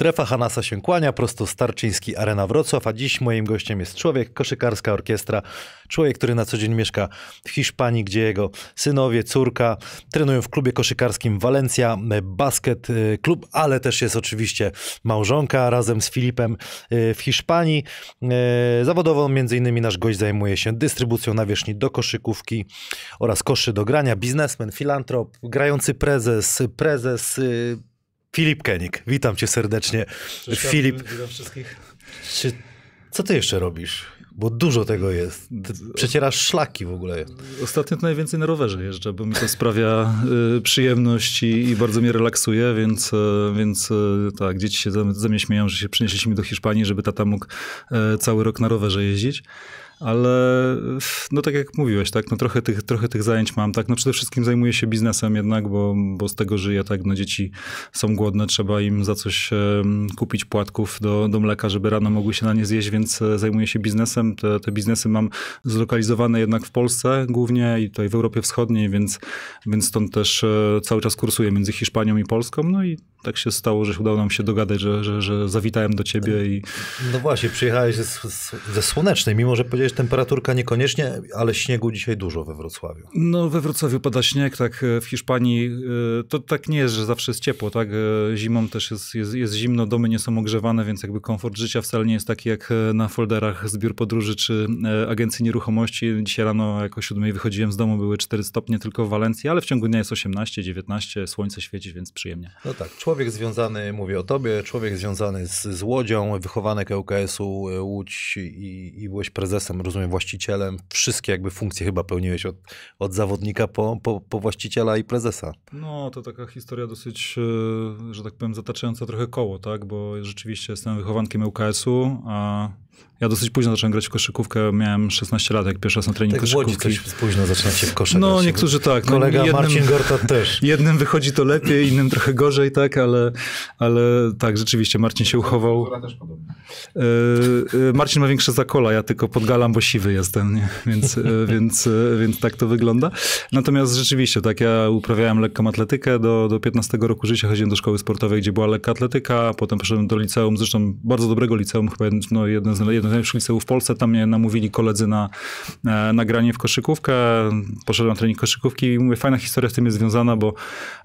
Strefa Hanasa się kłania, prosto Starczyński Arena Wrocław, a dziś moim gościem jest człowiek, koszykarska orkiestra, człowiek, który na co dzień mieszka w Hiszpanii, gdzie jego synowie, córka trenują w klubie koszykarskim Valencia, basket y, klub, ale też jest oczywiście małżonka razem z Filipem y, w Hiszpanii. Y, zawodowo między innymi nasz gość zajmuje się dystrybucją nawierzchni do koszykówki oraz koszy do grania, biznesmen, filantrop, grający prezes, prezes Filip Kenik, witam cię serdecznie. Cześć, Filip, witam wszystkich. Czy, co ty jeszcze robisz? Bo dużo tego jest. przecierasz szlaki w ogóle. Ostatnio to najwięcej na rowerze jeżdżę, bo mi to sprawia y, przyjemność i, i, bardzo mnie relaksuje, więc, y, więc y, tak, dzieci się ze mnie śmieją, że się przenieśliśmy do Hiszpanii, żeby tata mógł e, cały rok na rowerze jeździć ale no tak jak mówiłeś, tak, no trochę tych, trochę tych zajęć mam, tak, no przede wszystkim zajmuję się biznesem jednak, bo, bo z tego żyję, tak, no dzieci są głodne, trzeba im za coś kupić płatków do, do mleka, żeby rano mogły się na nie zjeść, więc e, zajmuję się biznesem, te, te biznesy mam zlokalizowane jednak w Polsce głównie i tutaj w Europie Wschodniej, więc, więc stąd też e, cały czas kursuję między Hiszpanią i Polską, no i tak się stało, że udało nam się dogadać, że, że, że zawitałem do ciebie tak. i... No właśnie, przyjechałeś ze, ze Słonecznej, mimo że powiedziałeś, temperaturka niekoniecznie, ale śniegu dzisiaj dużo we Wrocławiu. No, we Wrocławiu pada śnieg, tak e, w Hiszpanii e, to tak nie jest, że zawsze jest ciepło, tak? E, zimą też jest, jest, jest zimno, domy nie są ogrzewane, więc jakby komfort życia wcale nie jest taki jak na folderach zbiór podróży czy agencji nieruchomości. Dzisiaj rano jako siódmej wychodziłem z domu, były 4 stopnie tylko w Walencji, ale w ciągu dnia jest 18, 19, słońce świeci, więc przyjemnie. No tak, człowiek związany, mówię o tobie, człowiek związany z, z Łodzią, wychowanek EUKS-u Łódź i, i byłeś prezesem rozumiem, właścicielem. Wszystkie jakby funkcje chyba pełniłeś od, od zawodnika po, po, po, właściciela i prezesa. No, to taka historia dosyć, e, że tak powiem, zataczająca trochę koło, tak? Bo rzeczywiście jestem wychowankiem UKS-u, a ja dosyć późno zacząłem grać w koszykówkę, miałem 16 lat, jak pierwszy raz na trening tak koszykówki. Tak późno zaczyna się w koszykówce. No niektórzy tak. No, Kolega jednym, Marcin Gorta też. Jednym wychodzi to lepiej, innym trochę gorzej, tak, ale, ale tak, rzeczywiście Marcin się uchował. Też e, e, Marcin ma większe zakola, ja tylko podgalam, bo siwy jestem, nie? Więc, e, więc, więc tak to wygląda. Natomiast rzeczywiście, tak, ja uprawiałem lekką atletykę, do, do 15 roku życia chodziłem do szkoły sportowej, gdzie była lekka atletyka, potem poszedłem do liceum, zresztą bardzo dobrego liceum, chyba jedno, no, jeden z jednym z najlepszych liceów w Polsce. Tam mnie namówili koledzy na, e, na w koszykówkę. Poszedłem na trening koszykówki i mówię, fajna historia z tym jest związana, bo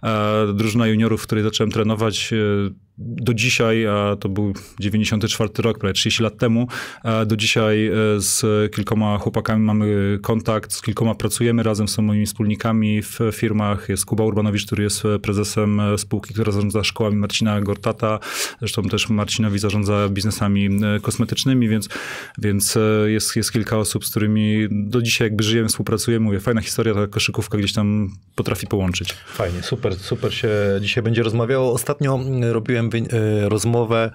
e, drużyna juniorów, w której zacząłem trenować, e, do dzisiaj, a to był 94 rok, prawie 30 lat temu, do dzisiaj e, z kilkoma chłopakami mamy kontakt, z kilkoma pracujemy razem, są moimi wspólnikami w firmach. Jest Kuba Urbanowicz, który jest e, prezesem e, spółki, która zarządza szkołami Marcina Gortata. Zresztą też Marcinowi zarządza biznesami kosmetycznymi, więc, więc jest, jest kilka osób, z którymi do dzisiaj jakby żyjemy, współpracujemy. Mówię, fajna historia, ta koszykówka gdzieś tam potrafi połączyć. Fajnie, super, super się dzisiaj będzie rozmawiało. Ostatnio mm, robiłem E, rozmowę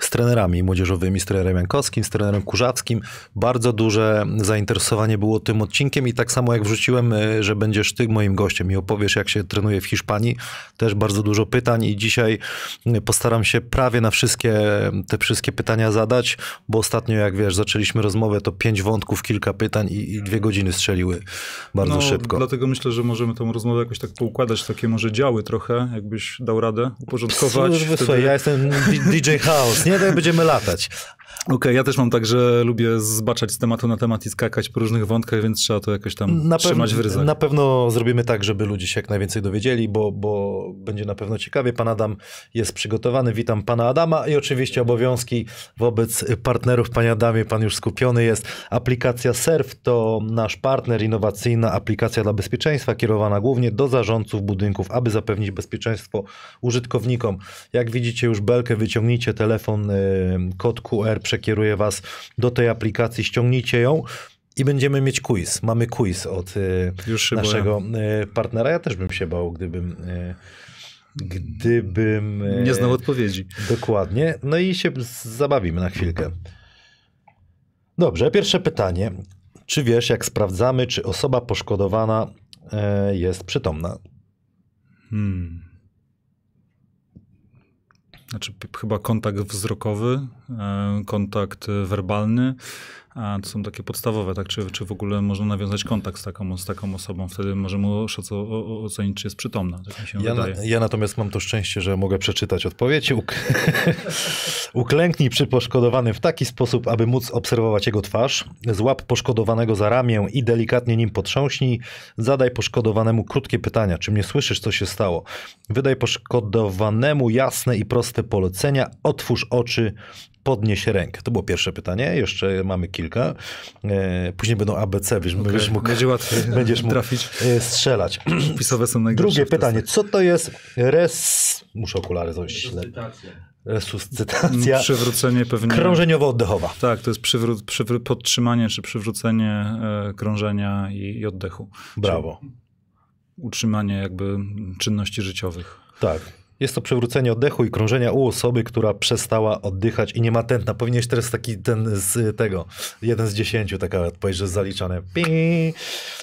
z trenerami młodzieżowymi, z trenerem Jankowskim, z trenerem Kurzackim. Bardzo duże zainteresowanie było tym odcinkiem i tak samo jak wrzuciłem, y, że będziesz ty moim gościem i opowiesz, jak się trenuje w Hiszpanii, też bardzo dużo pytań i dzisiaj y, postaram się prawie na wszystkie te wszystkie pytania zadać, bo ostatnio, jak wiesz, zaczęliśmy rozmowę, to pięć wątków, kilka pytań i, i dwie godziny strzeliły bardzo no, szybko. Dlatego myślę, że możemy tą rozmowę jakoś tak poukładać, takie może działy trochę, jakbyś dał radę uporządkować. Słuchaj, wtedy... ja jestem DJ House, nie, to będziemy latać. Okej, okay, ja też mam tak, że lubię zbaczać z tematu na temat i skakać po różnych wątkach, więc trzeba to jakoś tam na trzymać w ryzach. Na pewno zrobimy tak, żeby ludzie się jak najwięcej dowiedzieli, bo, bo będzie na pewno ciekawie. Pan Adam jest przygotowany. Witam pana Adama i oczywiście obowiązki wobec partnerów. Panie Adamie, pan już skupiony jest. Aplikacja SERF to nasz partner, innowacyjna aplikacja dla bezpieczeństwa, kierowana głównie do zarządców budynków, aby zapewnić bezpieczeństwo użytkownikom. Jak widzicie już belkę, wyciągnijcie telefon, y, kod QR numer, przekieruje was do tej aplikacji, ściągnijcie ją. I będziemy mieć quiz. Mamy quiz od e, naszego boję. E, partnera. Ja też bym się bał, gdybym e, gdybym. Nie znał odpowiedzi. Dokładnie. No i się zabawimy na chwilkę. Dobrze, pierwsze pytanie. Czy wiesz, jak sprawdzamy, czy osoba poszkodowana jest przytomna? Hmm. Znaczy chyba kontakt wzrokowy, e, kontakt e, werbalny, a to są takie podstawowe, tak? Czy, czy w ogóle można nawiązać kontakt z taką, z taką osobą? Wtedy możemy oszacować, ocenić, czy jest przytomna. Tak ja, na, ja, natomiast mam to szczęście, że mogę przeczytać odpowiedź. Uk Uklęknij przy poszkodowanym w taki sposób, aby móc obserwować jego twarz. Złap poszkodowanego za ramię i delikatnie nim potrząśnij. Zadaj poszkodowanemu krótkie pytania. Czy mnie słyszysz, co się stało? Wydaj poszkodowanemu jasne i proste polecenia. Otwórz oczy podnieś rękę? To było pierwsze pytanie, jeszcze mamy kilka. E, później będą ABC, wiesz, okay. będziesz mógł, Będzie łatwiej będziesz mógł trafić. E, strzelać. Pisowe są najgorsze. Drugie pytanie, co to jest res... Muszę okulary zrobić. Resuscytacja. Mm, przywrócenie pewnie. Krążeniowo-oddechowa. Tak, to jest przywró- przywr- podtrzymanie czy przywrócenie e, krążenia i, i oddechu. Brawo. Czyli utrzymanie jakby czynności życiowych. Tak. Jest to przywrócenie oddechu i krążenia u osoby, która przestała oddychać i nie ma tętna. Powinieneś teraz taki ten z tego, jeden z dziesięciu, taka odpowiedź, że zaliczane. Pii.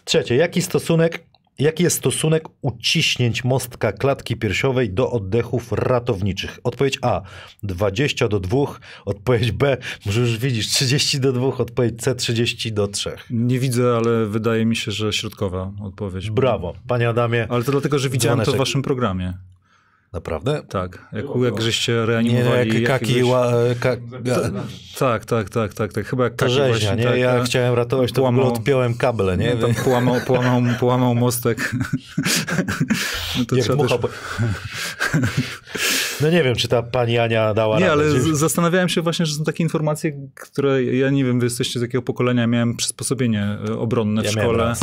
Trzecie, jaki stosunek, jaki jest stosunek uciśnięć mostka klatki piersiowej do oddechów ratowniczych? Odpowiedź A 20 do 2, odpowiedź B, może już widzisz, 30 do 2, odpowiedź C 30 do 3. Nie widzę, ale wydaje mi się, że środkowa odpowiedź. Brawo, panie Adamie. Ale to dlatego, że widziałem dzwoneczek. to w waszym programie. Naprawdę? Tak. Jak, jak żeście reanimowali nie, jak jakiegoś... kaki, ła, ka... Tak tak tak. tak, tak, tak, tak, tak. Chyba jak to kaki rzeźnia, właśnie, nie? Tak, ja chciałem ratować, to płamał... odpiąłem kable, nie? nie tam połamał, połamał, połamał mostek. No to jak mucha... też... No nie wiem, czy ta pani Ania dała Nie, ale gdzieś... zastanawiałem się właśnie, że są takie informacje, które ja nie wiem, wy jesteście z jakiego pokolenia, miałem przysposobienie e, obronne ja w szkole.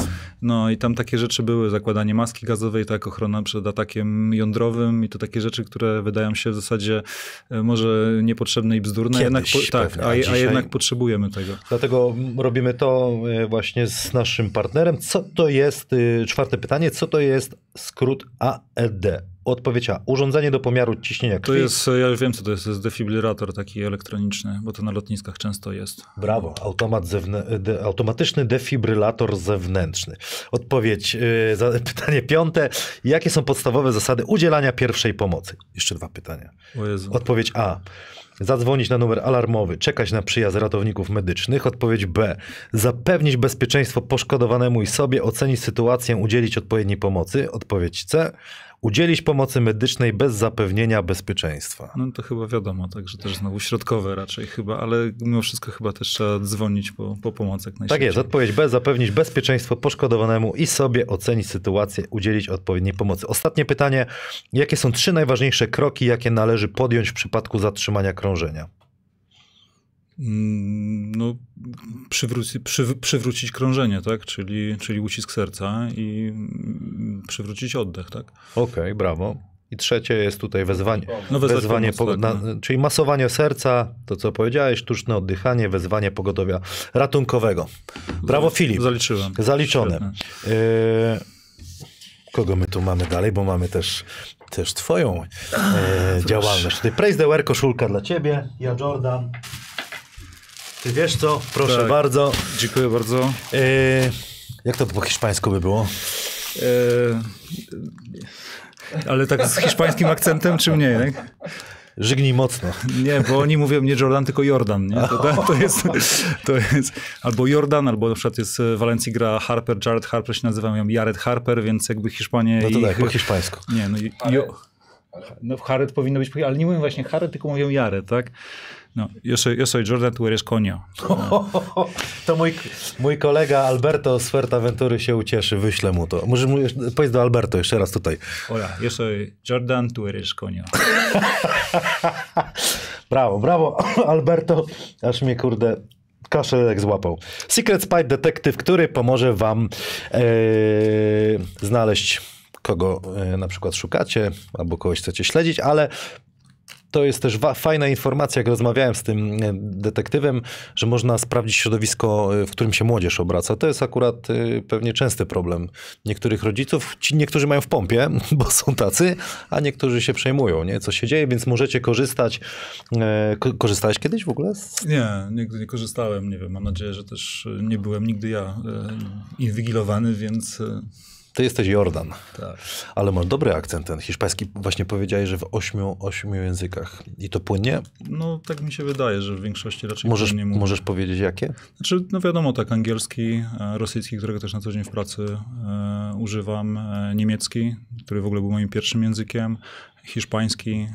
No i tam takie rzeczy były, zakładanie maski gazowej, tak, ochrona przed atakiem jądrowym i to takie rzeczy, które wydają się w zasadzie e, może niepotrzebne i bzdurne, Kiedyś jednak po, tak, a, a, jednak potrzebujemy tego. Dlatego robimy to e, właśnie z naszym partnerem. Co to jest, czwarte pytanie, co to jest skrót AED? Odpowiedź A. Urządzenie do pomiaru ciśnienia krwi. To jest, ja wiem co to jest, to jest defibrylator taki elektroniczny, bo to na lotniskach często jest. Brawo, automat de, automatyczny defibrylator zewnętrzny. Odpowiedź, yy, za, pytanie piąte. Jakie są podstawowe zasady udzielania pierwszej pomocy? Jeszcze dwa pytania. Odpowiedź A. Zadzwonić na numer alarmowy, czekać na przyjazd ratowników medycznych. Odpowiedź B. Zapewnić bezpieczeństwo poszkodowanemu i sobie, ocenić sytuację, udzielić odpowiedniej pomocy. Odpowiedź C. Udzielić pomocy medycznej bez zapewnienia bezpieczeństwa. No to chyba wiadomo, także też znowu środkowe raczej chyba, ale mimo wszystko chyba też trzeba dzwonić po, po pomoc jak najszybciej. Tak jest, odpowiedź B. Zapewnić bezpieczeństwo poszkodowanemu i sobie, ocenić sytuację, udzielić odpowiedniej pomocy. Ostatnie pytanie. Jakie są trzy najważniejsze kroki, jakie należy podjąć w przypadku zatrzymania krążenia? Mm, no, przywróci, przy, przywrócić krążenie, tak? Czyli, czyli ucisk serca i mm, przywrócić oddech, tak? Okej, okay, brawo. I trzecie jest tutaj wezwanie. No, wezwanie pomoc, tak, na, no. czyli masowanie serca, to co powiedziałeś, sztuczne oddychanie, wezwanie pogodowia ratunkowego. Brawo Filip. Zaliczyłem. Zaliczone. Yy, kogo my tu mamy dalej, bo mamy też też twoją e, działalność. Ty Praise the Wear, koszulka dla ciebie, ja Jordan. Ty wiesz co? Proszę tak. bardzo. Dziękuję bardzo. E, jak to po hiszpańsku by było? E, ale tak z hiszpańskim akcentem, czy nie? Żygnij mocno. Nie, bo oni mówią nie Jordan, tylko Jordan. Nie? To, to, jest, to jest albo Jordan, albo na przykład jest w e, Walencji gra Harper, Jared Harper się nazywają ją Jared Harper, więc jakby Hiszpanie... No to ich... tak, po hiszpańsku. Nie, no, jo... no Jared powinno być, ale nie mówią właśnie Jared, tylko mówią Jared, tak? No, yo soy, yo soy Jordan, tu eres coño. To mój, mój kolega Alberto z Fuerteventury się ucieszy, wyślę mu to. Może mu, powiedz do Alberto jeszcze raz tutaj. Hola, yo soy Jordan, tu eres coño. brawo, brawo Alberto, aż mnie kurde kaszelek złapał. Secret Spy Detective, który pomoże wam e, znaleźć kogo e, na przykład szukacie, albo kogoś chcecie śledzić, ale to jest też fajna informacja, jak rozmawiałem z tym e, detektywem, że można sprawdzić środowisko, e, w którym się młodzież obraca. To jest akurat e, pewnie częsty problem niektórych rodziców. Ci niektórzy mają w pompie, bo są tacy, a niektórzy się przejmują, nie? co się dzieje, więc możecie korzystać. Korzystałeś kiedyś w ogóle? Z... Nie, nigdy nie korzystałem. Nie wiem, mam nadzieję, że też nie byłem nigdy ja inwigilowany, więc ty jesteś Jordan, tak. ale masz dobry akcent ten hiszpański. Właśnie powiedziałeś, że w ośmiu, ośmiu językach. I to płynnie? No tak mi się wydaje, że w większości raczej możesz, nie mówię. Możesz powiedzieć jakie? Znaczy, no wiadomo, tak, angielski, e, rosyjski, którego też na co dzień w pracy e, używam, e, niemiecki, który w ogóle był moim pierwszym językiem, hiszpański,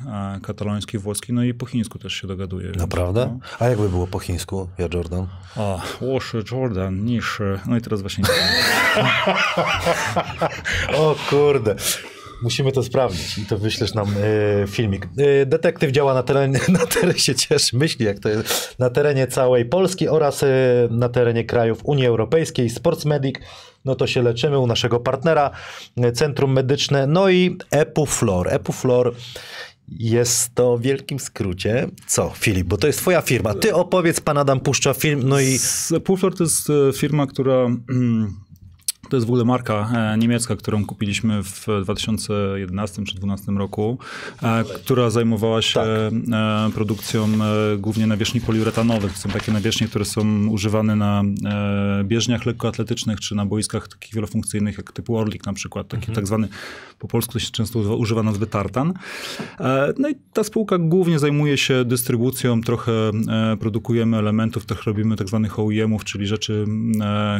kataloński, włoski, no i po chińsku też się dogaduje. Naprawdę? no. A jakby było po chińsku, ja Jordan? O, Łoszy, Jordan, niż. No i teraz właśnie. o kurde. Musimy to sprawdzić i to wyślesz nam y, filmik. Y, detektyw działa na terenie, na terenie ciesz myśli, jak to jest, na terenie całej Polski oraz y, na terenie krajów Unii Europejskiej. Sportsmedic no to się leczymy u naszego partnera, e, Centrum Medyczne, no i Epuflor. Epuflor jest to w wielkim skrócie. Co, Filip? Bo to jest twoja firma. Ty opowiedz, pan Adam puszcza film, no i... Epuflor to jest e, firma, która mm, to jest w ogóle marka e, niemiecka, którą kupiliśmy w 2011 czy 2012 roku, e, która zajmowała się tak. E, produkcją głównie nawierzchni poliuretanowych. To są takie nawierzchnie, które są używane na bieżniach lekkoatletycznych czy na boiskach takich wielofunkcyjnych, jak typu Orlik na przykład, taki mhm. tak zwany, po polsku to się często używa nazwy tartan. No i ta spółka głównie zajmuje się dystrybucją, trochę produkujemy elementów, trochę tak robimy tak zwanych OEM-ów, czyli rzeczy,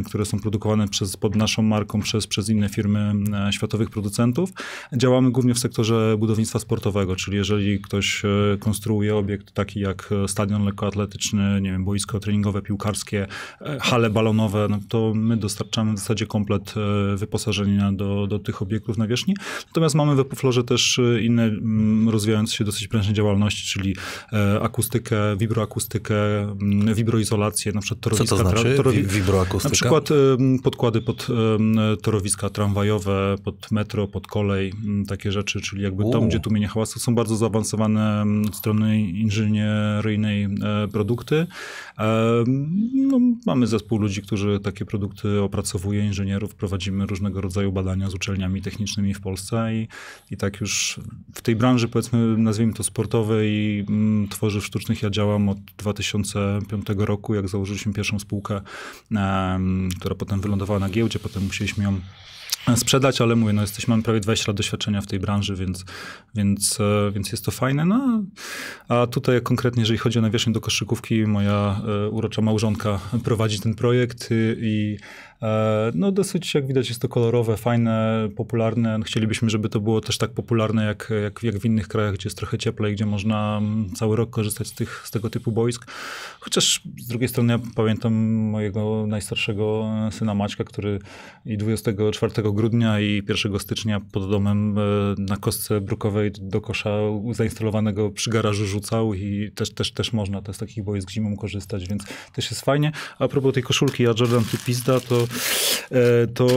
które są produkowane przez pod nasz naszą marką przez, przez inne firmy e, światowych producentów. Działamy głównie w sektorze budownictwa sportowego, czyli jeżeli ktoś e, konstruuje obiekt taki jak e, stadion lekkoatletyczny, nie wiem, boisko treningowe, piłkarskie, hale balonowe, no to my dostarczamy w zasadzie komplet wyposażenia do, do tych obiektów na wierzchni. Natomiast mamy we Puflorze też inne mm, rozwijające się dosyć prężne działalności, czyli akustykę, wibroakustykę, mm, wibroizolację, na przykład torowiska. Co to znaczy torowi... wibroakustyka? Na przykład podkłady pod torowiska tramwajowe, pod metro, pod kolej, takie rzeczy, czyli jakby U. tam, gdzie tłumienie hałasu są bardzo zaawansowane od strony inżynieryjnej e, produkty. E, no, mamy zespół ludzi, którzy takie produkty opracowuje, inżynierów, prowadzimy różnego rodzaju badania z uczelniami technicznymi w Polsce i, i tak już w tej branży, powiedzmy, nazwijmy to sportowej, tworzyw sztucznych ja działam od 2005 roku, jak założyliśmy pierwszą spółkę, e, która potem wylądowała na giełdzie, potem potem musieliśmy ją sprzedać, ale mówię, no jesteśmy, mamy prawie 20 lat doświadczenia w tej branży, więc, więc, e, więc jest to fajne. No, a tutaj konkretnie, jeżeli chodzi o nawierzchnię do koszykówki, moja e, urocza małżonka prowadzi ten projekt y, i, i E, no dosyć, jak widać, jest to kolorowe, fajne, popularne. Chcielibyśmy, żeby to było też tak popularne jak, jak, jak w innych krajach, gdzie jest trochę cieplej, gdzie można mm, cały rok korzystać z, tych, z tego typu boisk. Chociaż z drugiej strony ja pamiętam mojego najstarszego e, syna Maćka, który i 24 grudnia i 1 stycznia pod domem e, na kostce brukowej do kosza zainstalowanego przy garażu rzucał i też, też, też można też z takich boisk zimą korzystać, więc też jest fajnie. A propos tej koszulki, ja Jordan Pizda, to E, to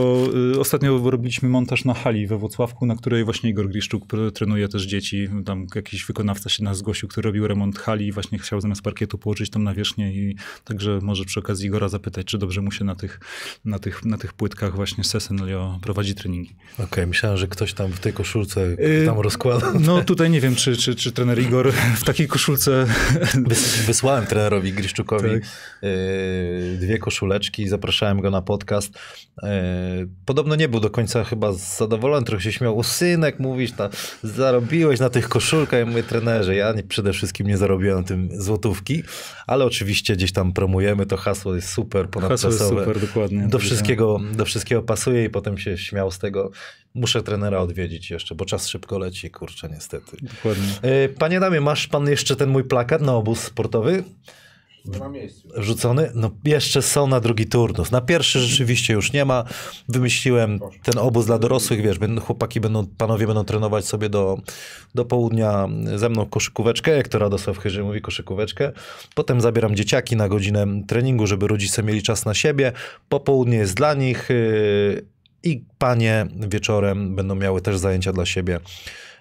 y, ostatnio robiliśmy montaż na hali we Wrocławku, na której właśnie Igor Griszczuk trenuje też dzieci. Tam jakiś wykonawca się nas zgłosił, który robił remont hali i właśnie chciał zamiast parkietu położyć tam nawierzchnię i także może przy okazji Igora zapytać, czy dobrze mu się na tych, na tych, na tych płytkach właśnie Sesenlio prowadzi treningi. Okej, okay, myślałem, że ktoś tam w tej koszulce y, tam rozkłada. No tutaj nie wiem, czy, czy, czy trener Igor w takiej koszulce... Wys, wysłałem trenerowi Griszczukowi tak. Y, dwie koszuleczki i zapraszałem go na pod podcast. E, podobno nie był do końca chyba zadowolony, trochę się śmiał. O synek, mówisz, ta, zarobiłeś na tych koszulkach. Ja mówię, trenerze, ja nie, przede wszystkim nie zarobiłem na tym złotówki, ale oczywiście gdzieś tam promujemy, to hasło jest super, ponadczasowe. Hasło jest super, dokładnie. Do tak wszystkiego, do wszystkiego pasuje i potem się śmiał z tego. Muszę trenera odwiedzić jeszcze, bo czas szybko leci, kurczę, niestety. Dokładnie. E, panie Damie, masz pan jeszcze ten mój plakat na obóz sportowy? Nie Rzucony? No jeszcze są na drugi turnus. Na pierwszy rzeczywiście już nie ma. Wymyśliłem ten obóz dla dorosłych, wiesz, chłopaki będą, panowie będą trenować sobie do, do południa ze mną koszykóweczkę, jak to Radosław Chyży mówi, koszykóweczkę. Potem zabieram dzieciaki na godzinę treningu, żeby rodzice mieli czas na siebie. Popołudnie jest dla nich y, i panie wieczorem będą miały też zajęcia dla siebie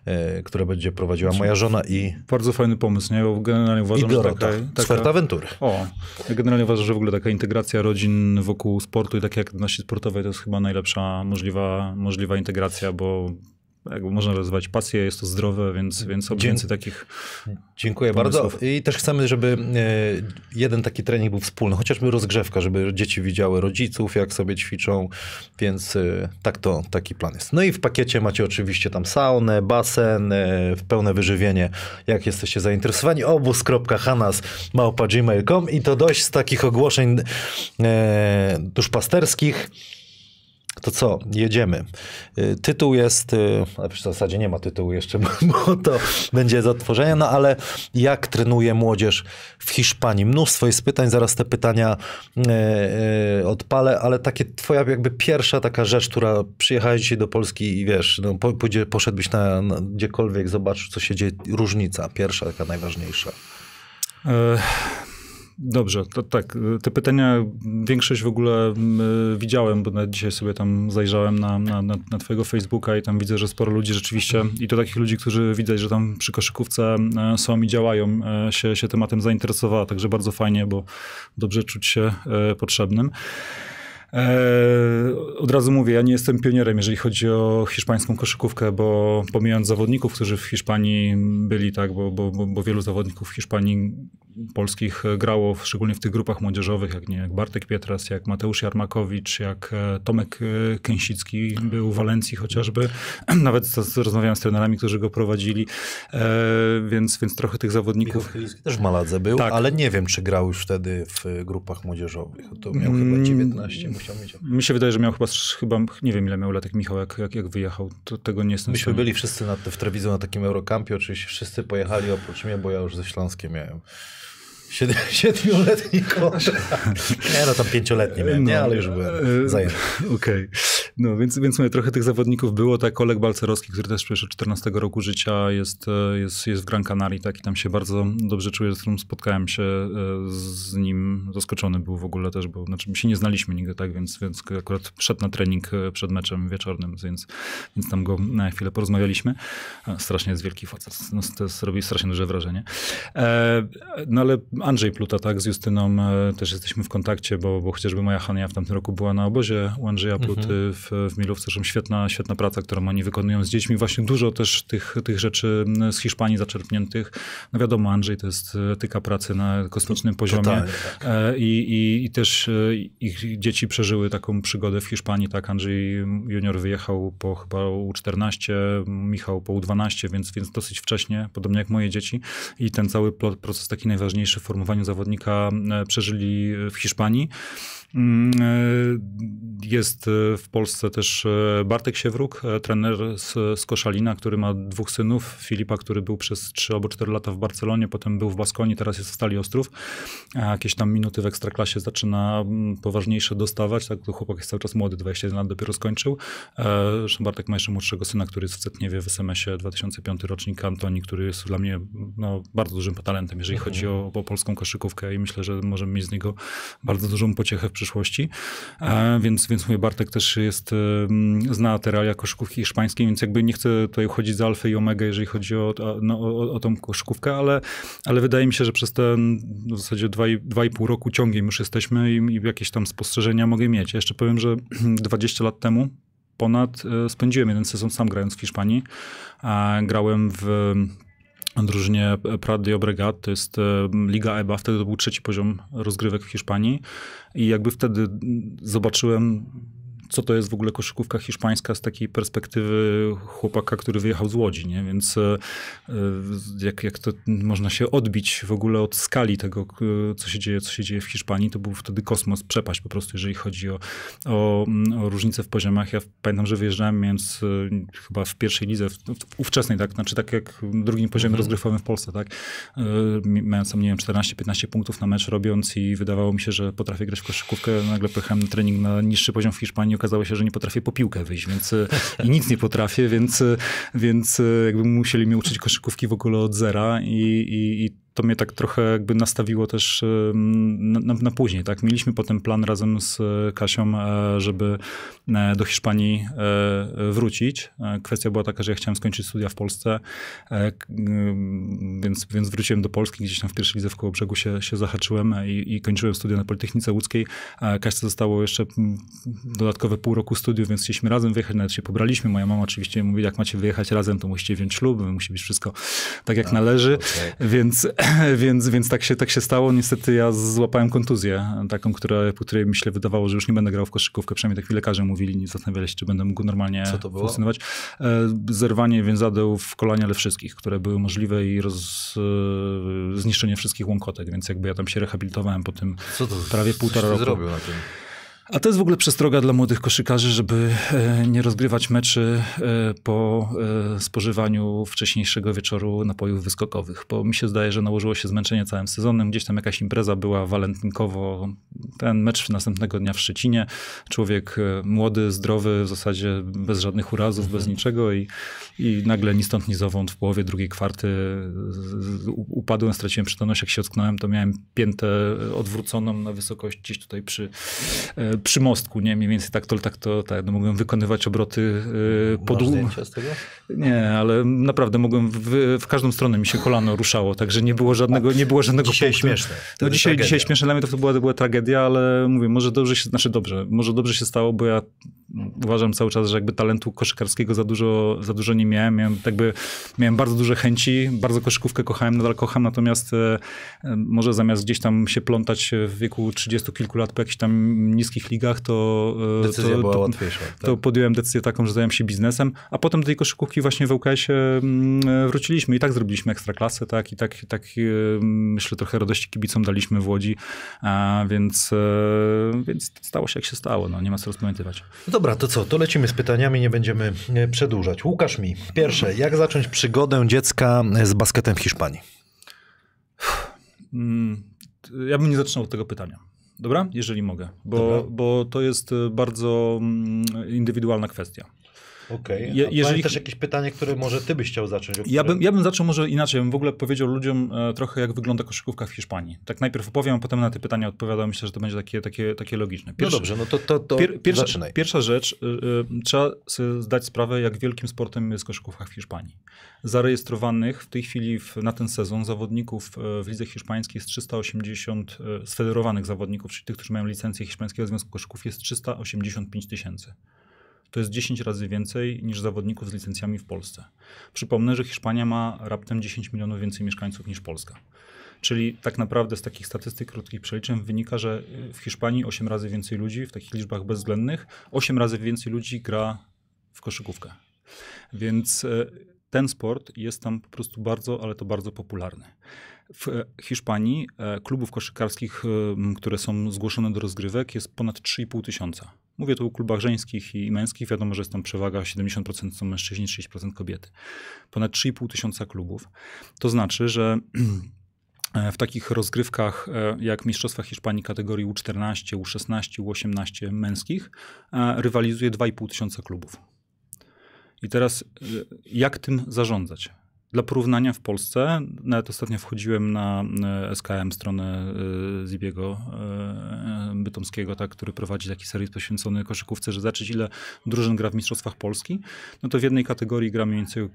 E, które będzie prowadziła moja żona i... Bardzo fajny pomysł, nie? Bo generalnie uważam, I Dorota, że taka... taka o, generalnie uważam, że w ogóle taka integracja rodzin wokół sportu i takiej aktywności sportowej to jest chyba najlepsza możliwa, możliwa integracja, bo jak można nazywać pasję, jest to zdrowe, więc, więc oby więcej takich. Dziękuję pomysłów. bardzo. I też chcemy, żeby e, jeden taki trening był wspólny, chociażby rozgrzewka, żeby dzieci widziały rodziców, jak sobie ćwiczą, więc e, tak to taki plan jest. No i w pakiecie macie oczywiście tam saunę, basen, e, w pełne wyżywienie, jak jesteście zainteresowani. obóz.hanas.gmail.com i to dość z takich ogłoszeń duszpasterskich. To co, jedziemy. Y, tytuł jest, y, w zasadzie nie ma tytułu jeszcze, bo to będzie zatworzenie, no ale jak trenuje młodzież w Hiszpanii? Mnóstwo jest pytań, zaraz te pytania y, odpalę, ale takie twoja jakby pierwsza taka rzecz, która przyjechałeś dzisiaj do Polski i wiesz, no, poszedłbyś na, na gdziekolwiek, zobaczysz co się dzieje, różnica pierwsza, taka najważniejsza. E, Dobrze, to tak. Te pytania większość w ogóle mm, y, widziałem, bo na dzisiaj sobie tam zajrzałem na, na, na, na twojego Facebooka i tam widzę, że sporo ludzi rzeczywiście, i to takich ludzi, którzy widać, że tam przy koszykówce y, są i działają, y, się, się tematem zainteresowała, także bardzo fajnie, bo dobrze czuć się potrzebnym. E, od razu mówię, ja nie jestem pionierem, jeżeli chodzi o hiszpańską koszykówkę, bo pomijając zawodników, którzy w Hiszpanii byli, tak, bo, bo, bo wielu zawodników w Hiszpanii polskich e, grało, szczególnie w tych grupach młodzieżowych, jak, nie, jak Bartek Pietras, jak Mateusz Jarmakowicz, jak e, Tomek e, Kęsicki był w Walencji chociażby. Nawet z, rozmawiałem z trenerami, którzy go prowadzili, więc, więc trochę tych zawodników. Też w Maladze był, tak. ale nie wiem, czy grał już wtedy w grupach młodzieżowych. To miał mm, chyba 19, musiał mieć. Mi się wydaje, że miał chyba, chyba nie wiem ile miał lat, jak Michał, jak, jak, jak wyjechał. To, tego nie jestem Myśmy byli wszyscy na, w Trewidzu na takim Eurokampie, oczywiście wszyscy pojechali oprócz mnie, bo ja już ze Śląskiem miałem. Siedmiu, siedmioletni kontrakt. Nie, no tam pięcioletni miałem, nie, no, ale już byłem e, zajęty. Okej. Okay. No, więc, więc mówię, trochę tych zawodników było. Tak, Oleg Balcerowski, który też przeszedł 14 roku życia, jest, e, jest, jest w Gran Canaria, tak, i tam się bardzo dobrze czuję, z którym spotkałem się e, z nim. Zaskoczony był w ogóle też, bo znaczy my się nie znaliśmy nigdy, tak, więc, więc akurat szedł na trening przed meczem wieczornym, więc, więc tam go na chwilę porozmawialiśmy. Strasznie jest wielki facet, no, to robi strasznie duże wrażenie. no ale Andrzej Pluta, tak, z Justyną e, też jesteśmy w kontakcie, bo, bo chociażby moja Hania w tamtym roku była na obozie u Andrzeja mhm. Pluty mhm. w, w Milówce. Zresztą świetna, świetna praca, którą oni wykonują z dziećmi. Właśnie dużo też tych, tych rzeczy z Hiszpanii zaczerpniętych. No wiadomo, Andrzej to jest etyka pracy na kosmicznym poziomie. Totalnie, tak. E, I, i, I też e, ich dzieci przeżyły taką przygodę w Hiszpanii, tak, Andrzej junior wyjechał po chyba U14, Michał po U12, więc, więc dosyć wcześnie, podobnie jak moje dzieci. I ten cały proces taki najważniejszy formowaniu zawodnika e, przeżyli w Hiszpanii. Mm, e, jest e, w Polsce też e, Bartek Siewruk, trener z, z Koszalina, który ma dwóch synów. Filipa, który był przez 3 albo 4 lata w Barcelonie, potem był w Baskonii, teraz jest w Stali Ostrów. Jakieś tam minuty w Ekstraklasie zaczyna mm, poważniejsze dostawać. Tak, chłopak jest cały czas młody, 21 lat dopiero skończył. Zresztą Bartek ma jeszcze młodszego syna, który jest w Cetniewie w SMS-ie 2005 rocznik. Antoni, który jest dla mnie no, bardzo dużym talentem, jeżeli mhm. chodzi o, o polską koszykówkę i myślę, że możemy mieć z niego bardzo dużą pociechę w przyszłości. E, więc, więc mówię, Bartek też jest, e, zna te realia koszykówki hiszpańskiej, więc jakby nie chcę tutaj uchodzić za alfę i omega, jeżeli chodzi o, no, o, o tą koszykówkę, ale, ale wydaje mi się, że przez ten no, w zasadzie 2,5 roku ciągiem już jesteśmy i, i jakieś tam spostrzeżenia mogę mieć. Ja jeszcze powiem, że 20 lat temu ponad e, spędziłem jeden sezon sam grając w Hiszpanii. Grałem w drużynie Prat de Obregat, to jest e, Liga EBA, wtedy to był trzeci poziom rozgrywek w Hiszpanii i jakby wtedy zobaczyłem co to jest w ogóle koszykówka hiszpańska z takiej perspektywy chłopaka, który wyjechał z Łodzi, nie? Więc e, e, jak, jak to można się odbić w ogóle od skali tego, e, co się dzieje, co się dzieje w Hiszpanii, to był wtedy kosmos, przepaść po prostu, jeżeli chodzi o, o, o różnice w poziomach. Ja pamiętam, że wyjeżdżałem, więc chyba w pierwszej lidze, w, w ówczesnej, tak, znaczy tak jak drugim poziomie mhm. rozgrywowym w Polsce, tak, mając tam, nie wiem, 14-15 punktów na mecz robiąc i wydawało mi się, że potrafię grać w koszykówkę, nagle pojechałem na trening na niższy poziom w Hiszpanii, okazało się, że nie potrafię po piłkę wyjść, więc e, i nic nie potrafię, więc, e, więc e, jakby musieli mnie uczyć koszykówki w ogóle od zera i, i, i to mnie tak trochę jakby nastawiło też na, na, na, później, tak? Mieliśmy potem plan razem z e, Kasią, e, żeby e, do Hiszpanii wrócić. Kwestia była taka, że ja chciałem skończyć studia w Polsce, więc, więc wróciłem do Polski, gdzieś tam w pierwszej lidze w Kołobrzegu się, się zahaczyłem i, i kończyłem studia na Politechnice Łódzkiej. Kasia zostało jeszcze dodatkowe pół roku studiów, więc chcieliśmy razem wyjechać, nawet się pobraliśmy. Moja mama oczywiście mówi, jak macie wyjechać razem, to musicie wziąć ślub, musi być wszystko tak jak no, należy, okay. więc więc, więc tak, się, tak się stało. Niestety ja złapałem kontuzję, taką, która, po której myślę wydawało, że już nie będę grał w koszykówkę. Przynajmniej tak mi lekarze mówili, nie zastanawiali się, czy będę mógł normalnie funkcjonować. E, zerwanie więzadeł w kolanie, ale wszystkich, które były możliwe i roz, e, zniszczenie wszystkich łąkotek, więc jakby ja tam się rehabilitowałem po tym prawie półtora roku. zrobił na tym? A to jest w ogóle przestroga dla młodych koszykarzy, żeby e, nie rozgrywać meczy e, po e, spożywaniu wcześniejszego wieczoru napojów wyskokowych, bo mi się zdaje, że nałożyło się zmęczenie całym sezonem. Gdzieś tam jakaś impreza była walentynkowo, ten mecz następnego dnia w Szczecinie. Człowiek młody, zdrowy, w zasadzie bez żadnych urazów, mhm. bez niczego i i nagle ni stąd, ni zowąd w połowie drugiej kwarty upadłem, straciłem przytomność. Jak się ocknąłem, to miałem piętę odwróconą na wysokość gdzieś tutaj przy, e, przy mostku, nie? Mniej więcej tak to, tak to, tak. No, mogłem wykonywać obroty e, pod... Masz z tego? Nie, ale naprawdę mogłem, w, w, każdą stronę mi się kolano ruszało, także nie było żadnego, nie było żadnego Dzisiaj punktu. śmieszne. no dzisiaj, dzisiaj śmieszne dla mnie to, to była, to była tragedia, ale mówię, może dobrze się, znaczy dobrze, może dobrze się stało, bo ja uważam cały czas, że jakby talentu koszykarskiego za dużo, za dużo nie miałem. Miałem, jakby, miałem bardzo duże chęci, bardzo koszykówkę kochałem, nadal kocham, natomiast e, e, może zamiast gdzieś tam się plątać w wieku 30 kilku lat po jakichś tam niskich ligach, to, e, Decyzja to, była to, tak? to podjąłem decyzję taką, że zająłem się biznesem, a potem do tej koszykówki właśnie w UKS-ie mm, wróciliśmy i tak zrobiliśmy ekstraklasę, tak, i tak, tak myślę trochę radości kibicom daliśmy w Łodzi, a więc, więc stało się jak się stało, no, nie ma co rozpamiętywać. No dobra, to co, to lecimy z pytaniami, nie będziemy przedłużać. Łukasz mi Pierwsze, jak zacząć przygodę dziecka z basketem w Hiszpanii? Mm, ja bym nie zaczynał od tego pytania. Dobra? Jeżeli mogę, bo, bo to jest bardzo mm, indywidualna kwestia. Okej. Okay. Jeżeli też jakieś pytanie, które może ty byś chciał zacząć? Ja, bym, ja bym zaczął może inaczej. Ja bym w ogóle powiedział ludziom e, trochę, jak wygląda koszykówka w Hiszpanii. Tak najpierw opowiem, a potem na te pytania odpowiadam. Myślę, że to będzie takie, takie, takie logiczne. No Pierwsze, no dobrze, no to, to, to pier, pierwsza, zaczynaj. Pierwsza rzecz, y, trzeba sobie zdać sprawę, jak wielkim sportem jest koszykówka w Hiszpanii. Zarejestrowanych w tej chwili w, na ten sezon zawodników w lidze hiszpańskiej jest 380 sfederowanych zawodników, czyli tych, którzy mają licencję Hiszpańskiego Związku Koszyków, jest 385 tysięcy to jest 10 razy więcej niż zawodników z licencjami w Polsce. Przypomnę, że Hiszpania ma raptem 10 milionów więcej mieszkańców niż Polska. Czyli tak naprawdę z takich statystyk krótkich przeliczeń wynika, że y, w Hiszpanii 8 razy więcej ludzi, w takich liczbach bezwzględnych, 8 razy więcej ludzi gra w koszykówkę. Więc y, ten sport jest tam po prostu bardzo, ale to bardzo popularny. W e, Hiszpanii e, klubów koszykarskich, e, które są zgłoszone do rozgrywek, jest ponad 3,5 tysiąca. Mówię tu o klubach żeńskich i męskich. Wiadomo, że jest tam przewaga 70% są mężczyźni, 30% kobiety. Ponad 3,5 tysiąca klubów. To znaczy, że w takich rozgrywkach jak Mistrzostwa Hiszpanii kategorii U14, U16, U18 męskich rywalizuje 2,5 tysiąca klubów. I teraz y, jak tym zarządzać? Dla porównania w Polsce, nawet ostatnio wchodziłem na y, SKM, stronę y, Zibiego Bytomskiego, tak, który prowadzi taki serwis poświęcony koszykówce, że zacząć ile drużyn gra w Mistrzostwach Polski, no to w jednej kategorii gra mniej więcej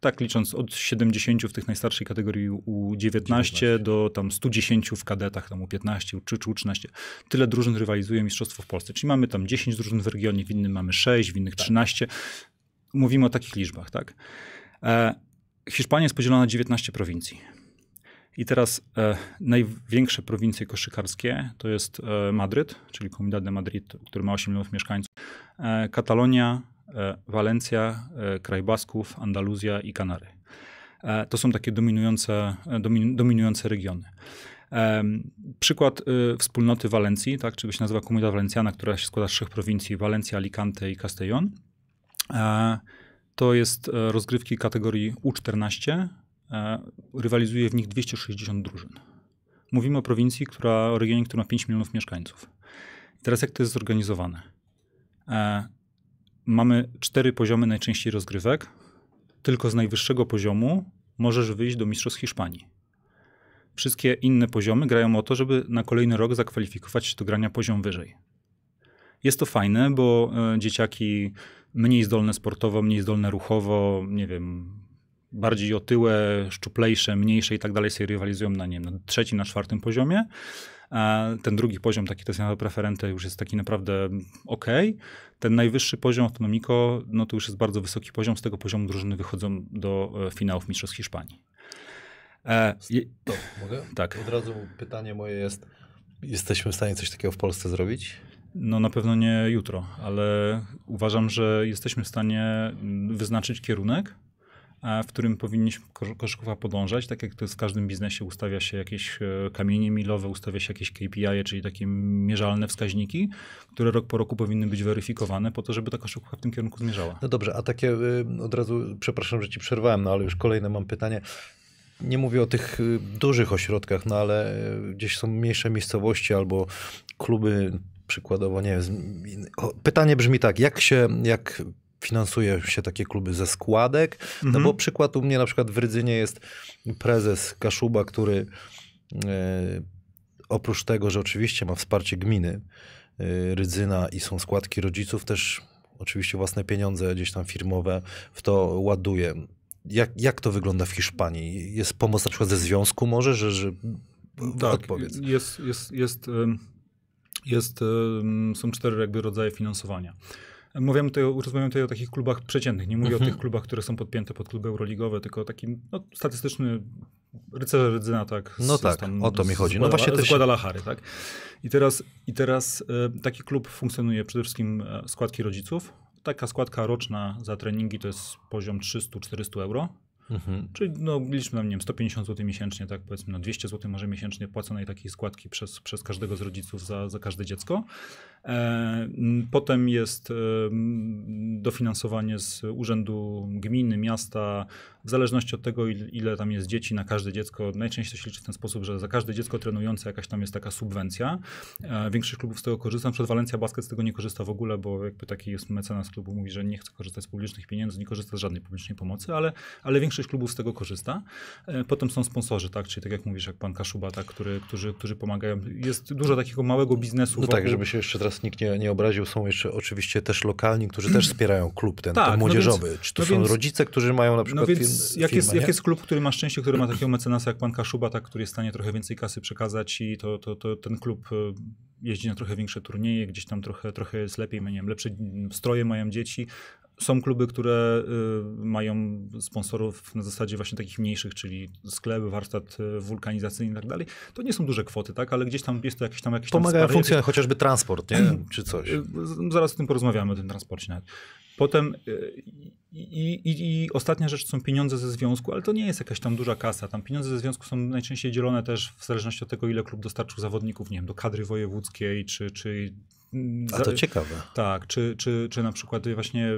tak licząc od 70 w tych najstarszej kategorii u 19, 19. do tam 110 w kadetach, tam u 15 czy, u 13. Tyle drużyn rywalizuje mistrzostwo w Polsce. Czyli mamy tam 10 drużyn w regionie, w innym mamy 6, w innych tak. 13. Mówimy o takich liczbach, tak? E, Hiszpania jest podzielona na 19 prowincji. I teraz e, największe prowincje koszykarskie to jest e, Madryt, czyli Comunidad de Madrid, który ma 8 milionów mieszkańców, e, Katalonia, e, Walencja, e, Kraj Basków, Andaluzja i Kanary. E, to są takie dominujące, domin, dominujące regiony. Przykład wspólnoty Walencji, tak, czy by się nazywa Comunidad Valenciana, która się składa z trzech prowincji, Walencja, Alicante i Castellón E, to jest e, rozgrywki kategorii U14. E, rywalizuje w nich 260 drużyn. Mówimy o prowincji, która, o regionie, który ma 5 milionów mieszkańców. I teraz jak to jest zorganizowane? Mamy cztery poziomy najczęściej rozgrywek. Tylko z najwyższego poziomu możesz wyjść do mistrzostw Hiszpanii. Wszystkie inne poziomy grają o to, żeby na kolejny rok zakwalifikować się do grania poziom wyżej. Jest to fajne, bo e, dzieciaki mniej zdolne sportowo, mniej zdolne ruchowo, nie wiem, bardziej otyłe, szczuplejsze, mniejsze i tak dalej sobie rywalizują na, nie na trzecim, na czwartym poziomie. A e, ten drugi poziom, taki to jest preferente, już jest taki naprawdę ok. Ten najwyższy poziom autonomiko, no to już jest bardzo wysoki poziom. Z tego poziomu drużyny wychodzą do e, finałów Mistrzostw Hiszpanii. E, Stop, mogę? Tak. Od razu pytanie moje jest, jesteśmy w stanie coś takiego w Polsce zrobić? No na pewno nie jutro, ale uważam, że jesteśmy w stanie mm, wyznaczyć kierunek, e, w którym powinniśmy koszykówka podążać, tak jak to jest w każdym biznesie, ustawia się jakieś e, kamienie milowe, ustawia się jakieś KPI, czyli takie mierzalne wskaźniki, które rok po roku powinny być weryfikowane po to, żeby ta koszykówka w tym kierunku zmierzała. No dobrze, a takie y, od razu, przepraszam, że ci przerwałem, no ale już kolejne mam pytanie nie mówię o tych y, dużych ośrodkach, no ale y, gdzieś są mniejsze miejscowości albo kluby przykładowo, nie wiem, pytanie brzmi tak, jak się, jak finansuje się takie kluby ze składek, no mhm. no bo przykład u mnie na przykład w Rydzynie jest prezes Kaszuba, który e, oprócz tego, że oczywiście ma wsparcie gminy e, Rydzyna i są składki rodziców, też oczywiście własne pieniądze gdzieś tam firmowe w to ładuje. Jak, jak to wygląda w Hiszpanii? Jest pomoc na przykład ze związku może, że, że tak, odpowiedz. Jest, jest, jest, jest, są cztery jakby rodzaje finansowania. Mówimy tutaj, rozmawiamy tutaj o takich klubach przeciętnych. Nie mówię mhm. o tych klubach, które są podpięte pod kluby euroligowe, tylko o no, statystyczny rycerze Rydzyna, tak? Z, no tak, tam, o to mi chodzi. no właśnie też... Składa Lahary, tak? I teraz, i teraz taki klub funkcjonuje przede wszystkim e, składki rodziców. Taka składka roczna za treningi to jest poziom 300-400 euro. Mhm. Czyli no, liczmy na nie wiem, 150 zł miesięcznie, tak powiedzmy, no 200 zł może miesięcznie płaconej takiej składki przez, przez każdego z rodziców za, za każde dziecko. E, potem jest e, dofinansowanie z urzędu gminy, miasta, w zależności od tego, ile tam jest dzieci na każde dziecko. Najczęściej to się liczy w ten sposób, że za każde dziecko trenujące jakaś tam jest taka subwencja. E, większość klubów z tego korzysta. Na przykład Walencja Basket z tego nie korzysta w ogóle, bo jakby taki jest mecenas klubu, mówi, że nie chce korzystać z publicznych pieniędzy, nie korzysta z żadnej publicznej pomocy, ale, ale większość klubów z tego korzysta. Potem są sponsorzy, tak? Czyli tak jak mówisz, jak pan Kaszuba tak? który, którzy, którzy pomagają. Jest dużo takiego małego biznesu. No tak, wokół. tak, żeby się jeszcze teraz nikt nie, nie obraził, są jeszcze oczywiście też lokalni, którzy też wspierają klub ten, tak, ten no młodzieżowy. No więc, Czy to no są więc, rodzice, którzy mają na no przykład no więc firm, jak, jest, jak jest klub, który ma szczęście, który ma takiego mecenasa jak pan Kaszuba, tak, który jest w stanie trochę więcej kasy przekazać i to, to, to ten klub y, jeździ na trochę większe turnieje, gdzieś tam trochę, trochę jest lepiej, nie wiem, lepsze stroje mają dzieci, są kluby, które y, mają sponsorów na zasadzie właśnie takich mniejszych, czyli sklep, warsztat y, wulkanizacyjny i tak dalej. To nie są duże kwoty, tak? Ale gdzieś tam jest to jakieś tam jakieś Pomaga tam funkcja jakieś... chociażby transport, nie? Mhm. Czy coś. Y, zaraz o tym porozmawiamy, o tym transporcie nawet. Potem i, i, i, ostatnia rzecz są pieniądze ze związku, ale to nie jest jakaś tam duża kasa. Tam pieniądze ze związku są najczęściej dzielone też w zależności od tego, ile klub dostarczył zawodników, nie wiem, do kadry wojewódzkiej, czy, czy a to za, ciekawe. Tak, czy, czy, czy na przykład właśnie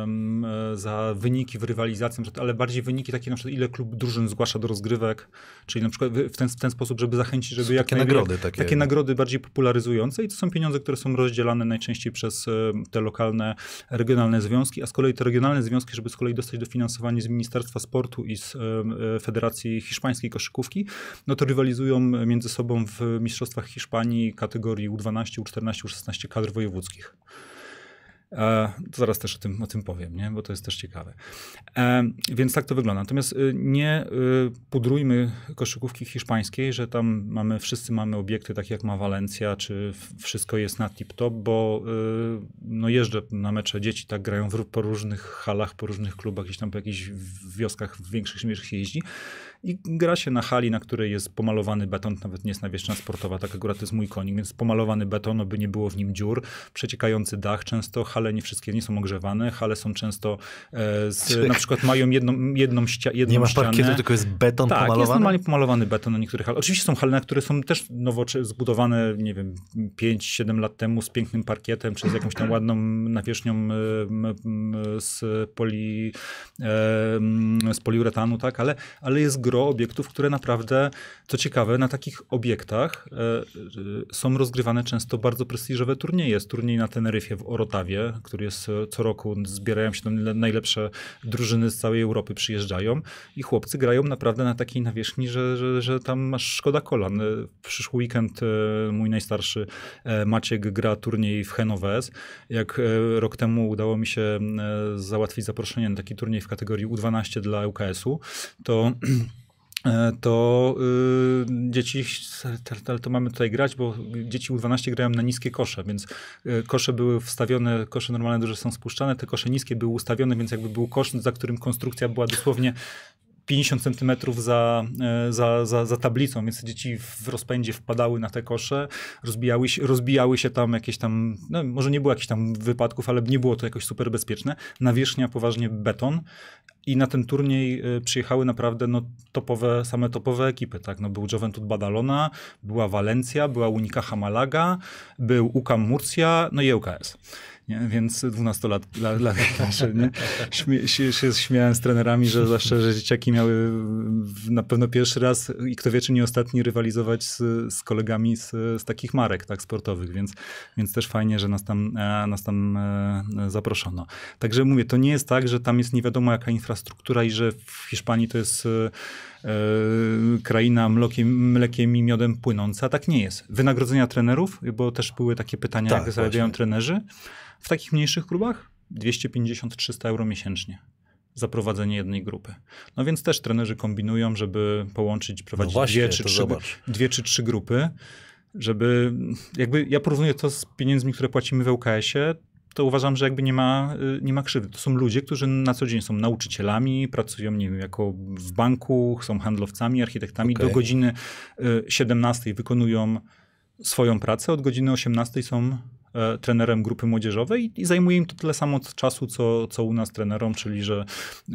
um, za wyniki w rywalizacji, ale bardziej wyniki takie na przykład ile klub drużyn zgłasza do rozgrywek, czyli na przykład w ten, w ten sposób, żeby zachęcić, żeby jakieś takie nagrody, takie... takie nagrody bardziej popularyzujące i to są pieniądze, które są rozdzielane najczęściej przez e, te lokalne, regionalne związki, a z kolei te regionalne związki, żeby z kolei dostać dofinansowanie z Ministerstwa Sportu i z e, Federacji Hiszpańskiej Koszykówki, no to rywalizują między sobą w Mistrzostwach Hiszpanii kategorii U12, U14, U16, 16 kadr wojewódzkich. E, zaraz też o tym, o tym powiem, nie? bo to jest też ciekawe. E, więc tak to wygląda. Natomiast y, nie y, pudrujmy koszykówki hiszpańskiej, że tam mamy, wszyscy mamy obiekty takie jak ma Walencja, czy wszystko jest na tip-top, bo y, no jeżdżę na mecze, dzieci tak grają w, po różnych halach, po różnych klubach, gdzieś tam po jakichś wioskach w większych mieście jeździ. I gra się na hali, na której jest pomalowany beton, nawet nie jest nawierzchnia sportowa, tak akurat jest mój konik, więc pomalowany beton, aby nie było w nim dziur, przeciekający dach często, hale nie wszystkie nie są ogrzewane, hale są często e, z, na przykład mają jedną, jedną, ścia, jedną nie ma parkietu, tylko jest beton tak, pomalowany? Tak, jest normalnie pomalowany beton na niektórych halach. Oczywiście są hale, na które są też nowo zbudowane, nie wiem, 5-7 lat temu z pięknym parkietem, czy z jakąś tam ładną nawierzchnią z, poli, z poliuretanu, tak, ale, ale jest gro gro obiektów, które naprawdę, co ciekawe, na takich obiektach e, e, są rozgrywane często bardzo prestiżowe turnieje. Jest turniej na Teneryfie w Orotawie, który jest e, co roku, zbierają się tam najlepsze drużyny z całej Europy, przyjeżdżają i chłopcy grają naprawdę na takiej nawierzchni, że, że, że tam masz szkoda kolan. W przyszły weekend mój najstarszy Maciek gra turniej w Henowes. Jak rok temu udało mi się załatwić zaproszenie na taki turniej w kategorii U12 dla UKS-u, to E, to y, dzieci, ale to mamy tutaj grać, bo dzieci U12 grają na niskie kosze, więc y, kosze były wstawione, kosze normalne duże są spuszczane, te kosze niskie były ustawione, więc jakby był kosz, za którym konstrukcja była dosłownie 50 centymetrów za, e, za, za, za tablicą, więc dzieci w rozpędzie wpadały na te kosze, rozbijały się, rozbijały się tam jakieś tam, no, może nie było jakichś tam wypadków, ale nie było to jakoś super bezpieczne. Nawierzchnia poważnie beton i na ten turniej e, przyjechały naprawdę no, topowe, same topowe ekipy, tak? No, był Joventut Badalona, była Walencja, była Unika Hamalaga, był UKAM Murcia, no i e UKS nie? więc dwunastolat dla, dla Nie? Śmie się, się śmiałem z trenerami, że zawsze że dzieciaki miały na pewno pierwszy raz i kto wie, czy nie ostatni rywalizować z, z kolegami z, z takich marek tak, sportowych, więc, więc też fajnie, że nas tam, e, nas tam e, zaproszono. Także mówię, to nie jest tak, że tam jest nie wiadomo jaka infrastruktura i że w Hiszpanii to jest e, kraina mlokiem, mlekiem i miodem płynąca. Tak nie jest. Wynagrodzenia trenerów, bo też były takie pytania, tak, jak zarabiają trenerzy. W takich mniejszych klubach 250-300 euro miesięcznie za prowadzenie jednej grupy. No więc też trenerzy kombinują, żeby połączyć, no prowadzić no właśnie, dwie, czy trzy, dwie czy trzy grupy, żeby jakby ja porównuję to z pieniędzmi, które płacimy w ŁKS-ie, to uważam, że jakby nie ma, nie ma krzywdy. To są ludzie, którzy na co dzień są nauczycielami, pracują, nie wiem, jako w banku, są handlowcami, architektami. Okay. Do godziny 17 y, wykonują swoją pracę, od godziny 18 są E, trenerem grupy młodzieżowej i, zajmuje im to tyle samo czasu, co, co u nas trenerom, czyli że e,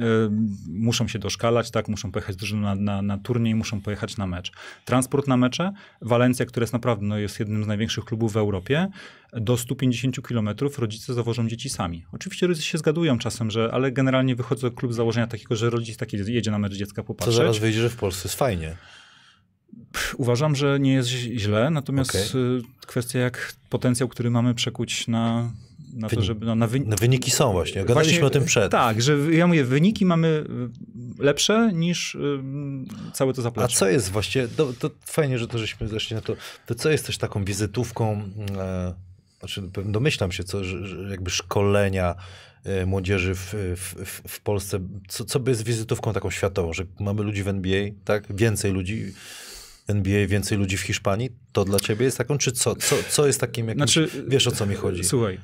muszą się doszkalać, tak, muszą pojechać na, na, na turniej, muszą pojechać na mecz. Transport na mecze, Walencja, która jest naprawdę no, jest jednym z największych klubów w Europie, do 150 km rodzice zawożą dzieci sami. Oczywiście rodzice się zgadują czasem, że, ale generalnie wychodzą klub z założenia takiego, że rodzic taki jedzie na mecz dziecka popatrzeć. Co zaraz wyjdzie, że w Polsce jest fajnie. Uważam, że nie jest źle, natomiast okay. kwestia jak potencjał, który mamy przekuć na na to, żeby no, na wy... no, wyniki są właśnie, gadaliśmy właśnie, o tym przed. Tak, że ja mówię, wyniki mamy y, lepsze niż y, całe to zaplecze. A co jest właśnie, to, to fajnie, że to żeśmy zeszli na to, to co jest też taką wizytówką, e, znaczy domyślam się, co, że, że jakby szkolenia e, młodzieży w, w, w Polsce, co, co by jest wizytówką taką światową, że mamy ludzi w NBA, tak, więcej ludzi, NBA więcej ludzi w Hiszpanii, to dla ciebie jest taką, czy co, co, co jest takim jakimś, znaczy, wiesz o co mi chodzi? Słuchaj, e,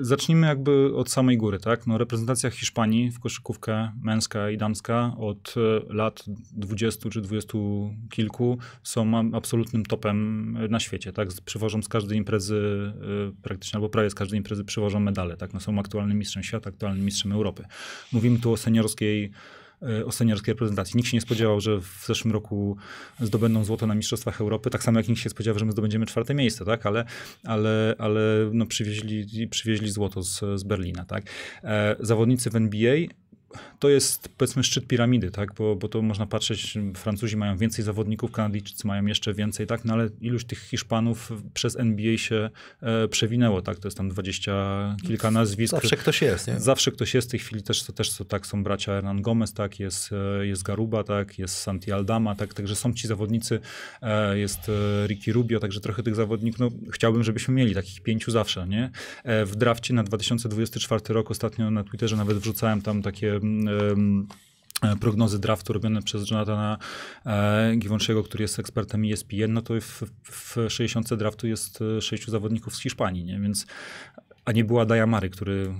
zacznijmy jakby od samej góry, tak? No reprezentacja Hiszpanii w koszykówkę męska i damska od e, lat 20 czy 20 kilku są absolutnym topem e, na świecie, tak? Przywożą z każdej imprezy e, praktycznie, albo prawie z każdej imprezy przywożą medale, tak? No są aktualnym mistrzem świata, aktualnym mistrzem Europy. Mówimy tu o seniorskiej E, o seniorskiej reprezentacji. Nikt się nie spodziewał, że w zeszłym roku zdobędą złoto na Mistrzostwach Europy, tak samo jak nikt się spodziewał, że my zdobędziemy czwarte miejsce, tak? Ale, ale, ale no, przywieźli, przywieźli złoto z, z Berlina, tak? E, zawodnicy w NBA to jest powiedzmy szczyt piramidy, tak? Bo, bo to można patrzeć, Francuzi mają więcej zawodników, Kanadyjczycy mają jeszcze więcej, tak? No ale iluś tych Hiszpanów przez NBA się e, przewinęło, tak? To jest tam dwadzieścia kilka nazwisk. Zawsze ktoś jest, nie? Zawsze ktoś jest. W tej chwili też, to, też to, tak są bracia Hernan Gomez, tak? Jest, e, jest Garuba, tak? Jest Santi Aldama, tak? Także są ci zawodnicy, e, jest e, Ricky Rubio, także trochę tych zawodników, no chciałbym, żebyśmy mieli takich pięciu zawsze, nie? E, w drafcie na 2024 rok ostatnio na Twitterze nawet wrzucałem tam takie prognozy draftu robione przez Jonathana e, Givenchy'ego, który jest ekspertem ESPN, no to w, w 60 draftu jest e, sześciu zawodników z Hiszpanii, nie? więc a nie była Dajamary, który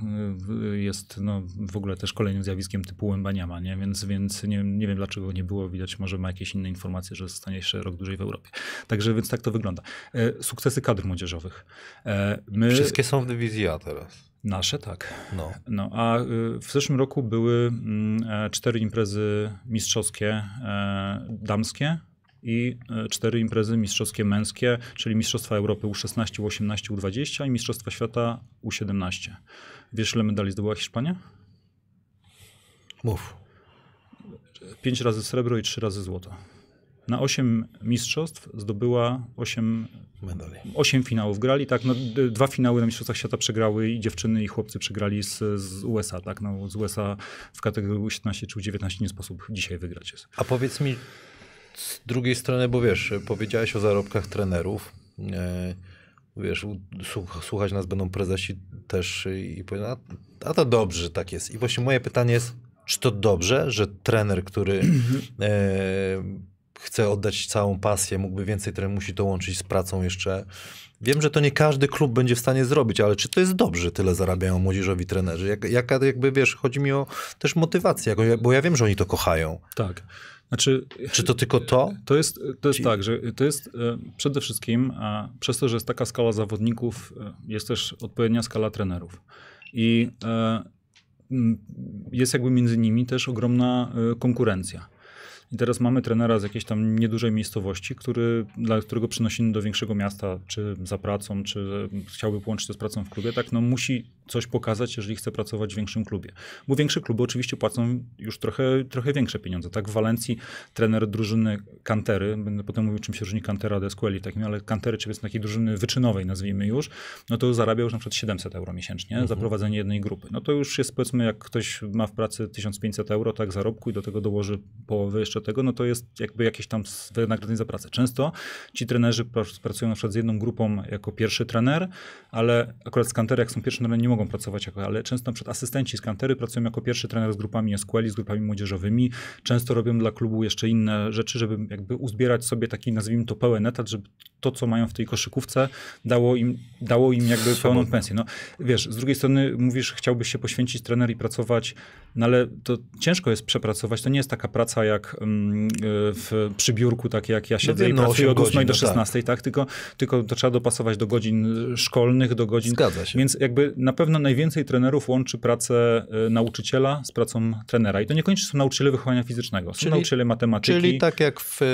e, jest no, w ogóle też kolejnym zjawiskiem typu Łębaniama, nie? więc, więc nie, nie wiem dlaczego nie było, widać może ma jakieś inne informacje, że zostanie jeszcze rok dłużej w Europie. Także więc tak to wygląda. E, sukcesy kadr młodzieżowych. E, my... Wszystkie są w dywizji A teraz. Nasze tak. No. no a y, w zeszłym roku były mm, e, cztery imprezy mistrzowskie e, damskie i e, cztery imprezy mistrzowskie męskie, czyli Mistrzostwa Europy U16, U18, U20 i Mistrzostwa Świata U17. Wiesz, ile medali zdobyła Hiszpania? Mów. Pięć razy srebro i trzy razy złoto na 8 mistrzostw zdobyła 8 medali. 8 finałów grali, tak, no, dwa finały na Mistrzostwach Świata przegrały i dziewczyny i chłopcy przegrali z, z USA, tak, no, z USA w kategorii U17 czy 19 nie sposób dzisiaj wygrać jest. A powiedz mi z drugiej strony, bo wiesz, powiedziałeś o zarobkach trenerów, e, wiesz, słuchać nas będą prezesi też i powiedzą, a, a to dobrze, że tak jest. I właśnie moje pytanie jest, czy to dobrze, że trener, który e, chce oddać całą pasję, mógłby więcej, trener musi to łączyć z pracą jeszcze. Wiem, że to nie każdy klub będzie w stanie zrobić, ale czy to jest dobrze, tyle zarabiają młodzieżowi trenerzy? Jak, jaka jakby, wiesz, chodzi mi o też motywację, bo ja wiem, że oni to kochają. Tak. Znaczy, czy to tylko to? To jest, to jest Ci... tak, że to jest e, przede wszystkim e, przez to, że jest taka skala zawodników, e, jest też odpowiednia skala trenerów. I jest jakby między nimi też ogromna konkurencja. I teraz mamy trenera z jakiejś tam niedużej miejscowości, który, dla którego przynosimy do większego miasta, czy za pracą, czy chciałby połączyć to z pracą w klubie, tak, no musi coś pokazać, jeżeli chce pracować w większym klubie. Bo większe kluby oczywiście płacą już trochę, trochę większe pieniądze, tak? W Walencji trener drużyny Kantery, będę potem mówił, czym się różni Kantera od Esqueli takim, ale Kantery, czyli takiej drużyny wyczynowej, nazwijmy już, no to zarabia już na przykład 700 euro miesięcznie mhm. za prowadzenie jednej grupy. No to już jest, powiedzmy, jak ktoś ma w pracy 1500 euro, tak, zarobku i do tego dołoży połowę jeszcze jeszcze tego, no to jest jakby jakieś tam wynagrodzenie za pracę. Często ci trenerzy pracują na przykład z jedną grupą jako pierwszy trener, ale akurat skantery, jak są pierwszy trener, nie mogą pracować jako, ale często na przykład asystenci skantery pracują jako pierwszy trener z grupami SQL, z grupami młodzieżowymi. Często robią dla klubu jeszcze inne rzeczy, żeby jakby uzbierać sobie taki, nazwijmy to, pełen etat, żeby to, co mają w tej koszykówce, dało im, dało im jakby pełną pensję. No, wiesz, z drugiej strony mówisz, chciałbyś się poświęcić trener i pracować, no ale to ciężko jest przepracować. To nie jest taka praca jak mm, e, w, przy biurku, tak jak ja no siedzę no, i no, pracuję od 8 godzin, do no 16, tak. tak. Tylko, tylko to trzeba dopasować do godzin szkolnych, do godzin. Zgadza się. Więc jakby na pewno najwięcej trenerów łączy pracę e, nauczyciela z pracą trenera. I to niekoniecznie są nauczyciele wychowania fizycznego, są czyli, nauczyciele matematyki. Czyli tak jak w, e,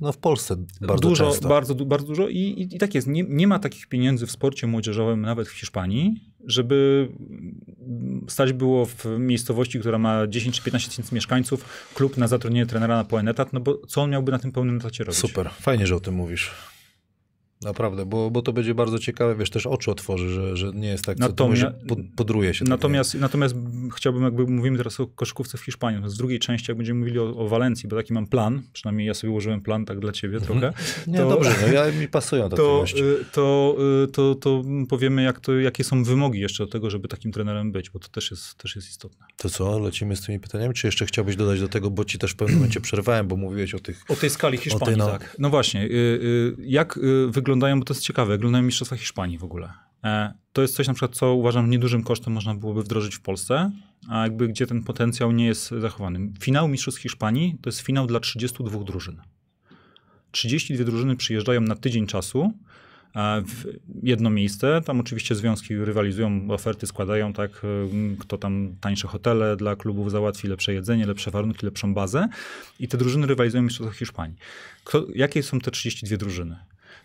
no w Polsce bardzo dużo, często. Bardzo, bardzo bardzo dużo i, i, i tak jest. Nie, nie ma takich pieniędzy w sporcie młodzieżowym, nawet w Hiszpanii, żeby mm, stać było w miejscowości, która ma 10 czy 15 tysięcy mieszkańców, klub na zatrudnienie trenera na pełen etat, no bo co on miałby na tym pełnym etacie robić? Super, fajnie, że o tym mówisz. Naprawdę, bo, bo to będzie bardzo ciekawe, wiesz, też oczy otworzy, że, że nie jest tak, że co podruje się. Tak, natomiast, tak, natomiast chciałbym, jakby mówimy teraz o koszykówce w Hiszpanii, no z drugiej części, jak będziemy mówili o, o, Walencji, bo taki mam plan, przynajmniej ja sobie ułożyłem plan tak dla ciebie mhm. trochę. To, nie, dobrze, no, ja, mi pasują te to, y, to, y, to, to powiemy, jak to, jakie są wymogi jeszcze do tego, żeby takim trenerem być, bo to też jest, też jest istotne. To co, lecimy z tymi pytaniami, czy jeszcze chciałbyś dodać do tego, bo ci też w pewnym momencie przerwałem, bo mówiłeś o tych... O tej skali Hiszpanii, tej, no... tak. No właśnie, y, jak wygląda oglądają, bo to jest ciekawe, oglądają Mistrzostwa Hiszpanii w ogóle. E, to jest coś na przykład, co uważam niedużym kosztem można byłoby wdrożyć w Polsce, a jakby gdzie ten potencjał nie jest zachowany. Finał Mistrzostw Hiszpanii to jest finał dla 32 drużyn. 32 drużyny przyjeżdżają na tydzień czasu e, w jedno miejsce. Tam oczywiście związki rywalizują, oferty składają, tak, e, kto tam tańsze hotele dla klubów załatwi, lepsze jedzenie, lepsze warunki, lepszą bazę. I te drużyny rywalizują w Mistrzostwach Hiszpanii. Kto, jakie są te 32 drużyny?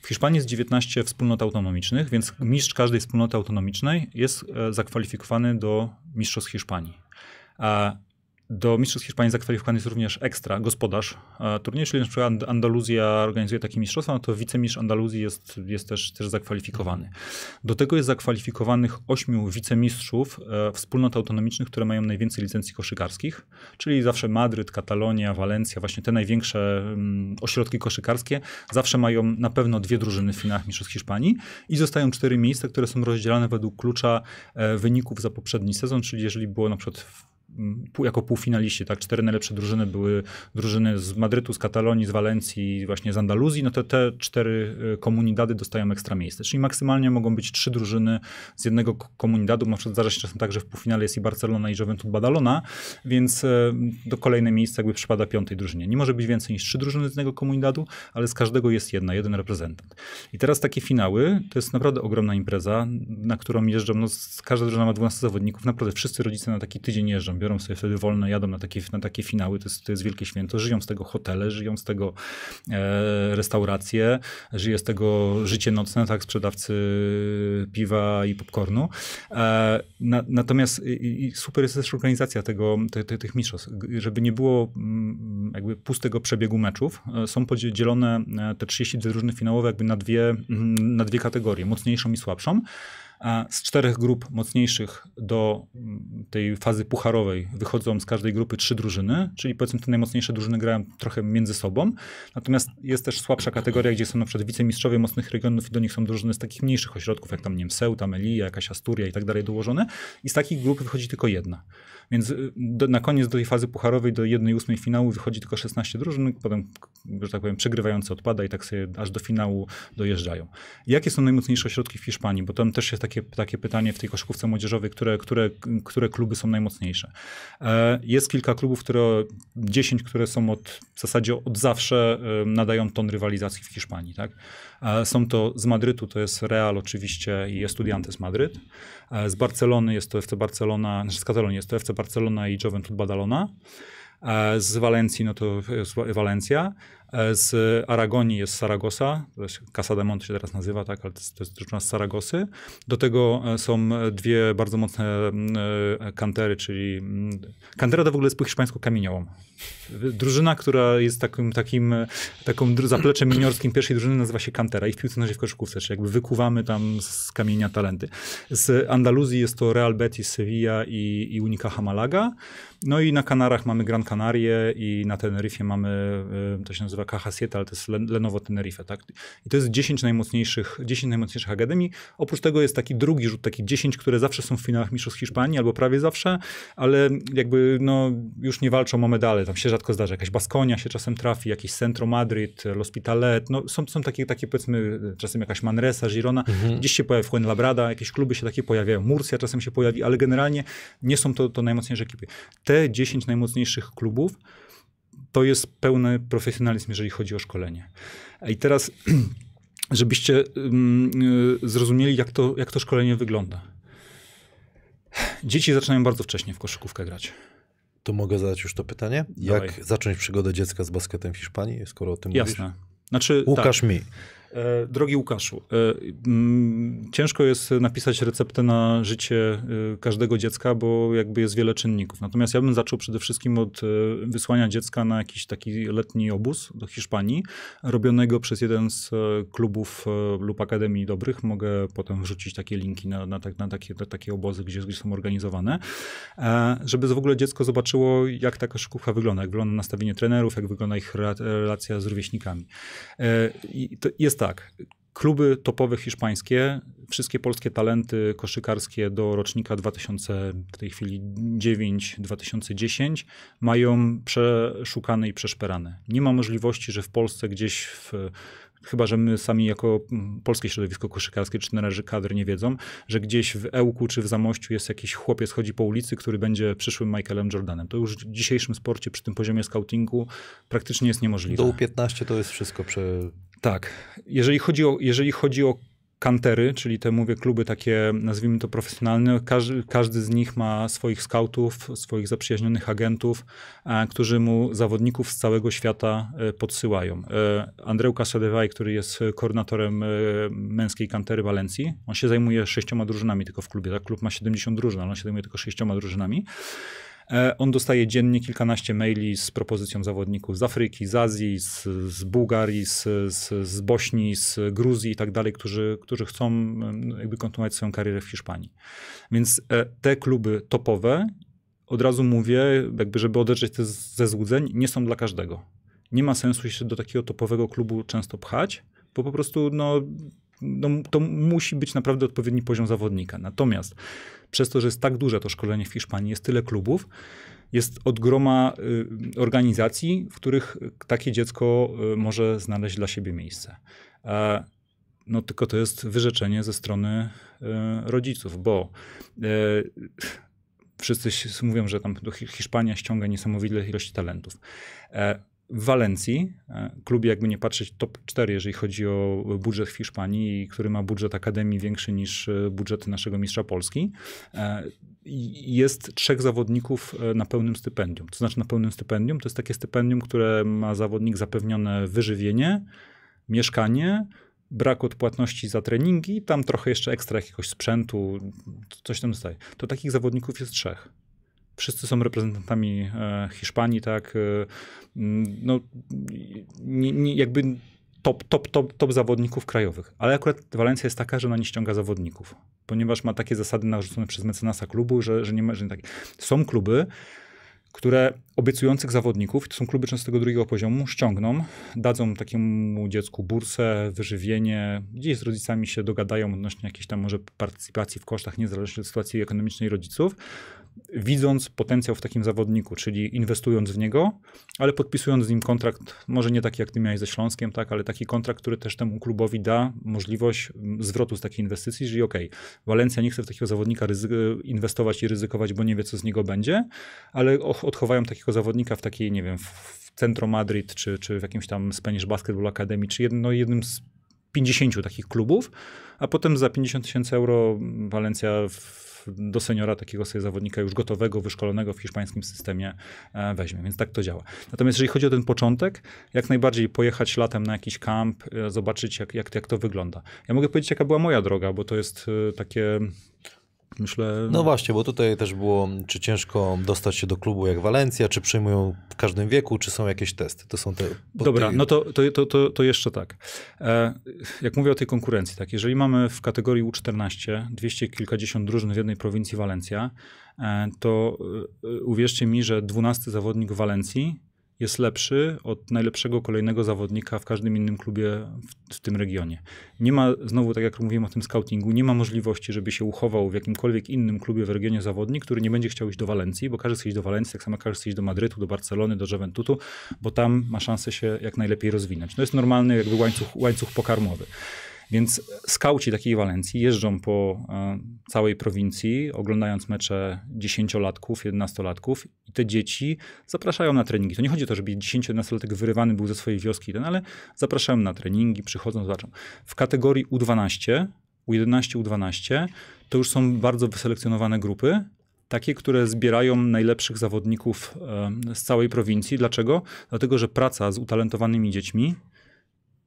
W Hiszpanii jest 19 wspólnot autonomicznych, więc mistrz każdej wspólnoty autonomicznej jest e, zakwalifikowany do mistrzostw Hiszpanii. Do Mistrzostw Hiszpanii zakwalifikowany jest również ekstra, gospodarz e, turnieju, czyli na przykład Andaluzja organizuje takie mistrzostwa, no to wicemistrz Andaluzji jest, jest też, też zakwalifikowany. Do tego jest zakwalifikowanych ośmiu wicemistrzów e, wspólnot autonomicznych, które mają najwięcej licencji koszykarskich, czyli zawsze Madryt, Katalonia, Walencja, właśnie te największe mm, ośrodki koszykarskie, zawsze mają na pewno dwie drużyny w finach Mistrzostw Hiszpanii i zostają cztery miejsca, które są rozdzielane według klucza e, wyników za poprzedni sezon, czyli jeżeli było na przykład jako półfinaliści, tak? Cztery najlepsze drużyny były drużyny z Madrytu, z Katalonii, z Walencji, właśnie z Andaluzji, no to te cztery e, komunidady dostają ekstra miejsce. Czyli maksymalnie mogą być trzy drużyny z jednego komunidadu. Na przykład zdarza się czasem tak, że w półfinale jest i Barcelona, i Juventus Badalona, więc e, do kolejne miejsce jakby przypada piątej drużynie. Nie może być więcej niż trzy drużyny z jednego komunidadu, ale z każdego jest jedna, jeden reprezentant. I teraz takie finały, to jest naprawdę ogromna impreza, na którą jeżdżą, no każda drużyna ma 12 zawodników, naprawdę wszyscy rodzice na taki tydzień jeżdżą biorą sobie wtedy wolne, jadą na takie, na takie finały, to jest, to jest wielkie święto, żyją z tego hotele, żyją z tego e, restauracje, żyje z tego życie nocne, tak, sprzedawcy piwa i popcornu. E, na, natomiast i, i super jest też organizacja tego, te, te, tych mistrzostw, żeby nie było mm, jakby pustego przebiegu meczów, e, są podzielone e, te 32 różne finałowe jakby na dwie, mm, na dwie kategorie, mocniejszą i słabszą. Z czterech grup mocniejszych do mm, tej fazy pucharowej wychodzą z każdej grupy trzy drużyny, czyli powiedzmy te najmocniejsze drużyny grają trochę między sobą. Natomiast jest też słabsza kategoria, gdzie są na przykład wicemistrzowie mocnych regionów i do nich są drużyny z takich mniejszych ośrodków, jak tam nie wiem, tam Melilla, jakaś Asturia i tak dalej dołożone. I z takich grup wychodzi tylko jedna. Więc y, do, na koniec do tej fazy pucharowej, do 1-8 finału wychodzi tylko 16 drużyn, potem, że tak powiem, przegrywający odpada i tak sobie aż do finału dojeżdżają. Jakie są najmocniejsze ośrodki w Hiszpanii? Bo tam też jest takie, takie pytanie w tej koszykówce młodzieżowej, które, które, które kluby są najmocniejsze. E, jest kilka klubów, które 10, które są od, w zasadzie od zawsze e, nadają ton rywalizacji w Hiszpanii. Tak? Są to z Madrytu, to jest Real oczywiście i Estudiantes Madryt. Z Barcelony jest to FC Barcelona, znaczy z Katalonii jest to FC Barcelona i Juventud Badalona. Z Walencji, no to jest Walencja. E, z Aragonii jest Saragossa, Casa de Monte się teraz nazywa, tak, ale to jest, to z Saragosy. Do tego e, są dwie bardzo mocne e, kantery, czyli mm, kantera to w ogóle jest po hiszpańsku kamieniołom. Drużyna, która jest takim, takim taką zapleczem miniorskim pierwszej drużyny nazywa się kantera i w piłce nożnej w koszykówce, czyli jakby wykuwamy tam z kamienia talenty. Z Andaluzji jest to Real Betis, Sevilla i, i Unika Hamalaga. No i na Kanarach mamy Gran Canaria i na Teneryfie mamy, to się nazywa nazywa ale to jest Lenovo Tenerife. Tak? I to jest 10 najmocniejszych, 10 najmocniejszych akademii. Oprócz tego jest taki drugi rzut, takich 10, które zawsze są w finałach Mistrzostw Hiszpanii, albo prawie zawsze, ale jakby no, już nie walczą o medale. Tam się rzadko zdarza. Jakaś Baskonia się czasem trafi, jakiś Centro Madryt, L'Hospitalet. No, są, są takie, takie powiedzmy, czasem jakaś Manresa, Girona. Mhm. Gdzieś się pojawia Fuenlabrada, jakieś kluby się takie pojawiają. Murcia czasem się pojawi, ale generalnie nie są to, to najmocniejsze ekipy. Te 10 najmocniejszych klubów to jest pełny profesjonalizm, jeżeli chodzi o szkolenie. I teraz, żebyście mm, zrozumieli, jak to, jak to szkolenie wygląda. Dzieci zaczynają bardzo wcześnie w koszykówkę grać. To mogę zadać już to pytanie? Jak Dawaj. zacząć przygodę dziecka z basketem w Hiszpanii, skoro o tym Jasne. mówisz? Jasne. Znaczy, tak. Łukasz tak. mi. E, drogi Łukaszu, e, mm, ciężko jest napisać receptę na życie e, każdego dziecka, bo jakby jest wiele czynników. Natomiast ja bym zaczął przede wszystkim od wysłania dziecka na jakiś taki letni obóz do Hiszpanii, robionego przez jeden z klubów lub akademii dobrych. Mogę potem wrzucić takie linki na, na, tak, na takie, na takie obozy, gdzie, są organizowane, żeby w ogóle dziecko zobaczyło, jak taka szkółka wygląda, jak wygląda nastawienie trenerów, jak wygląda ich relacja z rówieśnikami. I to jest tak. Kluby topowe hiszpańskie, wszystkie polskie talenty koszykarskie do rocznika 2000, w tej chwili 9-2010 mają przeszukane i przeszperane. Nie ma możliwości, że w Polsce gdzieś w chyba że my sami jako mm, polskie środowisko koszykarskie czy razie kadr nie wiedzą, że gdzieś w Ełku czy w Zamościu jest jakiś chłopiec chodzi po ulicy, który będzie przyszłym Michaelem Jordanem. To już w dzisiejszym sporcie przy tym poziomie scoutingu praktycznie jest niemożliwe. Do U15 to jest wszystko prze, tak. Jeżeli chodzi o, jeżeli chodzi o kantery, czyli te, mówię, kluby takie, nazwijmy to profesjonalne, każdy, każdy z nich ma swoich skautów, swoich zaprzyjaźnionych agentów, e, którzy mu zawodników z całego świata e, podsyłają. E, Andreuka Sadewaj, który jest koordynatorem e, męskiej kantery Walencji, on się zajmuje sześcioma drużynami tylko w klubie, tak? Klub ma 70 drużyn, ale on się zajmuje tylko sześcioma drużynami. E, on dostaje dziennie kilkanaście maili z propozycją zawodników z Afryki, z Azji, z, z Bułgarii, z, z, z Bośni, z Gruzji i tak dalej, którzy, chcą jakby kontynuować swoją karierę w Hiszpanii. Więc e, te kluby topowe, od razu mówię, jakby żeby odejrzeć te ze złudzeń, nie są dla każdego. Nie ma sensu się do takiego topowego klubu często pchać, bo po prostu no, no, to musi być naprawdę odpowiedni poziom zawodnika. Natomiast przez to, że jest tak duże to szkolenie w Hiszpanii, jest tyle klubów, jest od groma y, organizacji, w których takie dziecko y, może znaleźć dla siebie miejsce. E, no tylko to jest wyrzeczenie ze strony y, rodziców, bo y, wszyscy mówią, że tam Hiszpania ściąga niesamowite ilości talentów. E, w Walencji, e, klubie jakby nie patrzeć top 4, jeżeli chodzi o budżet w Hiszpanii, który ma budżet Akademii większy niż e, budżet naszego mistrza Polski, e, jest trzech zawodników na pełnym stypendium. To znaczy na pełnym stypendium, to jest takie stypendium, które ma zawodnik zapewnione wyżywienie, mieszkanie, brak odpłatności za treningi, tam trochę jeszcze ekstra jakiegoś sprzętu, coś tam zostaje. To takich zawodników jest trzech wszyscy są reprezentantami e, Hiszpanii, tak? E, no, nie, nie, jakby top, top, top, top zawodników krajowych. Ale akurat Walencja jest taka, że ona nie ściąga zawodników, ponieważ ma takie zasady narzucone przez mecenasa klubu, że, że nie ma, że nie tak. Są kluby, które obiecujących zawodników, to są kluby często tego drugiego poziomu, ściągną, dadzą takiemu dziecku bursę, wyżywienie, gdzieś z rodzicami się dogadają odnośnie jakiejś tam może partycypacji w kosztach, niezależnie od sytuacji ekonomicznej rodziców, widząc potencjał w takim zawodniku, czyli inwestując w niego, ale podpisując z nim kontrakt, może nie taki jak ty miałeś ze Śląskiem, tak, ale taki kontrakt, który też temu klubowi da możliwość mm, zwrotu z takiej inwestycji, czyli ok, Walencja nie chce w takiego zawodnika inwestować i ryzykować, bo nie wie, co z niego będzie, ale odchowają takiego zawodnika w takiej, nie wiem, w Centro Madrid, czy, czy w jakimś tam Spanish Basketball Academy, czy jedno, jednym z 50 takich klubów, a potem za 50 tysięcy euro Walencja w do seniora takiego sobie zawodnika już gotowego, wyszkolonego w hiszpańskim systemie e, weźmie, więc tak to działa. Natomiast jeżeli chodzi o ten początek, jak najbardziej pojechać latem na jakiś kamp, e, zobaczyć jak, jak, jak to wygląda. Ja mogę powiedzieć, jaka była moja droga, bo to jest e, takie myślę... No właśnie, bo tutaj też było, czy ciężko dostać się do klubu jak Walencja, czy przyjmują w każdym wieku, czy są jakieś testy. To są te... Dobra, no to, to, to, to jeszcze tak. E, jak mówię o tej konkurencji, tak, jeżeli mamy w kategorii U14 200 kilkadziesiąt drużyn w jednej prowincji Walencja, e, to e, e uwierzcie mi, że 12 zawodnik Walencji jest lepszy od najlepszego kolejnego zawodnika w każdym innym klubie w, w, tym regionie. Nie ma, znowu tak jak mówiłem o tym scoutingu, nie ma możliwości, żeby się uchował w jakimkolwiek innym klubie w regionie zawodnik, który nie będzie chciał iść do Walencji, bo każdy chce iść do Walencji, tak samo każdy chce iść do Madrytu, do Barcelony, do Juventusu, bo tam ma szansę się jak najlepiej rozwinąć. To jest normalny jakby łańcuch, łańcuch pokarmowy. Więc skauci takiej Walencji jeżdżą po e, całej prowincji, oglądając mecze dziesięciolatków, jedenastolatków i te dzieci zapraszają na treningi. To nie chodzi o to, żeby 10-11-latek wyrywany był ze swojej wioski, ten, ale zapraszają na treningi, przychodzą, zobaczą. W kategorii U12, U11, U12 to już są bardzo wyselekcjonowane grupy, takie, które zbierają najlepszych zawodników e, z całej prowincji. Dlaczego? Dlatego, że praca z utalentowanymi dziećmi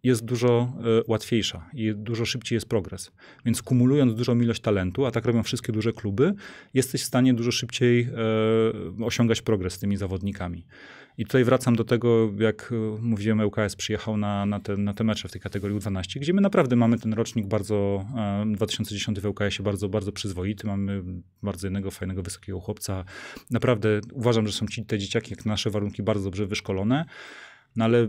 jest dużo e, łatwiejsza i dużo szybciej jest progres. Więc kumulując dużą ilość talentu, a tak robią wszystkie duże kluby, jesteś w stanie dużo szybciej e, osiągać progres z tymi zawodnikami. I tutaj wracam do tego, jak e, mówiłem, ŁKS przyjechał na, na, te, na te mecze w tej kategorii U12, gdzie my naprawdę mamy ten rocznik bardzo, 2010 w ŁKS-ie bardzo, bardzo przyzwoity, mamy bardzo jednego fajnego, wysokiego chłopca. Naprawdę uważam, że są ci, te dzieciaki, jak nasze warunki, bardzo dobrze wyszkolone, no ale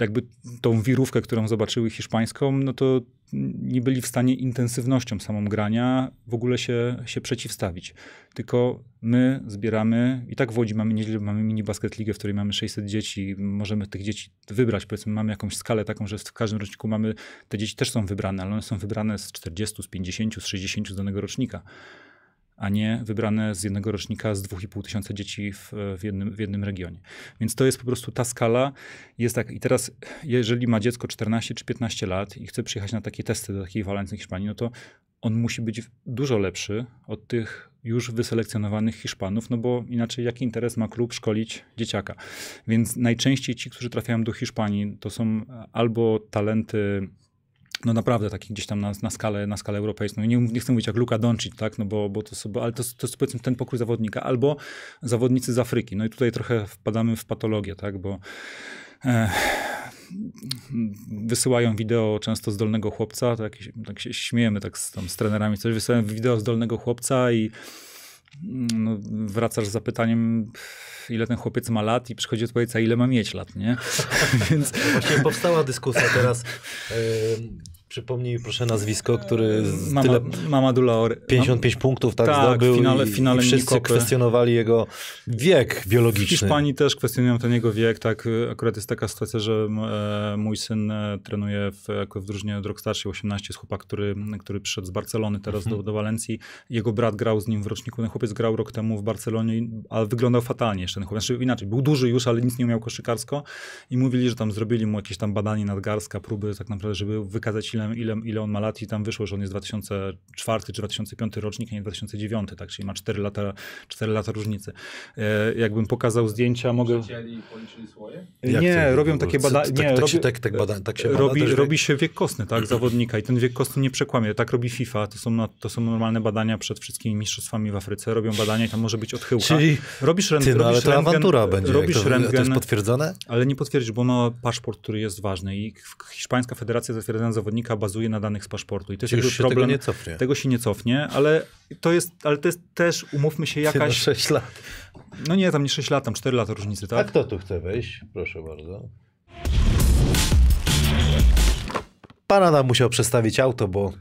jakby tą wirówkę, którą zobaczyły hiszpańską, no to nie byli w stanie intensywnością samą grania w ogóle się, się przeciwstawić. Tylko my zbieramy, i tak w Łodzi mamy nieźle, mamy mini basket ligę, w której mamy 600 dzieci, możemy tych dzieci wybrać, powiedzmy mamy jakąś skalę taką, że w każdym roczniku mamy, te dzieci też są wybrane, ale one są wybrane z 40, z 50, z 60 z danego rocznika a nie wybrane z jednego rocznika z 2,5 tysiąca dzieci w, w, jednym, w jednym regionie. Więc to jest po prostu ta skala. Jest tak, i teraz, jeżeli ma dziecko 14 czy 15 lat i chce przyjechać na takie testy do takiej walencji Hiszpanii, no to on musi być dużo lepszy od tych już wyselekcjonowanych Hiszpanów, no bo inaczej jaki interes ma klub szkolić dzieciaka. Więc najczęściej ci, którzy trafiają do Hiszpanii, to są albo talenty no naprawdę taki gdzieś tam na, na, skalę, na skalę europejską. Nie, nie chcę mówić jak Luka Doncic, tak, no bo, bo to ale to, to jest powiedzmy ten pokój zawodnika, albo zawodnicy z Afryki. No i tutaj trochę wpadamy w patologię, tak, bo e, wysyłają wideo często z dolnego chłopca, tak, tak się śmiejemy tak z, tam, z trenerami, coś wysyłają wideo z dolnego chłopca i no, wracasz z zapytaniem, ile ten chłopiec ma lat i przychodzi odpowiedź, a ile ma mieć lat, nie? Więc... Właśnie powstała dyskusja teraz, Przypomnij mi proszę nazwisko, który z Mama, tyle... Mama 55 no, punktów tak, tak zdobył w finale, i, finale i wszyscy kwestionowali jego wiek biologiczny. W Hiszpanii też kwestionują ten jego wiek, tak. Y, akurat jest taka sytuacja, że e, mój syn e, trenuje w, jako w drużynie od rok 18, z chłopak, który, który przyszedł z Barcelony teraz mhm. do, do Walencji. Jego brat grał z nim w roczniku. Ten chłopiec grał rok temu w Barcelonie, ale wyglądał fatalnie jeszcze ten chłopiec. Znaczy, inaczej, był duży już, ale nic nie miał koszykarsko i mówili, że tam zrobili mu jakieś tam badanie nadgarstka, próby tak naprawdę, żeby wykazać ile ile, ile on ma lat i tam wyszło, że on jest 2004 czy 2005 rocznik, a nie 2009, tak, czyli ma 4 lata, 4 lata różnicy. E, jakbym pokazał zdjęcia, mogę... E, nie, robią takie badania. Tak, tak, robi... się, tak, tak tak bada, robi, robi się wiek kostny, tak, zawodnika i ten wiek kostny nie przekłamie. Tak robi FIFA, to są, to są normalne badania przed wszystkimi mistrzostwami w Afryce, robią badania i tam może być odchyłka. Czyli robisz rentgen, ty, no, ale to rentgen, awantura będzie. Robisz to, rentgen, to jest potwierdzone? Ale nie potwierdzisz, bo ma paszport, który jest ważny i Hiszpańska Federacja Zatwierdzenia Zawodnika bazuje na danych z paszportu. I to jest Już się problem. Tego, nie cofnie. tego się nie cofnie, ale to jest, ale to jest też, umówmy się, no, jakaś. 6 lat. No nie, tam nie 6 lat, tam 4 lata różnicy, tak? A kto tu chce wejść? Proszę bardzo. Pan Adam musiał przestawić auto, bo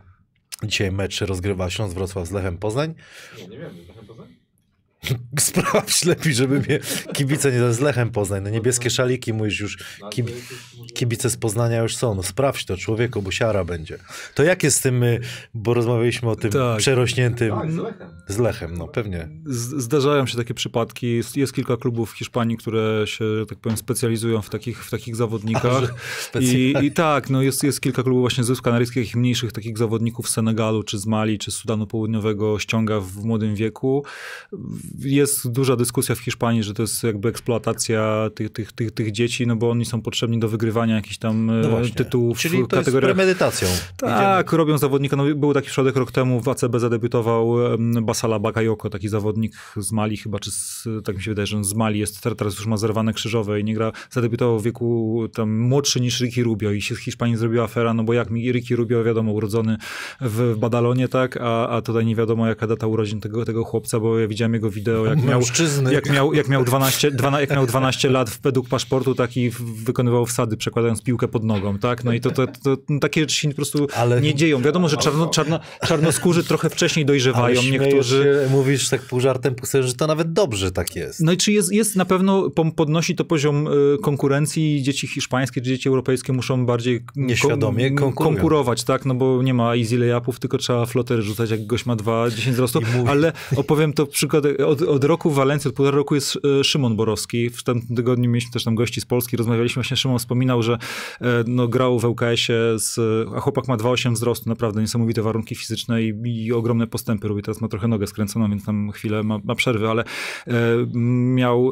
dzisiaj mecz rozgrywa Śląsk Wrocław z Lechem Poznań. Nie, nie wiem. Sprawdź lepiej, żeby mnie kibice nie z Lechem Poznań. No niebieskie szaliki mówisz już, no, kib, kibice z Poznania już są. No sprawdź to, człowieku, bo siara będzie. To jak jest z tym, y, bo rozmawialiśmy o tym tak. przerośniętym... Tak, z Lechem. Z Lechem, no pewnie. zdarzają się takie przypadki. Jest kilka klubów w Hiszpanii, które się, tak powiem, specjalizują w takich, w takich zawodnikach. A, I, I, tak, no jest, jest kilka klubów właśnie z Wysp Kanaryjskich i mniejszych takich zawodników z Senegalu, czy z Mali, czy z Sudanu Południowego ściąga w młodym wieku jest duża dyskusja w Hiszpanii, że to jest jakby eksploatacja tych, tych, tych, tych dzieci, no bo oni są potrzebni do wygrywania jakichś tam no e, tytułów. Czyli to kategoriach. jest premedytacją. Tak, Idziemy. robią zawodnika. No, był taki środek rok temu, w ACB zadebiutował Basala Bakayoko, taki zawodnik z Mali chyba, czy z, tak mi się wydaje, że z Mali jest, teraz już ma zerwane krzyżowe i nie gra, zadebiutował w wieku tam młodszy niż Ricky Rubio i się z Hiszpanii zrobiła afera, no bo jak Ricky Rubio, wiadomo, urodzony w Badalonie, tak, a, a tutaj nie wiadomo jaka data urodzin tego, tego chłopca, bo ja widziałem jego wideo wideo, jak miał, jak miał, jak miał, 12, 12, jak miał 12 lat w peduk paszportu, taki wykonywał wsady, przekładając piłkę pod nogą, tak? No i to, to, to takie rzeczy się po prostu ale, nie dzieją. Wiadomo, że czarno, czarno, czarnoskórzy trochę wcześniej dojrzewają, ale niektórzy... Się, mówisz tak pół żartem, że to nawet dobrze tak jest. No i czy jest, jest na pewno, podnosi to poziom y, konkurencji dzieci hiszpańskie czy dzieci europejskie muszą bardziej nieświadomie kon konkurować, tak? No bo nie ma easy layupów, tylko trzeba flotery rzucać, jak goś ma dwa, dziesięć wzrostu, ale opowiem to przykład od, od roku w Walencji, od półtora roku jest e, Szymon Borowski. W tym tygodniu mieliśmy też tam gości z Polski, rozmawialiśmy właśnie, Szymon wspominał, że e, no, grał w ŁKS-ie, z, a chłopak ma 2,8 wzrostu, naprawdę niesamowite warunki fizyczne i, i, ogromne postępy robi. Teraz ma trochę nogę skręconą, więc tam chwilę ma, ma przerwy, ale e, miał,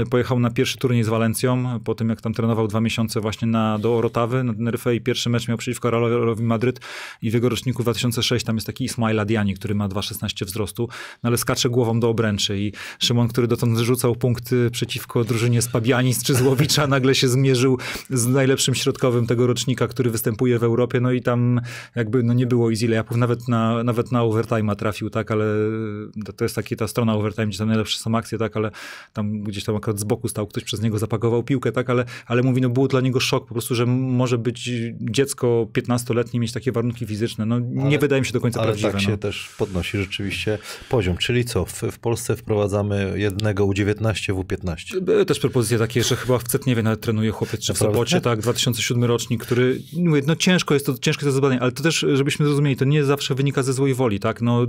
e, pojechał na pierwszy turniej z Walencją, po tym jak tam trenował dwa miesiące właśnie na, do Orotawy, na Tenerife i pierwszy mecz miał przeciwko Realowi Madryt i w jego roczniku 2006 tam jest taki Ismail Adiani, który ma 2,16 wzrostu, no, ale skacze głową do obręczy i Szymon, który dotąd rzucał punkty przeciwko drużynie Pabianic czy Złowicza, nagle się zmierzył z najlepszym środkowym tego rocznika, który występuje w Europie, no i tam jakby no nie było easy layupów, nawet na, nawet na overtime'a trafił, tak, ale e, to jest taki, ta strona overtime, gdzie tam najlepsze są akcje, tak, ale tam gdzieś tam akurat z boku stał, ktoś przez niego zapakował piłkę, tak, ale, ale mówi, no był dla niego szok po prostu, że może być dziecko 15-letnie mieć takie warunki fizyczne, no nie ale, wydaje mi się do końca ale tak prawdziwe. tak się no. też podnosi rzeczywiście poziom, czyli co, w, w w Polsce wprowadzamy jednego U19, W15. Były też propozycje takie, że chyba w e wiem, nawet trenuje chłopiec, czy w Sopocie, tak, 2007 rocznik, który, mówię, no ciężko jest to, ciężko to zadanie, ale to też, żebyśmy zrozumieli, to nie zawsze wynika ze złej woli, tak, no y,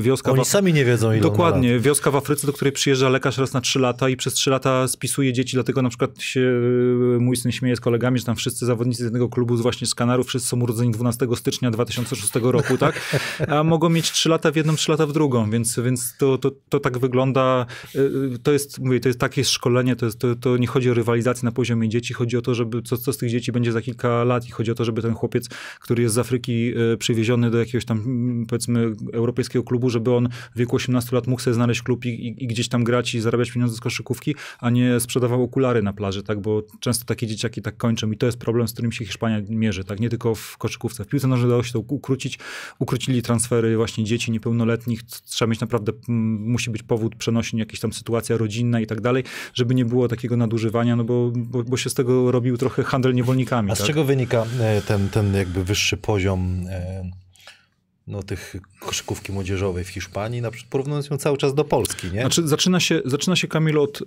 wioska... Oni w... sami nie wiedzą, ile Dokładnie, wioska w Afryce, do której przyjeżdża lekarz raz na 3 lata i przez 3 lata spisuje dzieci, dlatego na przykład się y, mój syn śmieje z kolegami, że tam wszyscy zawodnicy z jednego klubu, właśnie z Kanarów, wszyscy są urodzeni 12 stycznia 2006 roku, tak, a mogą mieć 3 lata w jedną, 3 lata w drugą, więc, więc to, to to, to tak wygląda. Y, y, to jest, mówię, to jest takie szkolenie, to, jest, to, to nie chodzi o rywalizację na poziomie dzieci, chodzi o to, żeby co, co z tych dzieci będzie za kilka lat i chodzi o to, żeby ten chłopiec, który jest z Afryki y, przywieziony do jakiegoś tam, mm, powiedzmy, europejskiego klubu, żeby on w wieku 18 lat mógł sobie znaleźć klub i, i, i gdzieś tam grać i zarabiać pieniądze z koszykówki, a nie sprzedawał okulary na plaży, tak? Bo często takie dzieciaki tak kończą i to jest problem, z którym się Hiszpania mierzy, tak? Nie tylko w koszykówce. W piłce nożnej dało się to ukrócić. Ukrócili transfery właśnie dzieci niepełnoletnich. Trzeba mieć naprawdę mm, musi być powód przenosin, jakaś tam sytuacja rodzinna i tak dalej, żeby nie było takiego nadużywania, no bo, bo, bo się z tego robił trochę handel niewolnikami. A z tak? czego wynika e, ten, ten jakby wyższy poziom... E, no, tych koszykówki młodzieżowej w Hiszpanii, na przykład porównując ją cały czas do Polski, nie? Znaczy, zaczyna się, zaczyna się Kamil od y,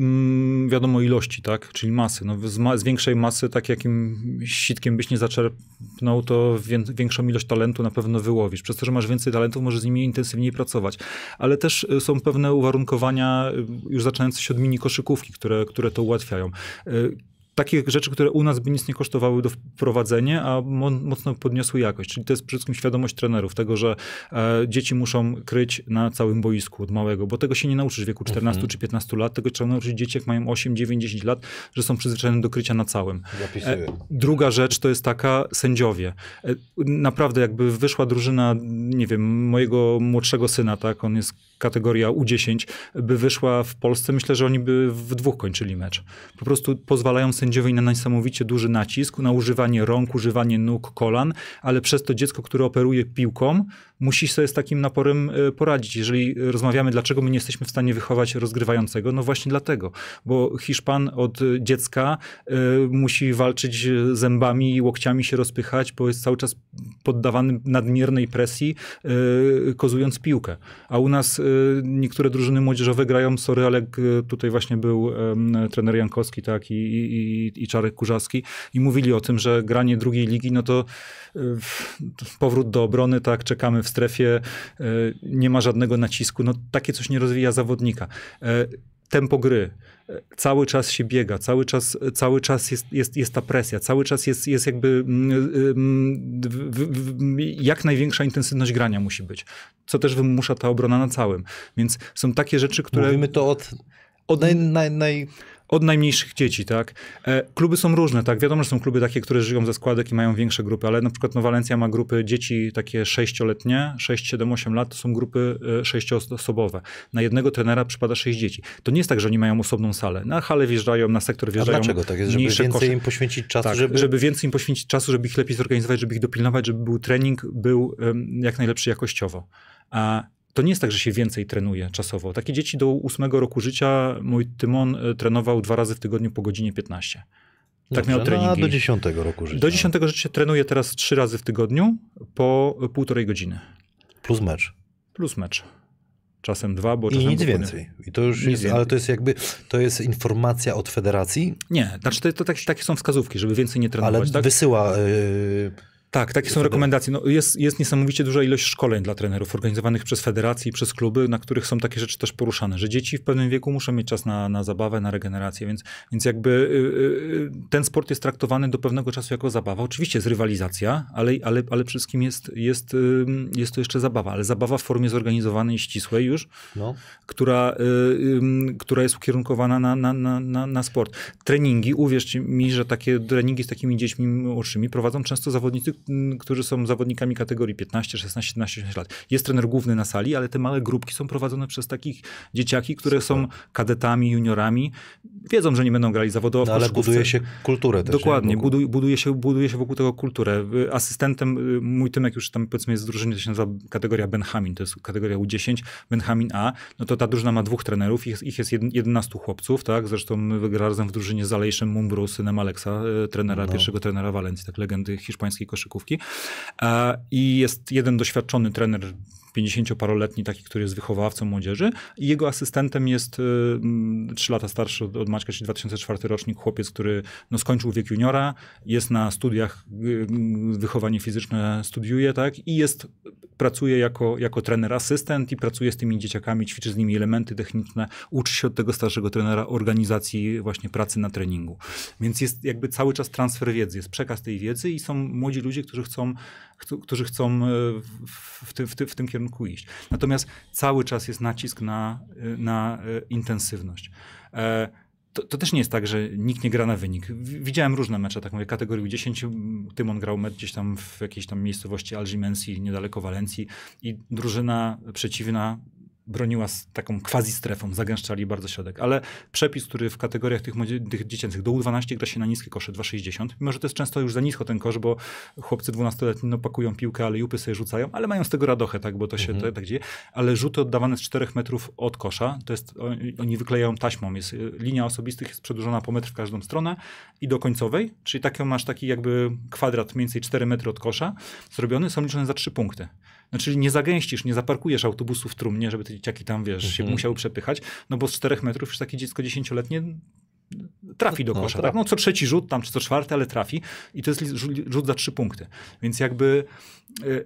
mm, wiadomo ilości, tak? Czyli masy. No, z, ma z, większej masy, tak jakim sitkiem byś nie zaczerpnął, to większą ilość talentu na pewno wyłowisz. Przez to, że masz więcej talentów, możesz z nimi intensywniej pracować. Ale też y, są pewne uwarunkowania y, już zaczynające się od mini koszykówki, które, które to ułatwiają. Y takich rzeczy, które u nas by nic nie kosztowały do wprowadzenia, a mo mocno podniosły jakość. Czyli to jest przede wszystkim świadomość trenerów, tego, że e, dzieci muszą kryć na całym boisku od małego, bo tego się nie nauczysz w wieku 14 mhm. czy 15 lat, tego trzeba nauczyć dzieci, jak mają 8, 9, 10 lat, że są przyzwyczajone do krycia na całym. E, druga rzecz to jest taka sędziowie. E, naprawdę jakby wyszła drużyna, nie wiem, mojego młodszego syna, tak, on jest kategoria U10 by wyszła w Polsce, myślę, że oni by w dwóch kończyli mecz. Po prostu pozwalają sędziowi na niesamowicie duży nacisk, na używanie rąk, używanie nóg, kolan, ale przez to dziecko, które operuje piłką, musi sobie z takim naporem y, poradzić. Jeżeli rozmawiamy, dlaczego my nie jesteśmy w stanie wychować rozgrywającego, no właśnie dlatego, bo Hiszpan od dziecka y, musi walczyć zębami i łokciami się rozpychać, bo jest cały czas poddawany nadmiernej presji, y, kozując piłkę. A u nas niektóre drużyny młodzieżowe grają, sorry, ale tutaj właśnie był trener Jankowski tak, i, i, i Czarek Kurzaski i mówili o tym, że granie drugiej ligi, no to powrót do obrony, tak, czekamy w strefie, e, nie ma żadnego nacisku. No, takie coś nie rozwija zawodnika e, tempo gry. E, cały czas się biega, cały czas, cały czas jest, jest, jest ta presja, cały czas jest, jest jakby mm, jak największa intensywność grania musi być, co też wymusza ta obrona na całym. Więc są takie rzeczy, które... Mówimy to od, od naj, naj, naj od najmniejszych dzieci, tak? E, kluby są różne, tak? Wiadomo, że są kluby takie, które żyją ze składek i mają większe grupy, ale na przykład no, Walencja ma grupy dzieci takie 6-letnie, 6, 7, 8 lat, to są grupy e, sześcioosobowe. osobowe Na jednego trenera przypada 6 dzieci. To nie jest tak, że oni mają osobną salę. Na hale wjeżdżają, na sektor wjeżdżają. A dlaczego tak jest? Żeby więcej kosze. im poświęcić czasu, tak, żeby... żeby... więcej im poświęcić czasu, żeby ich lepiej zorganizować, żeby ich dopilnować, żeby był trening, był um, jak najlepszy jakościowo. A to nie jest tak, że się więcej trenuje czasowo. Takie dzieci do ósmego roku życia mój Tymon e, trenował dwa razy w tygodniu po godzinie 15. Tak Dobrze, miał no treningi. A do dziesiątego roku życia. Do dziesiątego życia trenuję teraz trzy razy w tygodniu po półtorej godziny. Plus mecz. Plus mecz czasem dwa, bo I czasem... I nic więcej. I to już jest, więcej. ale to jest jakby, to jest informacja od federacji? Nie, znaczy to, to tak, takie są wskazówki, żeby więcej nie trenować. Ale tak? wysyła... Yy tak, takie są rekomendacje. No jest, jest niesamowicie duża ilość szkoleń dla trenerów organizowanych przez federacje i przez kluby, na których są takie rzeczy też poruszane, że dzieci w pewnym wieku muszą mieć czas na, na zabawę, na regenerację, więc, więc jakby y, y, y, ten sport jest traktowany do pewnego czasu jako zabawa. Oczywiście jest rywalizacja, ale, ale, ale przede wszystkim jest, jest, jest to jeszcze zabawa, ale zabawa w formie zorganizowanej ścisłej już, no. która, która jest ukierunkowana na, na, na, na, na sport. Treningi, uwierzcie mi, że takie treningi z takimi dziećmi młodszymi prowadzą często zawodnicy, którzy są zawodnikami kategorii 15, 16, 17, 18 lat. Jest trener główny na sali, ale te małe grupki są prowadzone przez takich dzieciaki, które są kadetami, juniorami. Wiedzą, że nie będą grali zawodowo. No, ale buduje się kulturę też. Dokładnie, buduje, buduje, się, buduje się wokół tego kulturę. Y, asystentem, y, mój Tymek już tam powiedzmy jest z drużyny, to się nazywa kategoria Benhamin, to jest kategoria U10, Benhamin A, no to ta drużyna ma dwóch trenerów, ich, ich jest 11 chłopców, tak? Zresztą wygra razem w drużynie z Alejszem Mumbrus, synem Aleksa, y, trenera, no. pierwszego trenera Walencji, tak legendy hiszpańskiej koszy koszykówki. E, I jest jeden doświadczony trener 50-paroletni, taki, który jest wychowawcą młodzieży i jego asystentem jest y, mm, trzy 3 lata starszy od, Maćka, czyli 2004 rocznik, chłopiec, który no, skończył wiek juniora, jest na studiach, y, y, wychowanie fizyczne studiuje, tak, i jest, pracuje jako, jako trener asystent i pracuje z tymi dzieciakami, ćwiczy z nimi elementy techniczne, uczy się od tego starszego trenera organizacji właśnie pracy na treningu. Więc jest jakby cały czas transfer wiedzy, jest przekaz tej wiedzy i są młodzi ludzie, którzy chcą którzy chcą e, w, w, w, tym kierunku iść. Natomiast cały czas jest nacisk na, e, na e, intensywność. To, to, też nie jest tak, że nikt nie gra na wynik. Widziałem różne mecze, tak mówię, kategorii 10. Tymon grał mecz gdzieś tam w jakiejś tam miejscowości Algimensi, niedaleko Walencji i drużyna przeciwna broniła z taką quasi-strefą, zagęszczali bardzo środek. Ale przepis, który w kategoriach tych, tych dziecięcych do U12 gra się na niskie kosze, 2,60, mimo że to jest często już za nisko ten kosz, bo chłopcy 12-letni no, pakują piłkę, ale jupy sobie rzucają, ale mają z tego radochę, tak, bo to się mhm. tak dzieje. Ale rzuty oddawane z 4 metrów od kosza, to jest, oni wyklejają taśmą, jest y, linia osobistych jest przedłużona po metr w każdą stronę i do końcowej, czyli taką masz taki jakby kwadrat mniej więcej 4 metry od kosza zrobiony, są liczone za 3 punkty. No, czyli nie zagęścisz, nie zaparkujesz autobusu w trumnie, żeby te dzieciaki tam, wiesz, mhm. się musiały przepychać, no bo z czterech metrów już takie dziecko dziesięcioletnie trafi do no, kosza. No, tak. no, co trzeci rzut tam, czy co czwarty, ale trafi. I to jest rzut za trzy punkty. Więc jakby,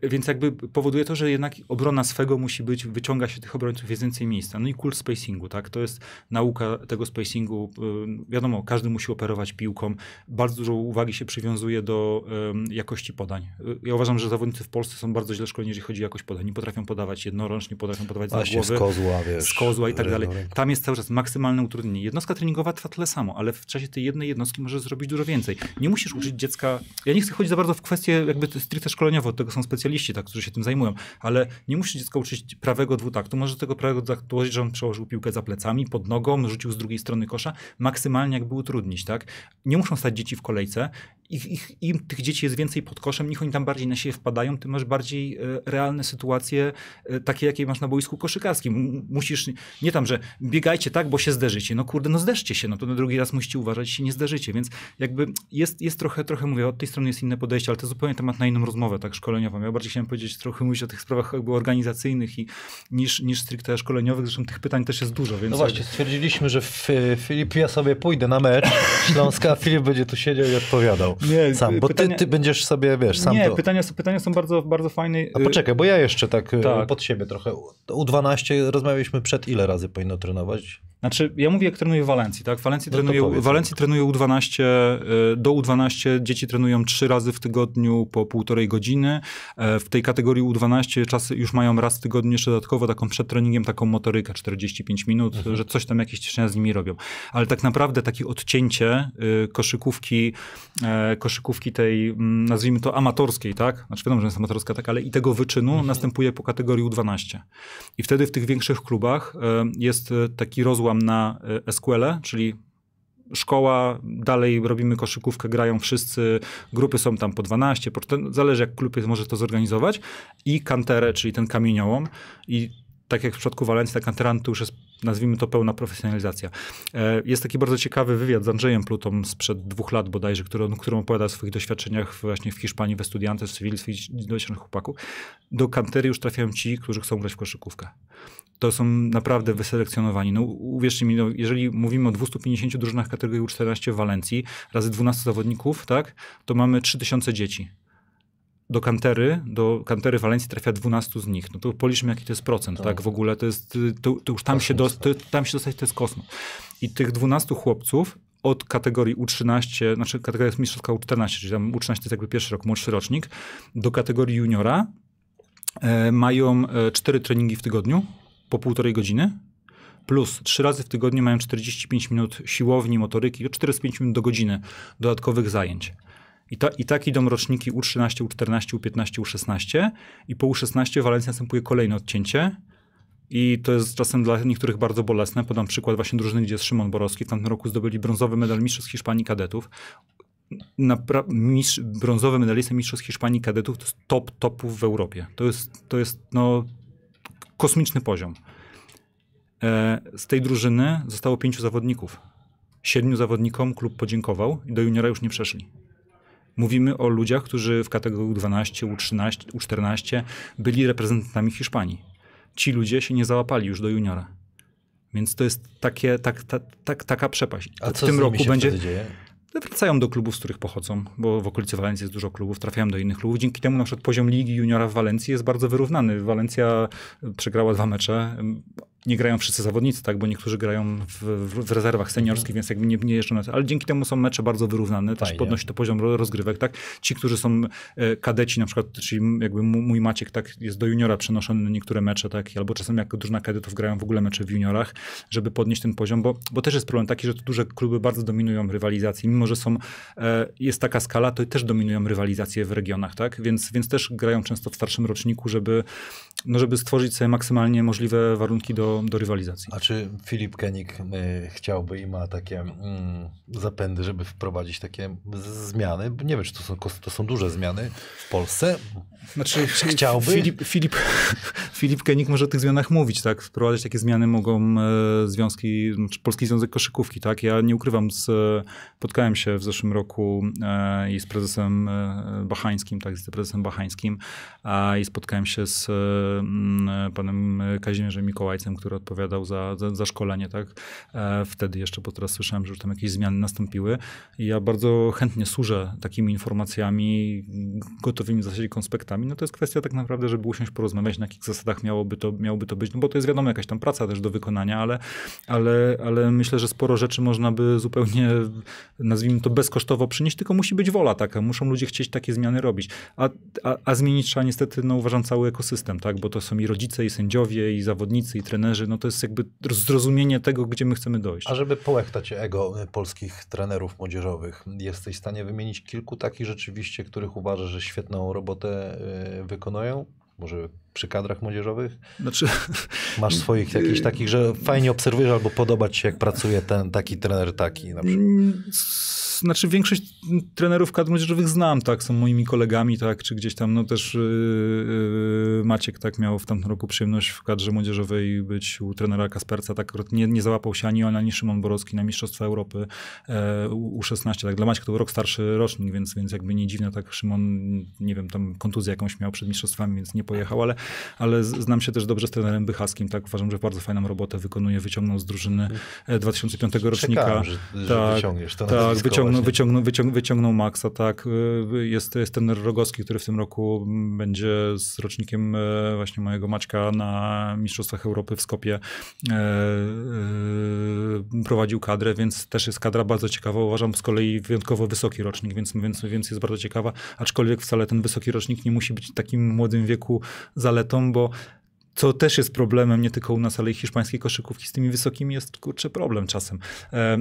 e, więc jakby powoduje to, że jednak obrona swego musi być, wyciąga się tych obrońców więcej miejsca. No i kult spacingu, tak? To jest nauka tego spacingu. E, wiadomo, każdy musi operować piłką. Bardzo dużo uwagi się przywiązuje do jakości podań. E, ja uważam, że zawodnicy w Polsce są bardzo źle szkoleni, jeżeli chodzi o jakość podań. Nie potrafią podawać jednorącznie, potrafią podawać Właśnie, za głowy. Z kozła, wiesz, z kozła i tak dalej. Tam jest cały czas maksymalne utrudnienie. Jednostka treningowa trwa tyle samo, ale w czasie tej jednej jednostki możesz zrobić dużo więcej. Nie musisz uczyć dziecka, ja nie chcę chodzić za bardzo w kwestie jakby stricte szkoleniowe, od tego są specjaliści, tak, którzy się tym zajmują, ale nie musisz dziecka uczyć prawego dwutaktu, może tego prawego dwutaktu ułożyć, że on przełożył piłkę za plecami, pod nogą, rzucił z drugiej strony kosza, maksymalnie jakby utrudnić, tak. Nie muszą stać dzieci w kolejce, ich, ich, im tych dzieci jest więcej pod koszem, niech oni tam bardziej na siebie wpadają, ty masz bardziej e, realne sytuacje, e, takie jakie masz na boisku koszykarskim. Musisz, nie tam, że biegajcie tak, bo się zderzycie. No kurde, no zderzcie się, no to na drugi raz musicie uważać, się nie zderzycie. Więc jakby jest, jest trochę, trochę mówię, od tej strony jest inne podejście, ale to zupełnie temat na inną rozmowę, tak szkoleniową. Ja bardziej chciałem powiedzieć, trochę mówić o tych sprawach jakby organizacyjnych i, niż, niż stricte szkoleniowych, zresztą tych pytań też jest dużo. Więc no właśnie, stwierdziliśmy, że Filip, ja sobie pójdę na mecz Śląska, a Filip będzie tu siedział i odpowiadał nie, sam, bo pytania... ty, ty będziesz sobie, wiesz, sam Nie, to... pytania, pytania są bardzo, bardzo fajne. A y- poczekaj, bo ja jeszcze tak, y, tak. pod siebie trochę. U12 rozmawialiśmy przed ile razy powinno trenować? Znaczy, ja mówię, jak trenuję w Walencji, tak? W Walencji, no trenuję, Walencji trenuję U12, y, do U12 dzieci trenują trzy razy w tygodniu po półtorej godziny. E, w tej kategorii U12 czasy już mają raz w tygodniu jeszcze dodatkowo taką przed treningiem, taką motorykę 45 minut, mhm. że coś tam jakieś ćwiczenia z nimi robią. Ale tak naprawdę takie odcięcie y, koszykówki, e, koszykówki tej, mm, nazwijmy to amatorskiej, tak? Znaczy, wiadomo, że jest amatorska, tak, ale i tego wyczynu mhm. następuje po kategorii U12. I wtedy w tych większych klubach e, jest taki rozład na e, SQL, czyli szkoła, dalej robimy koszykówkę, grają wszyscy, grupy są tam po 12, po 14, zależy jak klub może to zorganizować i kanterę, czyli ten kamieniołom i tak jak w przypadku Walencji, ta kanteran to już jest, nazwijmy to, pełna profesjonalizacja. E, jest taki bardzo ciekawy wywiad z Andrzejem Plutą sprzed dwóch lat bodajże, który, który opowiada o swoich doświadczeniach właśnie w Hiszpanii, we studiantach, w Civil, swoich doświadczeniach chłopaków. Do kantery już trafiają ci, którzy chcą grać w koszykówkę to są naprawdę wyselekcjonowani. No uwierzcie mi, no, jeżeli mówimy o 250 drużynach kategorii U14 w Walencji, razy 12 zawodników, tak, to mamy 3000 dzieci. Do kantery, do kantery Walencji trafia 12 z nich. No to policzmy, jaki to jest procent, tak? tak? W ogóle to jest, to, to już tam się, do, tak. to, tam się dostać, to jest kosmos. I tych 12 chłopców od kategorii U13, znaczy kategoria jest mistrzowska U14, czyli tam U13 to jest jakby pierwszy rok, młodszy rocznik, do kategorii juniora, e, mają e, cztery treningi w tygodniu, po półtorej godziny, plus trzy razy w tygodniu mają 45 minut siłowni, motoryki, 45 minut do godziny dodatkowych zajęć. I, ta, I tak idą roczniki U13, U14, U15, U16 i po U16 w Walencji następuje kolejne odcięcie i to jest czasem dla niektórych bardzo bolesne. Podam przykład właśnie drużyny, gdzie jest Szymon Borowski. W tamtym roku zdobyli brązowy medal mistrzostw Hiszpanii kadetów. Napra mistrz brązowy medalista mistrzostw Hiszpanii kadetów to jest top topów w Europie. To jest, to jest no, kosmiczny poziom. E, z tej drużyny zostało pięciu zawodników. Siedmiu zawodnikom klub podziękował i do juniora już nie przeszli. Mówimy o ludziach, którzy w kategorii 12, U13, U14 byli reprezentantami Hiszpanii. Ci ludzie się nie załapali już do juniora. Więc to jest takie, tak, tak, tak, taka przepaść. A w co tym roku będzie. Dzieje? wracają do klubów, z których pochodzą, bo w okolicy Walencji jest dużo klubów, trafiają do innych klubów. Dzięki temu na przykład poziom ligi juniora w Walencji jest bardzo wyrównany. Walencja e, przegrała dwa mecze, nie grają wszyscy zawodnicy, tak, bo niektórzy grają w, w rezerwach seniorskich, mhm. więc jakby nie, nie jeżdżą na to. Ale dzięki temu są mecze bardzo wyrównane, Fajnie. też podnosi to poziom rozgrywek, tak. Ci, którzy są e, kadeci na przykład, czyli jakby mój Maciek, tak, jest do juniora przenoszony na niektóre mecze, tak, albo czasem jak drużyna kadetów grają w ogóle mecze w juniorach, żeby podnieść ten poziom, bo, bo też jest problem taki, że duże kluby bardzo dominują rywalizacji, mimo że są, e, jest taka skala, to też dominują rywalizacje w regionach, tak, więc, więc też grają często w starszym roczniku, żeby no żeby stworzyć sobie maksymalnie możliwe warunki do, do rywalizacji. A czy Filip Kenik y, chciałby i ma takie mm, zapędy, żeby wprowadzić takie zmiany? Nie wiem, czy to są, to są duże zmiany w Polsce. Znaczy, czy chciałby? Filip, Filip, Filip Kenik może o tych zmianach mówić, tak? Wprowadzać takie zmiany mogą e, związki, znaczy Polski Związek Koszykówki, tak? Ja nie ukrywam, z, spotkałem się w zeszłym roku e, i z prezesem e, Bachańskim, tak? Z prezesem Bachańskim i spotkałem się z panem Kazimierzem Mikołajcem, który odpowiadał za, za, za szkolenie, tak? E, wtedy jeszcze, bo teraz słyszałem, że już tam jakieś zmiany nastąpiły. I ja bardzo chętnie służę takimi informacjami, gotowymi w zasadzie konspektami. No to jest kwestia tak naprawdę, żeby usiąść porozmawiać, na jakich zasadach miałoby to, miałoby to być, no bo to jest wiadomo jakaś tam praca też do wykonania, ale, ale, ale myślę, że sporo rzeczy można by zupełnie, nazwijmy to bezkosztowo przynieść, tylko musi być wola taka, muszą ludzie chcieć takie zmiany robić. A, a, a zmienić trzeba niestety, no uważam, cały ekosystem, tak? bo to są i rodzice, i sędziowie, i zawodnicy, i trenerzy. No to jest jakby zrozumienie tego, gdzie my chcemy dojść. A żeby połechtać ego polskich trenerów młodzieżowych, jesteś w stanie wymienić kilku takich rzeczywiście, których uważasz, że świetną robotę y, wykonują? Może przy kadrach młodzieżowych? Znaczy... Masz swoich jakichś takich, że fajnie obserwujesz albo podobać się, jak pracuje ten taki trener taki na przykład? Mm, znaczy większość trenerów kadr młodzieżowych znam, tak, są moimi kolegami, tak, czy gdzieś tam, no też yy, Maciek, tak, miał w tamtym roku przyjemność w kadrze młodzieżowej być u trenera Kasperca, tak, nie, nie załapał się ani on, ani Szymon Borowski na Mistrzostwa Europy e, u, U16, tak, dla Maćka to był rok starszy rocznik, więc, więc jakby nie dziwne, tak, Szymon, nie wiem, tam kontuzję jakąś miał przed Mistrzostwami, więc nie pojechał, ale, ale znam się też dobrze z trenerem Bychaskim, tak, uważam, że bardzo fajną robotę wykonuje, wyciągnął z drużyny 2005 mhm. e, rocznika. Czekałem, że, że tak, wyciągniesz to tak, wyciągnął no, wyciągnął, wyciągnął, wyciągnął, wyciągnął Maxa, tak. Y, jest, jest ten Rogowski, który w tym roku będzie z rocznikiem y, właśnie mojego Maćka na Mistrzostwach Europy w Skopie e, e, prowadził kadrę, więc też jest kadra bardzo ciekawa. Uważam z kolei wyjątkowo wysoki rocznik, więc, więc, więc jest bardzo ciekawa, aczkolwiek wcale ten wysoki rocznik nie musi być w takim młodym wieku zaletą, bo co też jest problemem nie tylko u nas, ale i hiszpańskiej koszykówki z tymi wysokimi jest kurczę problem czasem. E,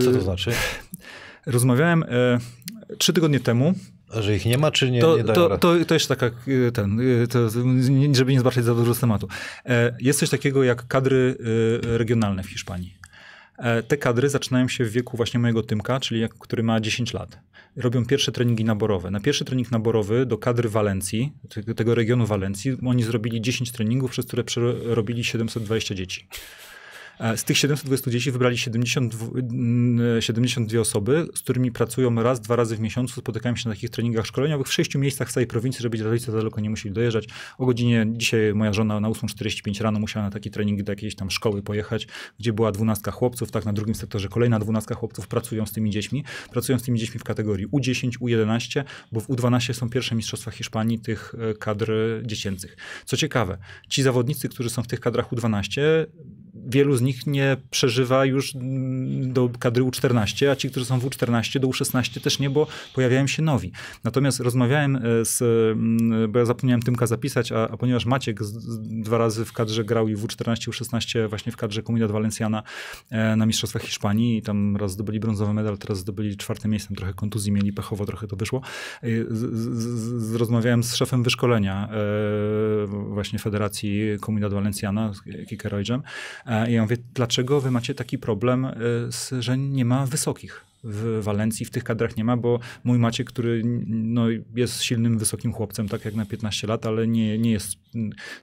co to y, znaczy? Rozmawiałem y, trzy tygodnie temu że ich nie ma, czy nie, to, nie dają to, to, to jeszcze taka, y, ten, to, żeby nie zbaczać za dużo z tematu. E, jest coś takiego jak kadry regionalne w Hiszpanii. E, te kadry zaczynają się w wieku właśnie mojego Tymka, czyli jak, który ma 10 lat. Robią pierwsze treningi naborowe. Na pierwszy trening naborowy do kadry Walencji, tego regionu Walencji, oni zrobili 10 treningów, przez które przerobili 720 dzieci. E, z tych 720 dzieci wybrali 72, 72 e, osoby, z którymi pracują raz, dwa razy w miesiącu, spotykają się na takich treningach szkoleniowych w sześciu miejscach w całej prowincji, żeby rodzice daleko nie musieli dojeżdżać. O godzinie dzisiaj moja żona na 8.45 rano musiała na taki trening do jakiejś tam szkoły pojechać, gdzie była dwunastka chłopców, tak na drugim sektorze kolejna dwunastka chłopców pracują z tymi dziećmi. Pracują z tymi dziećmi w kategorii U10, U11, bo w U12 są pierwsze mistrzostwa Hiszpanii tych e, kadr dziecięcych. Co ciekawe, ci zawodnicy, którzy są w tych kadrach U12, wielu z nich nie przeżywa już mm, do kadry U14, a ci, którzy są w U14 do U16 też nie, bo pojawiają się nowi. Natomiast rozmawiałem e, z, mm, bo ja zapomniałem Tymka zapisać, a, a ponieważ Maciek z, z, dwa razy w kadrze grał i w U14, U16 właśnie w kadrze Comunidad Valenciana e, na Mistrzostwach Hiszpanii i tam raz zdobyli brązowy medal, teraz zdobyli czwarte miejsce, trochę kontuzji mieli, pechowo trochę to wyszło. E, z, rozmawiałem z szefem wyszkolenia e, właśnie Federacji Comunidad Valenciana, Kikerojdzem, e, i ja mówię, dlaczego wy macie taki problem, e, że nie ma wysokich? w Walencji, w tych kadrach nie ma, bo mój Macie, który no, jest silnym, wysokim chłopcem, tak jak na 15 lat, ale nie, nie jest...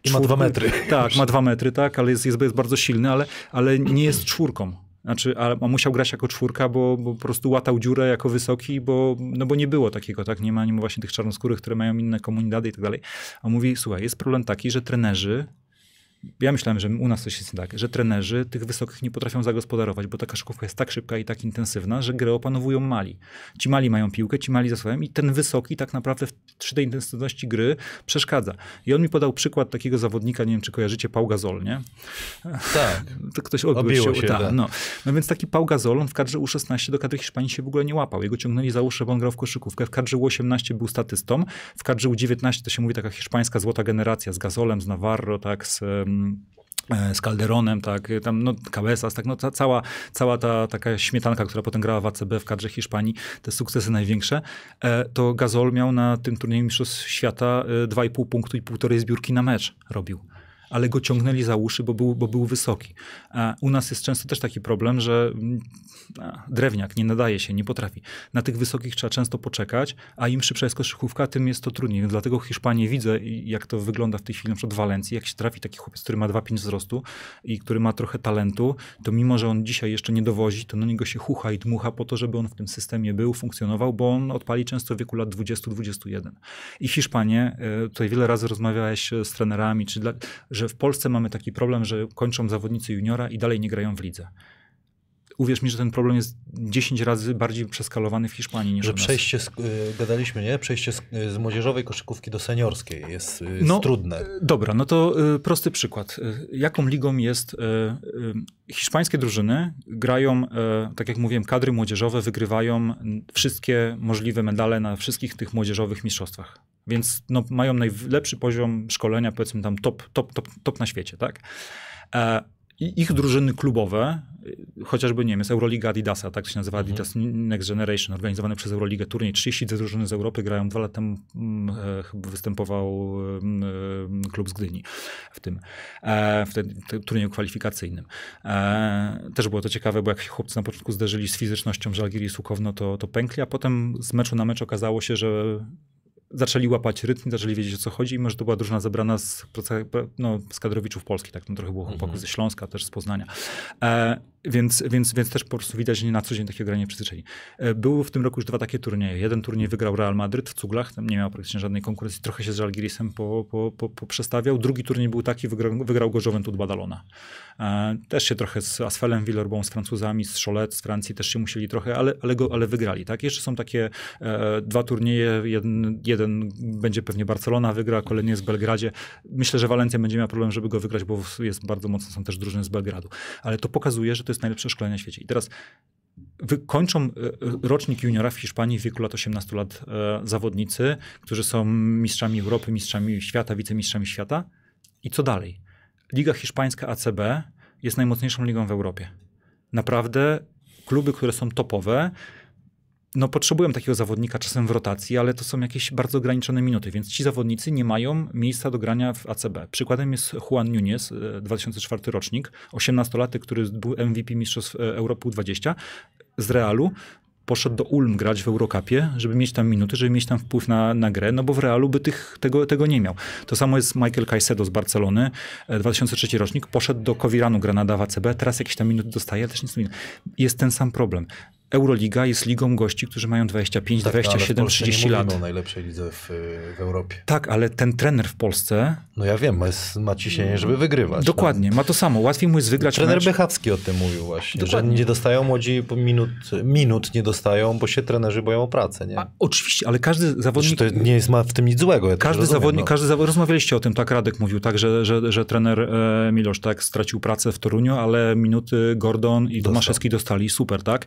I ma dwa metry. Tak, ma dwa metry, tak, ale jest, jest, jest bardzo silny, ale, ale nie jest czwórką. Znaczy, a musiał grać jako czwórka, bo, bo, po prostu łatał dziurę jako wysoki, bo, no bo nie było takiego, tak? Nie ma, nie ma właśnie tych czarnoskórych, które mają inne komunidady i tak dalej. A mówi, słuchaj, jest problem taki, że trenerzy ja myślałem, że u nas coś jest tak, że trenerzy tych wysokich nie potrafią zagospodarować, bo ta koszykówka jest tak szybka i tak intensywna, że grę opanowują mali. Ci mali mają piłkę, ci mali zasłaniają i ten wysoki tak naprawdę przy tej intensywności gry przeszkadza. I on mi podał przykład takiego zawodnika, nie wiem czy kojarzycie, Pau Gasol, nie? Tak. To ktoś odbił się. się tak, tak. no. no więc taki Pau Gasol, on w kadrze U16 do kadry Hiszpanii się w ogóle nie łapał. Jego ciągnęli za uszy, bo on grał w koszykówkę. W kadrze U18 był statystą, w kadrze U19 to się mówi taka hiszpańska złota generacja z Gazolem, z Navarro, tak, z E, z Calderonem, tak, tam, no, Cabezas, tak, no, ta, cała, cała ta taka śmietanka, która potem grała w ACB w kadrze Hiszpanii, te sukcesy największe, e, to Gazol miał na tym turnieju Mistrzostw Świata 2,5 e, punktu i półtorej zbiórki na mecz robił ale go ciągnęli za uszy, bo był, bo był wysoki. U nas jest często też taki problem, że mm, drewniak nie nadaje się, nie potrafi. Na tych wysokich trzeba często poczekać, a im szybsza jest koszykówka, tym jest to trudniej. Więc no, dlatego Hiszpanie widzę, jak to wygląda w tej chwili, na przykład w Walencji, jak się trafi taki chłopiec, który ma 2,5 wzrostu i który ma trochę talentu, to mimo, że on dzisiaj jeszcze nie dowozi, to na niego się hucha i dmucha po to, żeby on w tym systemie był, funkcjonował, bo on odpali często w wieku lat 20-21. I Hiszpanie, e, tutaj wiele razy rozmawiałeś e, z trenerami, czy dla, że w Polsce mamy taki problem, że kończą zawodnicy juniora i dalej nie grają w lidze uwierz mi, że ten problem jest 10 razy bardziej przeskalowany w Hiszpanii niż że u nas. przejście, z, y, gadaliśmy, nie? Przejście z, y, z, młodzieżowej koszykówki do seniorskiej jest, y, jest no, trudne. Dobra, no to prosty przykład. Jaką ligą jest hiszpańskie drużyny grają, tak jak mówiłem, kadry młodzieżowe wygrywają wszystkie możliwe medale na wszystkich tych młodzieżowych mistrzostwach. Więc no, mają najlepszy poziom szkolenia, powiedzmy tam top, top, top, top na świecie, tak? E, ich drużyny klubowe, y, chociażby nie wiem, jest Euroliga Adidasa, tak się nazywa Adidas mhm. Next Generation, organizowane przez Euroligę turniej. 30 drużyny z Europy grają. Dwa lata temu mm, e, chyba występował mm, e, klub z Gdyni e, w tym, w tym turnieju kwalifikacyjnym. Też było to ciekawe, bo jak się chłopcy na początku zderzyli z fizycznością Żalgirii Sukowno, to, to pękli, a potem z meczu na mecz okazało się, że zaczęli łapać rytm, zaczęli wiedzieć o co chodzi, mimo że to była drużyna zebrana z, no, z kadrowiczów Polski, tak, tam trochę było chłopaków mhm. ze Śląska, też z Poznania. E, więc, więc, więc też po prostu widać, że nie na co dzień takiego grania przyzwyczaili. E, były w tym roku już dwa takie turnieje. Jeden turniej wygrał Real Madryt w Cuglach, tam nie miał praktycznie żadnej konkurencji, trochę się z Żalgirisem poprzestawiał. po, po, po przestawiał. Drugi turniej był taki, wygrał, wygrał go Joventut Badalona. E, też się trochę z Asfelem Villerbą, z Francuzami, z Cholet, z Francji też się musieli trochę, ale, ale, go, ale wygrali. Tak? Jeszcze są takie e, dwa turnieje, jeden, jeden jeden będzie pewnie Barcelona wygra, kolejny jest w Belgradzie. Myślę, że Walencja będzie miała problem, żeby go wygrać, bo jest bardzo mocno, są też drużyny z Belgradu. Ale to pokazuje, że to jest najlepsze szkolenie na świecie. I teraz kończą e, e, rocznik juniora w Hiszpanii w wieku lat 18 lat e, zawodnicy, którzy są mistrzami Europy, mistrzami świata, wicemistrzami świata. I co dalej? Liga hiszpańska ACB jest najmocniejszą ligą w Europie. Naprawdę kluby, które są topowe, no, potrzebują takiego zawodnika czasem w rotacji, ale to są jakieś bardzo ograniczone minuty, więc ci zawodnicy nie mają miejsca do grania w ACB. Przykładem jest Juan Nunes, e, 2004 rocznik, 18 laty, który był MVP Mistrzostw e, Europy 20 z Realu. Poszedł do Ulm grać w Eurokapie, żeby mieć tam minuty, żeby mieć tam wpływ na, na grę, no bo w Realu by tych, tego, tego nie miał. To samo jest Michael Caicedo z Barcelony, 2003 e, rocznik, poszedł do Coviranu Granada w ACB, teraz jakieś tam minuty dostaje, ale też nic nie Jest ten sam problem. Euroliga jest ligą gości, którzy mają 25, tak, 27, no, ale 30 nie lat. o najlepszej lidze w, w, Europie. Tak, ale ten trener w Polsce. No ja wiem, ma, jest, ma ciśnienie, żeby mm, wygrywać. No. Dokładnie, ma to samo. Łatwiej mu jest wygrać. Trener mecz. o tym mówił właśnie. Dokładnie. Że nie dostają młodzi minut, minut nie dostają, bo się trenerzy boją o pracę. Nie? A, oczywiście, ale każdy zawodnik. Znaczy, to nie jest ma w tym nic złego. Ja każdy rozumiem, zawodnik, no. każdy zawodnik, rozmawialiście o tym, tak Radek mówił, tak, że, że, że trener e, Milosz tak stracił pracę w Toruniu, ale minuty Gordon i Dostał. Tomaszewski dostali super, tak?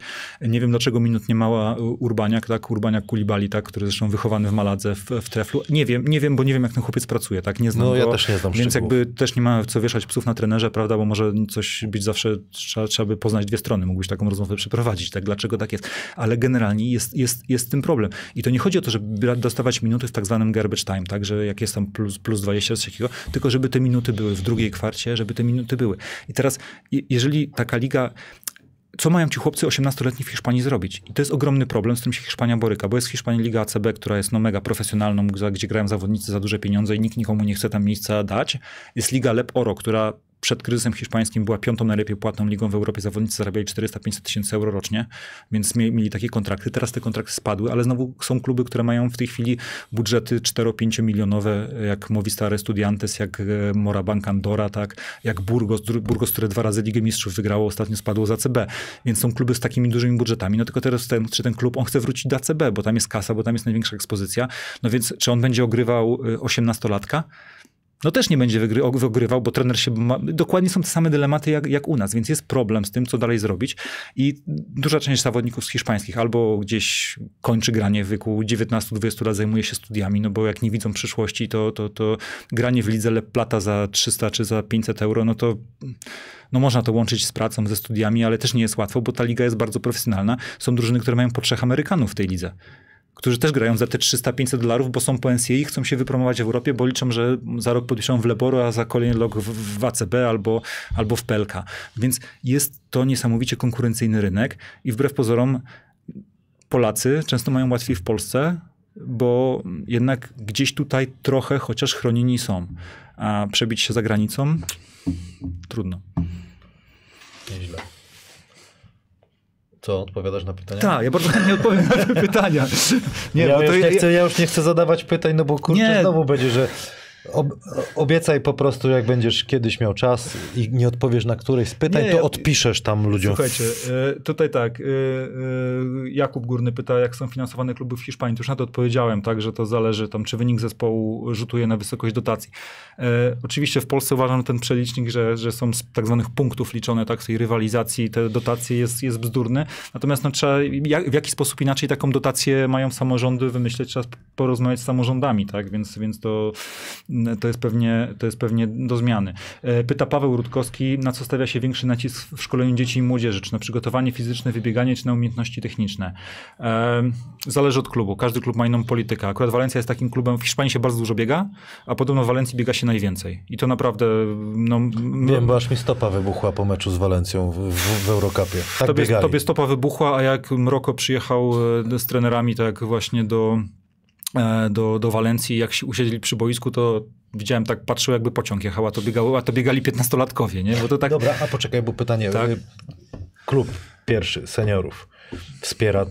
Nie wiem, dlaczego minut nie mała e, Urbaniak, tak? Urbaniak Kulibali, tak? Który zresztą wychowany w Maladze, w, w Treflu. Nie wiem, nie wiem, bo nie wiem, jak ten chłopiec pracuje, tak? Nie znam No, ja też nie znam Więc jakby też nie ma co wieszać psów na trenerze, prawda? Bo może coś być zawsze, trzeba, trzeba by poznać dwie strony. Mógłbyś taką rozmowę przeprowadzić, tak? Dlaczego tak jest? Ale generalnie jest, jest, jest tym problem. I to nie chodzi o to, żeby dostawać minuty w tak zwanym garbage time, tak? Że jak jest tam plus, plus 20 czy takiego, tylko żeby te minuty były w drugiej kwarcie, żeby te minuty były. I teraz, jeżeli taka liga co mają ci chłopcy 18-letni w Hiszpanii zrobić? I to jest ogromny problem, z tym się Hiszpania boryka, bo jest w Hiszpanii Liga ACB, która jest no mega profesjonalną, gdzie grają zawodnicy za duże pieniądze i nikt nikomu nie chce tam miejsca dać. Jest Liga Lep Oro, która przed kryzysem hiszpańskim była piątą najlepiej płatną ligą w Europie. Zawodnicy zarabiali 400-500 tysięcy euro rocznie, więc mieli takie kontrakty. Teraz te kontrakty spadły, ale znowu są kluby, które mają w tej chwili budżety 4-5 milionowe, jak Movistar Estudiantes, jak e, Morabank Andorra, tak, jak Burgos, Burgos, które dwa razy Ligę Mistrzów wygrało, ostatnio spadło za C.B. Więc są kluby z takimi dużymi budżetami. No tylko teraz ten, czy ten klub, on chce wrócić do C.B. bo tam jest kasa, bo tam jest największa ekspozycja. No więc czy on będzie ogrywał 18-latka? E, no też nie będzie wygry, wygrywał, bo trener się ma, dokładnie są te same dylematy jak, jak u nas, więc jest problem z tym, co dalej zrobić. I duża część zawodników z hiszpańskich albo gdzieś kończy granie w wieku 19-20 lat, zajmuje się studiami, no bo jak nie widzą przyszłości, to, to, to granie w lidze Leplata za 300 czy za 500 euro, no to no można to łączyć z pracą, ze studiami, ale też nie jest łatwo, bo ta liga jest bardzo profesjonalna. Są drużyny, które mają po trzech Amerykanów w tej lidze którzy też grają za te 300-500 dolarów, bo są po NCA i chcą się wypromować w Europie, bo liczą, że za rok podpiszą w Leboru, a za kolejny rok w, w ACB albo, albo w Pelka. Więc jest to niesamowicie konkurencyjny rynek i wbrew pozorom Polacy często mają łatwiej w Polsce, bo jednak gdzieś tutaj trochę chociaż chronieni są. A przebić się za granicą? Trudno. Nieźle. Co, odpowiadasz na pytania? Tak, ja bardzo chętnie odpowiem na te pytania. Nie, ja, bo to, już nie chcę, ja już nie chcę zadawać pytań, no bo kurczę, nie. znowu będzie, że obiecaj po prostu, jak będziesz kiedyś miał czas i nie odpowiesz na któreś z pytań, nie, to odpiszesz tam ludziom. Słuchajcie, e, tutaj tak, e, e, Jakub Górny pyta, jak są finansowane kluby w Hiszpanii. To już na to odpowiedziałem, tak, że to zależy tam, czy wynik zespołu rzutuje na wysokość dotacji. Oczywiście w Polsce uważam ten przelicznik, że, że są z tak zwanych punktów liczone, tak, z tej rywalizacji te dotacje jest, jest bzdurny. Natomiast no, trzeba, jak, w jaki sposób inaczej taką dotację mają samorządy wymyśleć, trzeba porozmawiać z samorządami, tak, więc, więc to to jest pewnie, to jest pewnie do zmiany. E, pyta Paweł Rudkowski na co stawia się większy nacisk w szkoleniu dzieci i młodzieży, czy na przygotowanie fizyczne, wybieganie, czy na umiejętności techniczne? E, zależy od klubu. Każdy klub ma inną politykę. Akurat Walencja jest takim klubem, w Hiszpanii się bardzo dużo biega, a podobno w Walencji biega się najwięcej. I to naprawdę... No, Wiem, bo aż mi stopa wybuchła po meczu z Walencją w, w, w Eurocupie. Tak tobie, biegali. tobie stopa wybuchła, a jak Mroko przyjechał e, z trenerami tak właśnie do E, do, do Walencji, jak się przy boisku, to widziałem tak, patrzył jakby pociąg jechał, a to, biegało, a to biegali piętnastolatkowie, nie? Bo to tak... Dobra, a poczekaj, bo pytanie. Tak? Y, klub pierwszy seniorów wspiera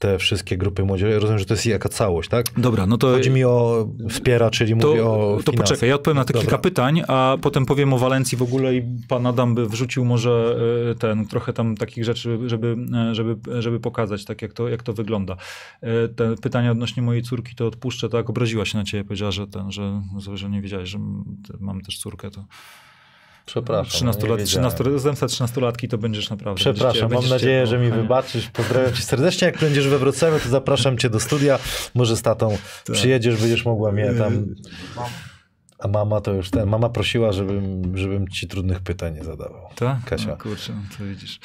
te wszystkie grupy młodzieży? Rozumiem, że to jest jaka całość, tak? Dobra, no to... Chodzi mi o wspiera, czyli to, mówię o finansach. To poczekaj, ja odpowiem na te Dobra. kilka pytań, a potem powiem o Walencji w ogóle i pan Adam by wrzucił może y, ten, trochę tam takich rzeczy, żeby, y, żeby, żeby pokazać, tak jak to, jak to wygląda. Y, te pytania odnośnie mojej córki to odpuszczę, tak? Obraziła się na ciebie, powiedziała, że ten, że, że nie wiedziałeś, że mam też córkę, to... Przepraszam. 13 no, lat, 13, zemsta 13-latki to będziesz naprawdę. Przepraszam, mam nadzieję, że mi wybaczysz. Pozdrawiam cię serdecznie. Jak będziesz we Wrocławiu, to zapraszam cię do studia. Może z tatą tak. przyjedziesz, będziesz mogła mnie y, tam... A mama to już ten. Mama prosiła, żebym, żebym ci trudnych pytań nie zadawał. Tak? Kasia. No, kurczę, no to widzisz.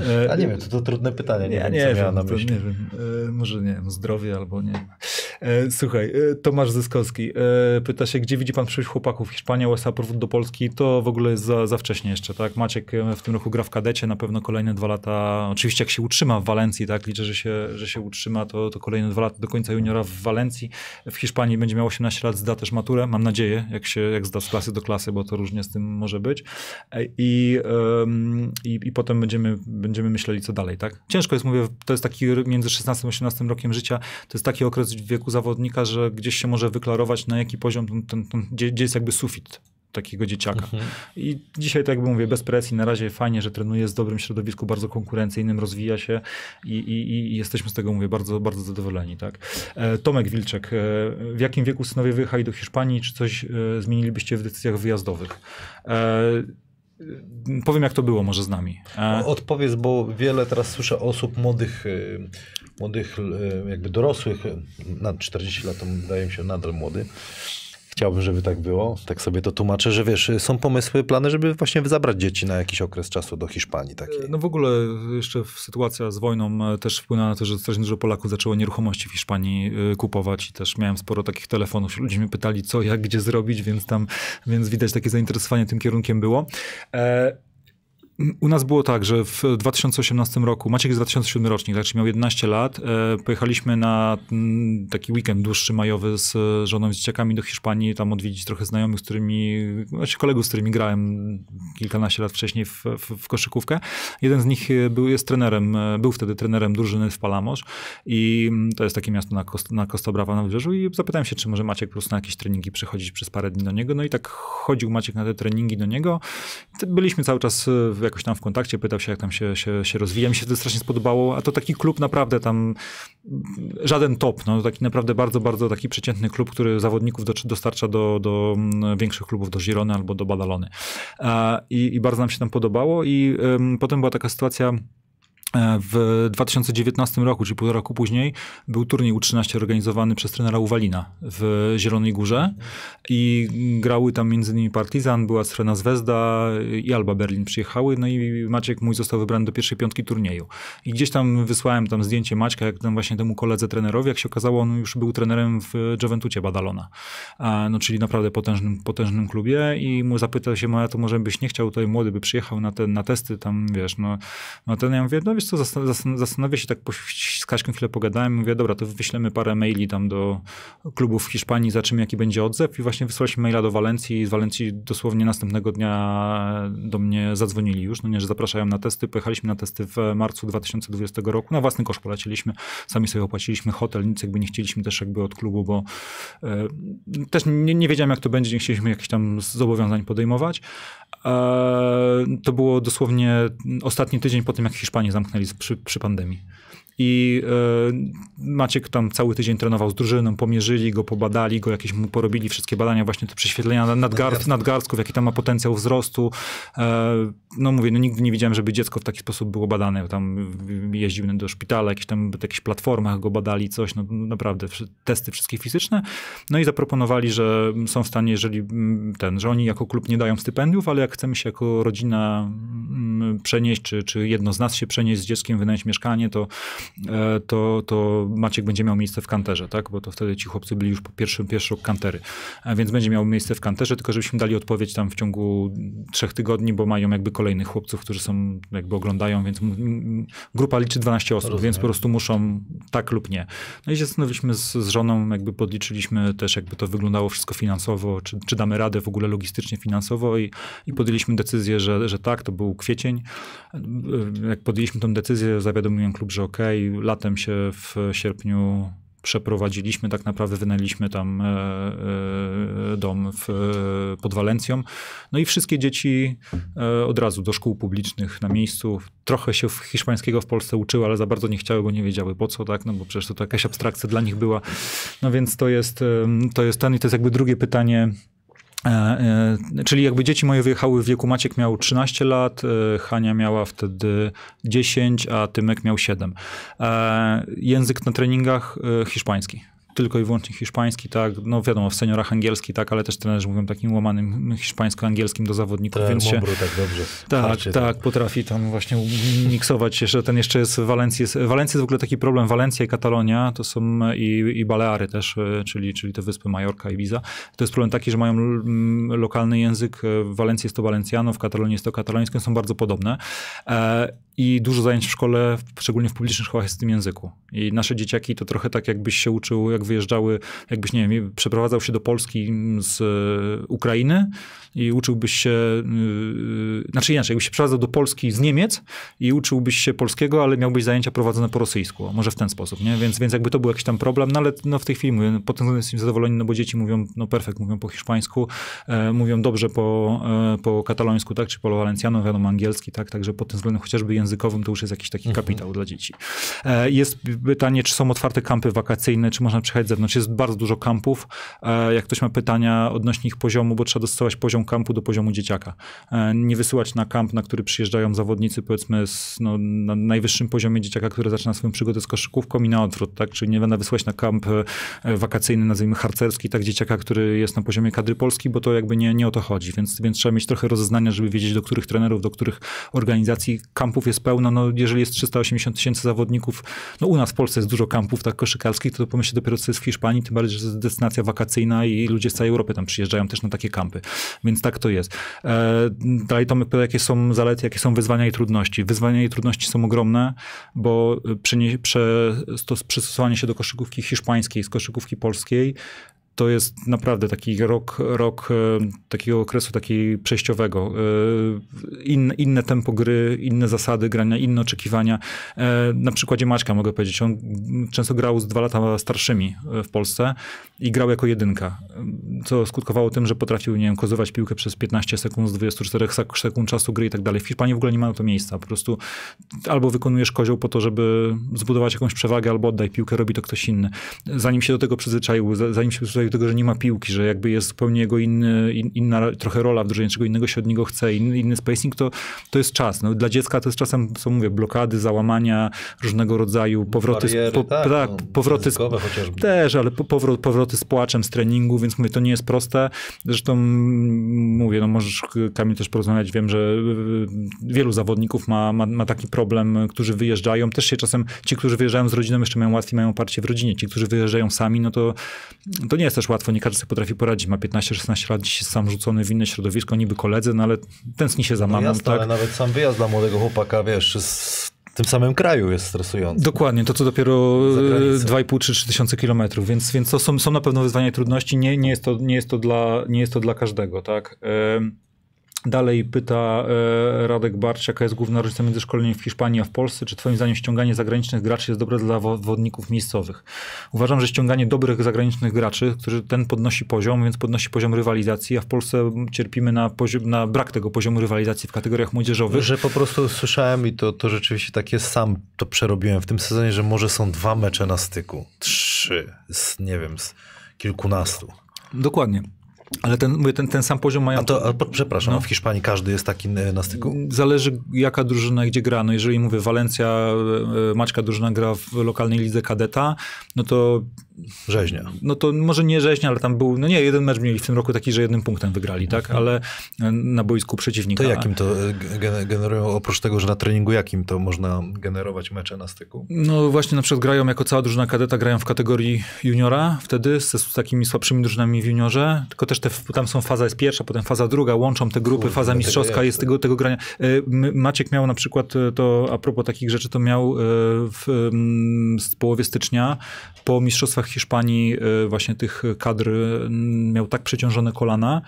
E, A nie wiem, to, to trudne pytanie. Nie, wiem, nie, wiem, na myśli. nie wiem. E, może nie wiem, zdrowie albo nie. E, słuchaj, Tomasz Zyskowski pyta się, gdzie widzi pan przyszłość chłopaków? Hiszpania, USA, powrót do Polski? To w ogóle jest za, za wcześnie jeszcze, tak? Maciek w tym roku gra w kadecie, na pewno kolejne dwa lata, oczywiście jak się utrzyma w Walencji, tak? Liczę, że się, że się utrzyma, to, to kolejne dwa lata do końca juniora w Walencji. W Hiszpanii będzie miał 18 lat, zda też maturę, mam nadzieję, jak się, jak zda z klasy do klasy, bo to różnie z tym może być. I, i, i potem będziemy będziemy myśleli, co dalej, tak? Ciężko jest, mówię, to jest taki między 16 a 18 rokiem życia, to jest taki okres wieku zawodnika, że gdzieś się może wyklarować, na jaki poziom, ten, ten, ten, gdzie, gdzie jest jakby sufit takiego dzieciaka. Mhm. I dzisiaj, tak jakby mówię, bez presji, na razie fajnie, że trenuje w dobrym środowisku, bardzo konkurencyjnym, rozwija się i, i, i, jesteśmy z tego, mówię, bardzo, bardzo zadowoleni. Tak? E, Tomek Wilczek, e, w jakim wieku synowie wyjechali do Hiszpanii, czy coś e, zmienilibyście w decyzjach wyjazdowych? Mm, powiem, jak to było może z nami. E, no, odpowiedz, bo wiele teraz słyszę osób młodych, y, młodych y, jakby dorosłych, y, nad 40 lat, to wydaje mi się nadal młody, Chciałbym, żeby tak było. Tak sobie to tłumaczę, że wiesz, są pomysły, plany, żeby właśnie zabrać dzieci na jakiś okres czasu do Hiszpanii takiej. No w ogóle jeszcze sytuacja z wojną e, też wpłynęła na to, że strasznie dużo Polaków zaczęło nieruchomości w Hiszpanii e, kupować i też miałem sporo takich telefonów. Ludzie mnie pytali, co, jak, gdzie zrobić, więc tam, więc widać takie zainteresowanie tym kierunkiem było. E, u nas było tak, że w 2018 roku, Maciek jest 2007 rocznik, tak, czyli miał 11 lat, e, pojechaliśmy na mm, taki weekend dłuższy majowy z żoną, z dzieciakami do Hiszpanii, tam odwiedzić trochę znajomych, z którymi, znaczy kolegów, z którymi grałem kilkanaście lat wcześniej w, w, w koszykówkę. Jeden z nich e, był, jest trenerem, e, był wtedy trenerem drużyny w Palamos i mm, to jest takie miasto na, Costa, na Costa Brava na wybrzeżu i zapytałem się, czy może Maciek po prostu na jakieś treningi przychodzić przez parę dni do niego, no i tak chodził Maciek na te treningi do niego. Byliśmy cały czas w jakoś tam w kontakcie, pytał się, jak tam się, się, się rozwija. Mi się to strasznie spodobało, a to taki klub naprawdę tam, żaden top, no taki naprawdę bardzo, bardzo taki przeciętny klub, który zawodników do, dostarcza do, do mm, większych klubów, do Girony albo do Badalony. E, I, i bardzo nam się tam podobało i potem była taka sytuacja, E, w 2019 roku, czyli pół roku później, był turniej U13 organizowany przez trenera Uwalina w Zielonej Górze i grały tam m.in. Partizan, była Srena Zvezda i Alba Berlin przyjechały, no i Maciek mój został wybrany do pierwszej piątki turnieju. I gdzieś tam wysłałem tam zdjęcie Maćka, jak tam właśnie temu koledze trenerowi, jak się okazało, on już był trenerem w Juventucie Badalona, e, no czyli naprawdę potężnym, potężnym klubie i mu zapytał się, Maja, to może byś nie chciał, tutaj młody by przyjechał na, te, na testy tam, wiesz, no, no ten ja mówię, no wiesz co, zastanawia się, tak z Kaśką chwilę pogadałem, mówię, dobra, to wyślemy parę maili tam do klubów w Hiszpanii, zobaczymy jaki będzie odzew i właśnie wysłaliśmy maila do Walencji z Walencji dosłownie następnego dnia do mnie zadzwonili już, no nie, że zapraszają na testy, pojechaliśmy na testy w marcu 2020 roku, na własny koszt polecieliśmy, sami sobie opłaciliśmy hotel, nic jakby nie chcieliśmy też jakby od klubu, bo y, też nie, nie wiedziałem jak to będzie, nie chcieliśmy jakichś tam zobowiązań podejmować, E, to było dosłownie ostatni tydzień po tym, jak Hiszpanie zamknęli przy, przy pandemii i e, Maciek tam cały tydzień trenował z drużyną, pomierzyli go, pobadali go, jakieś mu porobili wszystkie badania, właśnie te prześwietlenia nadgarst, nadgarstków, jaki tam ma potencjał wzrostu. E, no mówię, no nigdy nie widziałem, żeby dziecko w taki sposób było badane. Tam jeździłem do szpitala, jakieś tam na jakichś platformach go badali, coś, no naprawdę, testy wszystkie fizyczne. No i zaproponowali, że są w stanie, jeżeli mm, ten, że oni jako klub nie dają stypendiów, ale jak chcemy się jako rodzina mm, przenieść, czy, czy jedno z nas się przenieść z dzieckiem, wynająć mieszkanie, to E, to, to Maciek będzie miał miejsce w kanterze, tak? Bo to wtedy ci chłopcy byli już po pierwszym pierwszy rok kantery. E, więc będzie miał miejsce w kanterze, tylko żebyśmy dali odpowiedź tam w ciągu trzech tygodni, bo mają jakby kolejnych chłopców, którzy są, jakby oglądają, więc grupa liczy 12 osób, Rozumiem. więc po prostu muszą tak lub nie. No i się zastanowiliśmy z, z żoną, jakby podliczyliśmy też, jakby to wyglądało wszystko finansowo, czy, czy damy radę w ogóle logistycznie, finansowo i, i podjęliśmy decyzję, że, że tak, to był kwiecień. E, jak podjęliśmy tę decyzję, zawiadomiłem klub, że okej, okay, latem się w sierpniu przeprowadziliśmy, tak naprawdę wynęliśmy tam e, e, dom w, e, pod Walencją. No i wszystkie dzieci od razu do szkół publicznych na miejscu. Trochę się hiszpańskiego w Polsce uczyły, ale za bardzo nie chciały, bo nie wiedziały po co, tak? No bo przecież to, to jakaś abstrakcja dla nich była. No więc to jest, to jest ten i to jest jakby drugie pytanie E, e, czyli jakby dzieci moje wyjechały w wieku, Maciek miał 13 lat, e, Hania miała wtedy 10, a Tymek miał 7. Język na treningach hiszpański tylko i wyłącznie hiszpański, tak, no wiadomo, w seniorach angielski, tak, ale też trenerzy mówią takim łamanym hiszpańsko-angielskim do zawodników, Te, tak, więc się... tak dobrze. Tak, tak potrafi tam właśnie miksować jeszcze, ten jeszcze jest Walencji, Walencja jest w ogóle taki problem, Walencja i Katalonia to są e, i, i Baleary też, e, czyli, czyli te wyspy Majorka i Biza, to jest problem taki, że mają mm, lokalny język, e, w Walencji jest to Walencjano, w Katalonii jest to katalońskie, są bardzo podobne. E, i dużo zajęć w szkole, szczególnie w publicznych szkołach, jest w tym języku. I nasze dzieciaki to trochę tak, jakbyś się uczył, jak wyjeżdżały, jakbyś, nie wiem, przeprowadzał się do Polski z e, Ukrainy i uczyłbyś się, yy, znaczy inaczej, jakbyś się przeprowadzał do Polski z Niemiec i uczyłbyś się polskiego, ale miałbyś zajęcia prowadzone po rosyjsku. Może w ten sposób, nie? Więc, więc jakby to był jakiś tam problem, no ale no w tej chwili mówię, pod tym względem jestem zadowoleni, no bo dzieci mówią, no perfekt, mówią po hiszpańsku, e, mówią dobrze po, e, po katalońsku, tak, czy po walencjanu, wiadomo, angielski, tak, także pod tym względem chociażby język językowym, to już jest jakiś taki mhm. kapitał dla dzieci. E, jest pytanie, czy są otwarte kampy wakacyjne, czy można przyjechać z zewnątrz. Jest bardzo dużo kampów. E, jak ktoś ma pytania odnośnie ich poziomu, bo trzeba dostosować poziom kampu do poziomu dzieciaka. E, nie wysyłać na kamp, na który przyjeżdżają zawodnicy, powiedzmy, z, no, na najwyższym poziomie dzieciaka, który zaczyna swoją przygodę z koszykówką i na odwrót, tak? Czyli nie będę wysyłać na kamp wakacyjny, nazwijmy harcerski, tak dzieciaka, który jest na poziomie kadry polskiej, bo to jakby nie, nie o to chodzi. Więc, więc trzeba mieć trochę rozeznania, żeby wiedzieć, do których trenerów, do których organizacji kampów jest jest pełno. No, jeżeli jest 380 tysięcy zawodników, no u nas w Polsce jest dużo kampów tak koszykarskich, to, to pomyślę dopiero co jest w Hiszpanii, tym bardziej, że jest destynacja wakacyjna i ludzie z całej Europy tam przyjeżdżają też na takie kampy. Więc tak to jest. E, dalej Tomek jakie są zalety, jakie są wyzwania i trudności. Wyzwania i trudności są ogromne, bo przystosowanie się do koszykówki hiszpańskiej z koszykówki polskiej to jest naprawdę taki rok, rok e, takiego okresu takiej przejściowego. E, in, inne tempo gry, inne zasady grania, inne oczekiwania. E, na przykładzie Maćka mogę powiedzieć, on często grał z dwa lata starszymi w Polsce i grał jako jedynka co skutkowało tym, że potrafił, nie wiem, kozować piłkę przez 15 sekund z 24 sekund czasu gry i tak dalej. W Hiszpanii w ogóle nie ma to miejsca. Po prostu albo wykonujesz kozioł po to, żeby zbudować jakąś przewagę, albo oddaj piłkę, robi to ktoś inny. Zanim się do tego przyzwyczaił, zanim się przyzwyczaił do tego, że nie ma piłki, że jakby jest zupełnie jego inny, inna trochę rola w drużynie, czego innego się od niego chce, inny, inny spacing, to, to jest czas. No, dla dziecka to jest czasem, co mówię, blokady, załamania różnego rodzaju, powroty... Bariery, po, tak, tak no, powroty... Też, ale powrót, powroty z płaczem, z treningu, więc mówię, to nie jest proste. Zresztą mówię, no możesz Kamil też porozmawiać, wiem, że wielu zawodników ma, ma, ma taki problem, którzy wyjeżdżają, też się czasem, ci, którzy wyjeżdżają z rodziną jeszcze mają łatwiej, mają oparcie w rodzinie, ci, którzy wyjeżdżają sami, no to, to nie jest też łatwo, nie każdy sobie potrafi poradzić, ma 15-16 lat, dziś jest sam rzucony w inne środowisko, niby koledzy, no ale tęskni się za no mamą, no jasne, tak? ale nawet sam wyjazd dla młodego chłopaka, wiesz, z tym samym kraju jest stresujące. Dokładnie, to co dopiero 2,5-3 e, tysiące kilometrów, więc, więc to są, są na pewno wyzwania i trudności, nie, nie, jest to, nie, jest to dla, nie jest to dla każdego, tak. Dalej pyta e, Radek Barcz, jaka jest główna różnica między szkoleniem w Hiszpanii a w Polsce? Czy twoim zdaniem ściąganie zagranicznych graczy jest dobre dla wodników miejscowych? Uważam, że ściąganie dobrych zagranicznych graczy, który ten podnosi poziom, więc podnosi poziom rywalizacji, a w Polsce cierpimy na, na brak tego poziomu rywalizacji w kategoriach młodzieżowych. Że po prostu słyszałem i to, to rzeczywiście tak jest, sam to przerobiłem w tym sezonie, że może są dwa mecze na styku, trzy, z, nie wiem, z kilkunastu. Dokładnie. Ale ten, mówię, ten, ten sam poziom mają. A to, a, przepraszam, no. w Hiszpanii każdy jest taki na styku? Zależy jaka drużyna gdzie gra. No jeżeli mówię, Walencja, e, e, Maćka drużyna gra w lokalnej lidze kadeta, no to Rzeźnia. No to może nie rzeźnia, ale tam był, no nie, jeden mecz mieli w tym roku taki, że jednym punktem wygrali, tak? Mhm. Ale e, na boisku przeciwnika. To jakim to e, generują, oprócz tego, że na treningu jakim to można generować mecze na styku? No właśnie na przykład grają jako cała drużyna kadeta, grają w kategorii juniora wtedy z takimi słabszymi drużynami w juniorze, tylko też te, tam są faza jest pierwsza, potem faza druga, łączą te grupy, Kurde, faza mistrzowska jest tego, tego grania. E, Maciek miał na przykład, to a propos takich rzeczy, to miał w, w połowie stycznia po mistrzostwach klubach Hiszpanii e, właśnie tych kadr mm, miał tak przeciążone kolana,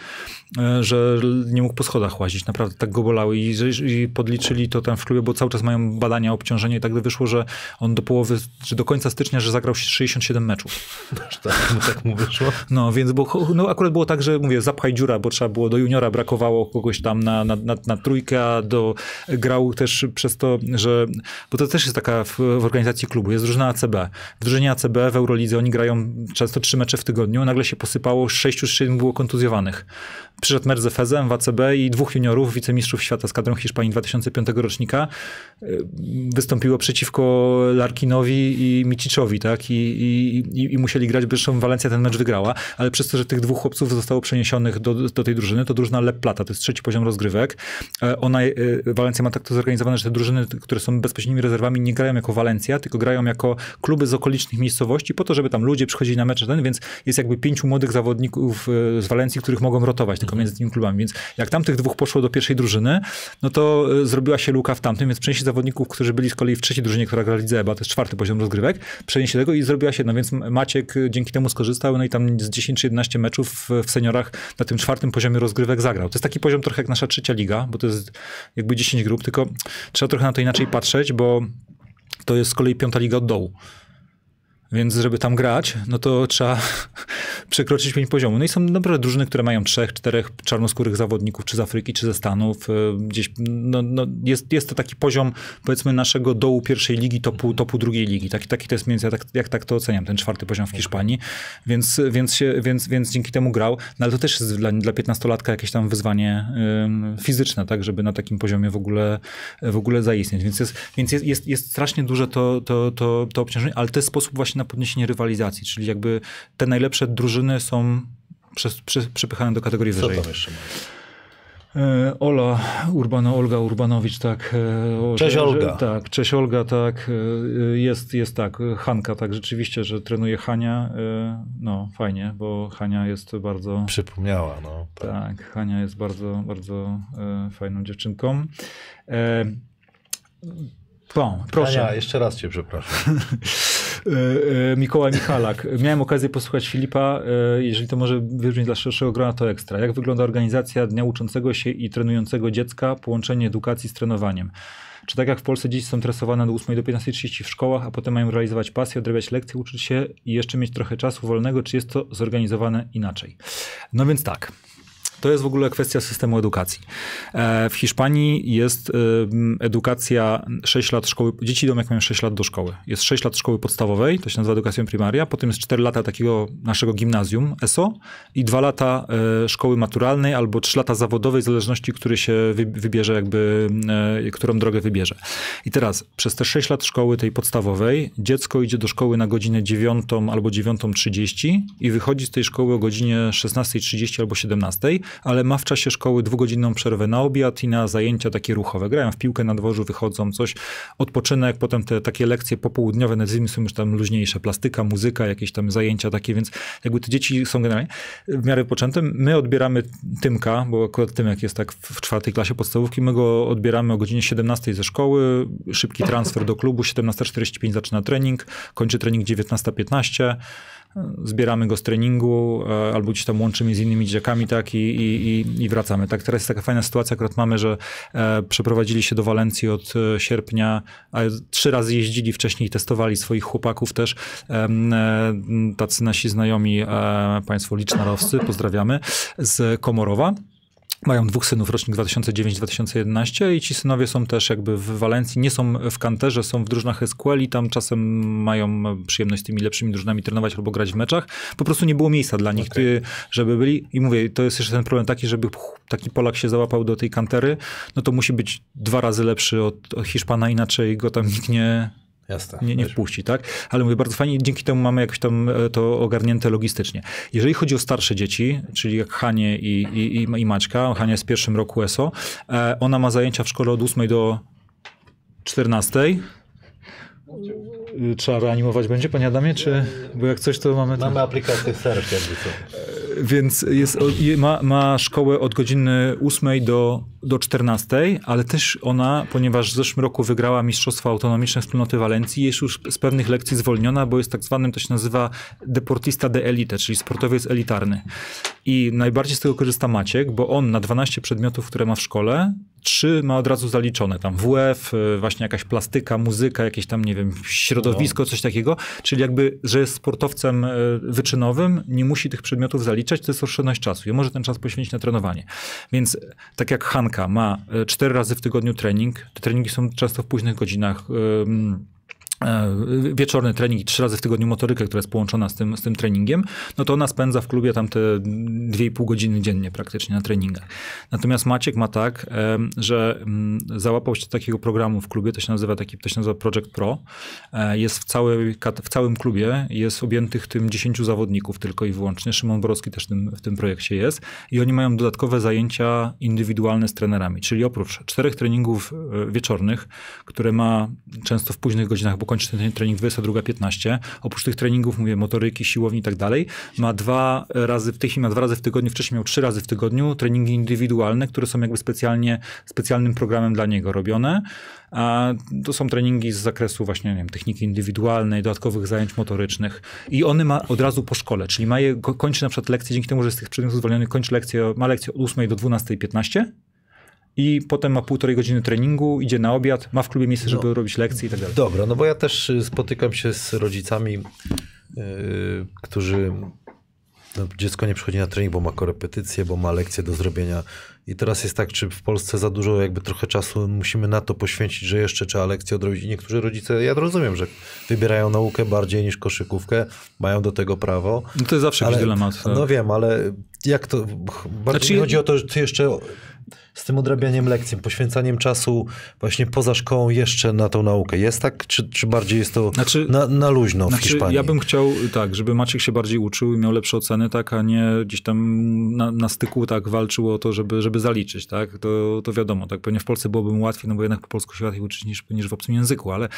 e, że nie mógł po schodach łazić. Naprawdę tak go bolały i, i podliczyli to tam w klubie, bo cały czas mają badania, obciążenie i tak wyszło, że on do połowy, czy do końca stycznia, że zagrał 67 meczów. Tak, tak mu wyszło? No, więc bo, no, akurat było tak, że mówię, zapchaj dziura, bo trzeba było do juniora, brakowało kogoś tam na, na, na, na trójkę, a do, grał też przez to, że, bo to też jest taka w, w organizacji klubu, jest drużyna ACB. W drużynie ACB w Eurolidze oni oni grają często trzy mecze w tygodniu, nagle się posypało, z sześciu, siedmiu było kontuzjowanych przyszedł mecz z w ACB i dwóch juniorów, wicemistrzów świata z kadrą Hiszpanii 2005 rocznika, y, wystąpiło przeciwko Larkinowi i Miciczowi, tak? I, i, i musieli grać, zresztą Walencja ten mecz wygrała, ale przez to, że tych dwóch chłopców zostało przeniesionych do, do tej drużyny, to drużyna Le Plata, to jest trzeci poziom rozgrywek. E, ona, e, Walencja ma tak to zorganizowane, że te drużyny, które są bezpośrednimi rezerwami, nie grają jako Walencja, tylko grają jako kluby z okolicznych miejscowości, po to, żeby tam ludzie przychodzili na mecze ten, więc jest jakby pięciu młodych zawodników e, z Walencji, których mogą rotować tylko między tymi klubami. Więc jak tamtych dwóch poszło do pierwszej drużyny, no to e, zrobiła się luka w tamtym, więc przenieśli zawodników, którzy byli z kolei w trzeciej drużynie, która gra Lidze EBA, to jest czwarty poziom rozgrywek, przenieśli tego i zrobiła się, no więc Maciek e, dzięki temu skorzystał, no i tam z 10 czy 11 meczów e, w seniorach na tym czwartym poziomie rozgrywek zagrał. To jest taki poziom trochę jak nasza trzecia liga, bo to jest jakby 10 grup, tylko trzeba trochę na to inaczej patrzeć, bo to jest z kolei piąta liga od dołu. Więc żeby tam grać, no to trzeba przekroczyć pięć poziomu. No i są naprawdę drużyny, które mają trzech, czterech czarnoskórych zawodników, czy z Afryki, czy ze Stanów. E, gdzieś, no, no jest, jest to taki poziom, powiedzmy, naszego dołu pierwszej ligi, topu, topu drugiej ligi. Taki, taki to jest mniej więcej, tak, jak tak to oceniam, ten czwarty poziom w Hiszpanii. Więc, więc, się, więc, więc dzięki temu grał. No ale to też jest dla, dla 15-latka jakieś tam wyzwanie y, fizyczne, tak, żeby na takim poziomie w ogóle, w ogóle zaistnieć. Więc jest, więc jest, jest, jest strasznie duże to, to, to, to obciążenie, ale to jest sposób właśnie na podniesienie rywalizacji, czyli jakby te najlepsze drużyny drużyny są przez, przy, przypychane do kategorii Co wyżej. E, Ola Urbano, Olga Urbanowicz, tak. E, cześć że, Olga. Tak, cześć Olga, tak. E, jest, jest tak, Hanka, tak, rzeczywiście, że trenuje Hania. No, fajnie, bo Hania jest bardzo... Przypomniała, no. Tak, tak Hania jest bardzo, bardzo fajną dziewczynką. E... No, proszę. Hania, jeszcze raz cię przepraszam. E, e, Mikołaj Michalak. Miałem okazję posłuchać Filipa, e, jeżeli to może wybrzmieć dla szerszego grona, to ekstra. Jak wygląda organizacja dnia uczącego się i trenującego dziecka, połączenie edukacji z trenowaniem? Czy tak jak w Polsce dzieci są tresowane do 8 do 15.30 w szkołach, a potem mają realizować pasję, odrabiać lekcje, uczyć się i jeszcze mieć trochę czasu wolnego, czy jest to zorganizowane inaczej? No więc tak. To jest w ogóle kwestia systemu edukacji. E, w Hiszpanii jest e, edukacja 6 lat szkoły, dzieci idą jak mają 6 lat do szkoły. Jest 6 lat szkoły podstawowej, to się nazywa edukacją primaria, potem jest 4 lata takiego naszego gimnazjum, ESO i 2 lata e, szkoły maturalnej albo 3 lata zawodowej, w zależności, który się wybierze jakby, którą drogę wybierze. I teraz przez te 6 lat szkoły tej podstawowej dziecko idzie do szkoły na godzinę 9 albo 9.30 i wychodzi z tej szkoły o godzinie 16.30 albo 17 ale ma w czasie szkoły dwugodzinną przerwę na obiad i na zajęcia takie ruchowe. Grają w piłkę na dworzu, wychodzą, coś, odpoczynek, potem te takie lekcje popołudniowe, nazwijmy sobie już tam luźniejsze, plastyka, muzyka, jakieś tam zajęcia takie, więc jakby te dzieci są generalnie w miarę poczęte. My odbieramy Tymka, bo akurat Tymek jest tak w czwartej klasie podstawówki, my go odbieramy o godzinie 17 ze szkoły, szybki transfer do klubu, 17.45 zaczyna trening, kończy trening 19.15, zbieramy go z treningu e, albo gdzieś tam łączymy z innymi dzieciakami tak, i, i, i wracamy. Tak, teraz jest taka fajna sytuacja, akurat mamy, że e, przeprowadzili się do Walencji od e, sierpnia, a trzy razy jeździli wcześniej, testowali swoich chłopaków też. Tacy nasi znajomi, państwo licznarowscy, pozdrawiamy, z Komorowa. Mają dwóch synów, rocznik 2009-2011 i ci synowie są też jakby w Walencji, nie są w kanterze, są w drużynach SQL tam czasem mają przyjemność z tymi lepszymi drużynami trenować albo grać w meczach. Po prostu nie było miejsca dla nich, okay. żeby byli. I mówię, to jest jeszcze ten problem taki, żeby taki Polak się załapał do tej kantery, no to musi być dwa razy lepszy od, od Hiszpana, inaczej go tam nikt nie, Jasne, nie, nie wpuści, tak? Ale mówię, bardzo fajnie, dzięki temu mamy jakoś tam e, to ogarnięte logistycznie. Jeżeli chodzi o starsze dzieci, czyli jak Hanie i, i, i Maćka, Hania jest w pierwszym roku ESO, e, ona ma zajęcia w szkole od 8 do 14. E, trzeba reanimować będzie, panie Adamie, czy... Bo jak coś, to mamy... Mamy aplikację w jakby co. Więc jest, ma, ma szkołę od godziny 8 do, do 14, ale też ona, ponieważ w zeszłym roku wygrała Mistrzostwa Autonomiczne Wspólnoty Walencji, jest już z pewnych lekcji zwolniona, bo jest tak zwanym, to się nazywa deportista de elite, czyli sportowiec elitarny. I najbardziej z tego korzysta Maciek, bo on na 12 przedmiotów, które ma w szkole, trzy ma od razu zaliczone. Tam WF, y, właśnie jakaś plastyka, muzyka, jakieś tam, nie wiem, środowisko, coś takiego. Czyli jakby, że jest sportowcem y, wyczynowym, nie musi tych przedmiotów zaliczać, to jest oszczędność czasu. I może ten czas poświęcić na trenowanie. Więc tak jak Hanka ma y, cztery razy w tygodniu trening, te treningi są często w późnych godzinach. Yy, E, wieczorny trening, trzy razy w tygodniu motorykę, która jest połączona z tym, z tym treningiem, no to ona spędza w klubie tam te pół godziny dziennie praktycznie na treningach. Natomiast Maciek ma tak, że mm, załapał się do takiego programu w klubie, to się nazywa taki, to się nazywa Project Pro. E, jest w, w całym klubie, jest objętych tym 10 zawodników tylko i wyłącznie. Szymon Borowski też tym, w tym projekcie jest i oni mają dodatkowe zajęcia indywidualne z trenerami, czyli oprócz czterech treningów e, wieczornych, które ma często w późnych godzinach, bo kończy ten trening 22.15. Oprócz tych treningów, mówię, motoryki, siłowni i tak dalej, ma dwa razy, w tej chwili ma dwa razy w tygodniu, wcześniej miał trzy razy w tygodniu treningi indywidualne, które są jakby specjalnie, specjalnym programem dla niego robione. A to są treningi z zakresu właśnie wiem, techniki indywidualnej, dodatkowych zajęć motorycznych i on ma od razu po szkole, czyli ma je, kończy na przykład lekcję, dzięki temu, że jest z tych przedmiotów zwolnionych, kończy lekcję, ma lekcję od 8 do 12.15 i potem ma półtorej godziny treningu, idzie na obiad, ma w klubie miejsce, no. żeby no, robić lekcje i tak dalej. Dobra, no bo ja też y, spotykam się z rodzicami, yy, którzy no, dziecko nie przychodzi na trening, bo ma korepetycje, bo ma lekcje do zrobienia. I teraz jest tak, czy w Polsce za dużo, jakby trochę czasu musimy na to poświęcić, że jeszcze trzeba lekcje odrobić. I niektórzy rodzice, ja rozumiem, że wybierają naukę bardziej niż koszykówkę, mają do tego prawo. No to jest zawsze jakiś dylemat. Tak? No wiem, ale jak to. Bardziej znaczy, chodzi o to, że ty jeszcze z tym odrabianiem lekcji, poświęcaniem czasu właśnie poza szkołą jeszcze na tą naukę? Jest tak, czy, czy bardziej jest to znaczy, na, na luźno znaczy, w Hiszpanii? Ja bym chciał tak, żeby Maciek się bardziej uczył i miał lepsze oceny, tak, a nie gdzieś tam na, na styku tak walczył o to, żeby, żeby zaliczyć, tak? To, to wiadomo, tak pewnie w Polsce byłoby mu łatwiej, no bo jednak po polsku się łatwiej uczyć niż, niż w obcym języku, ale,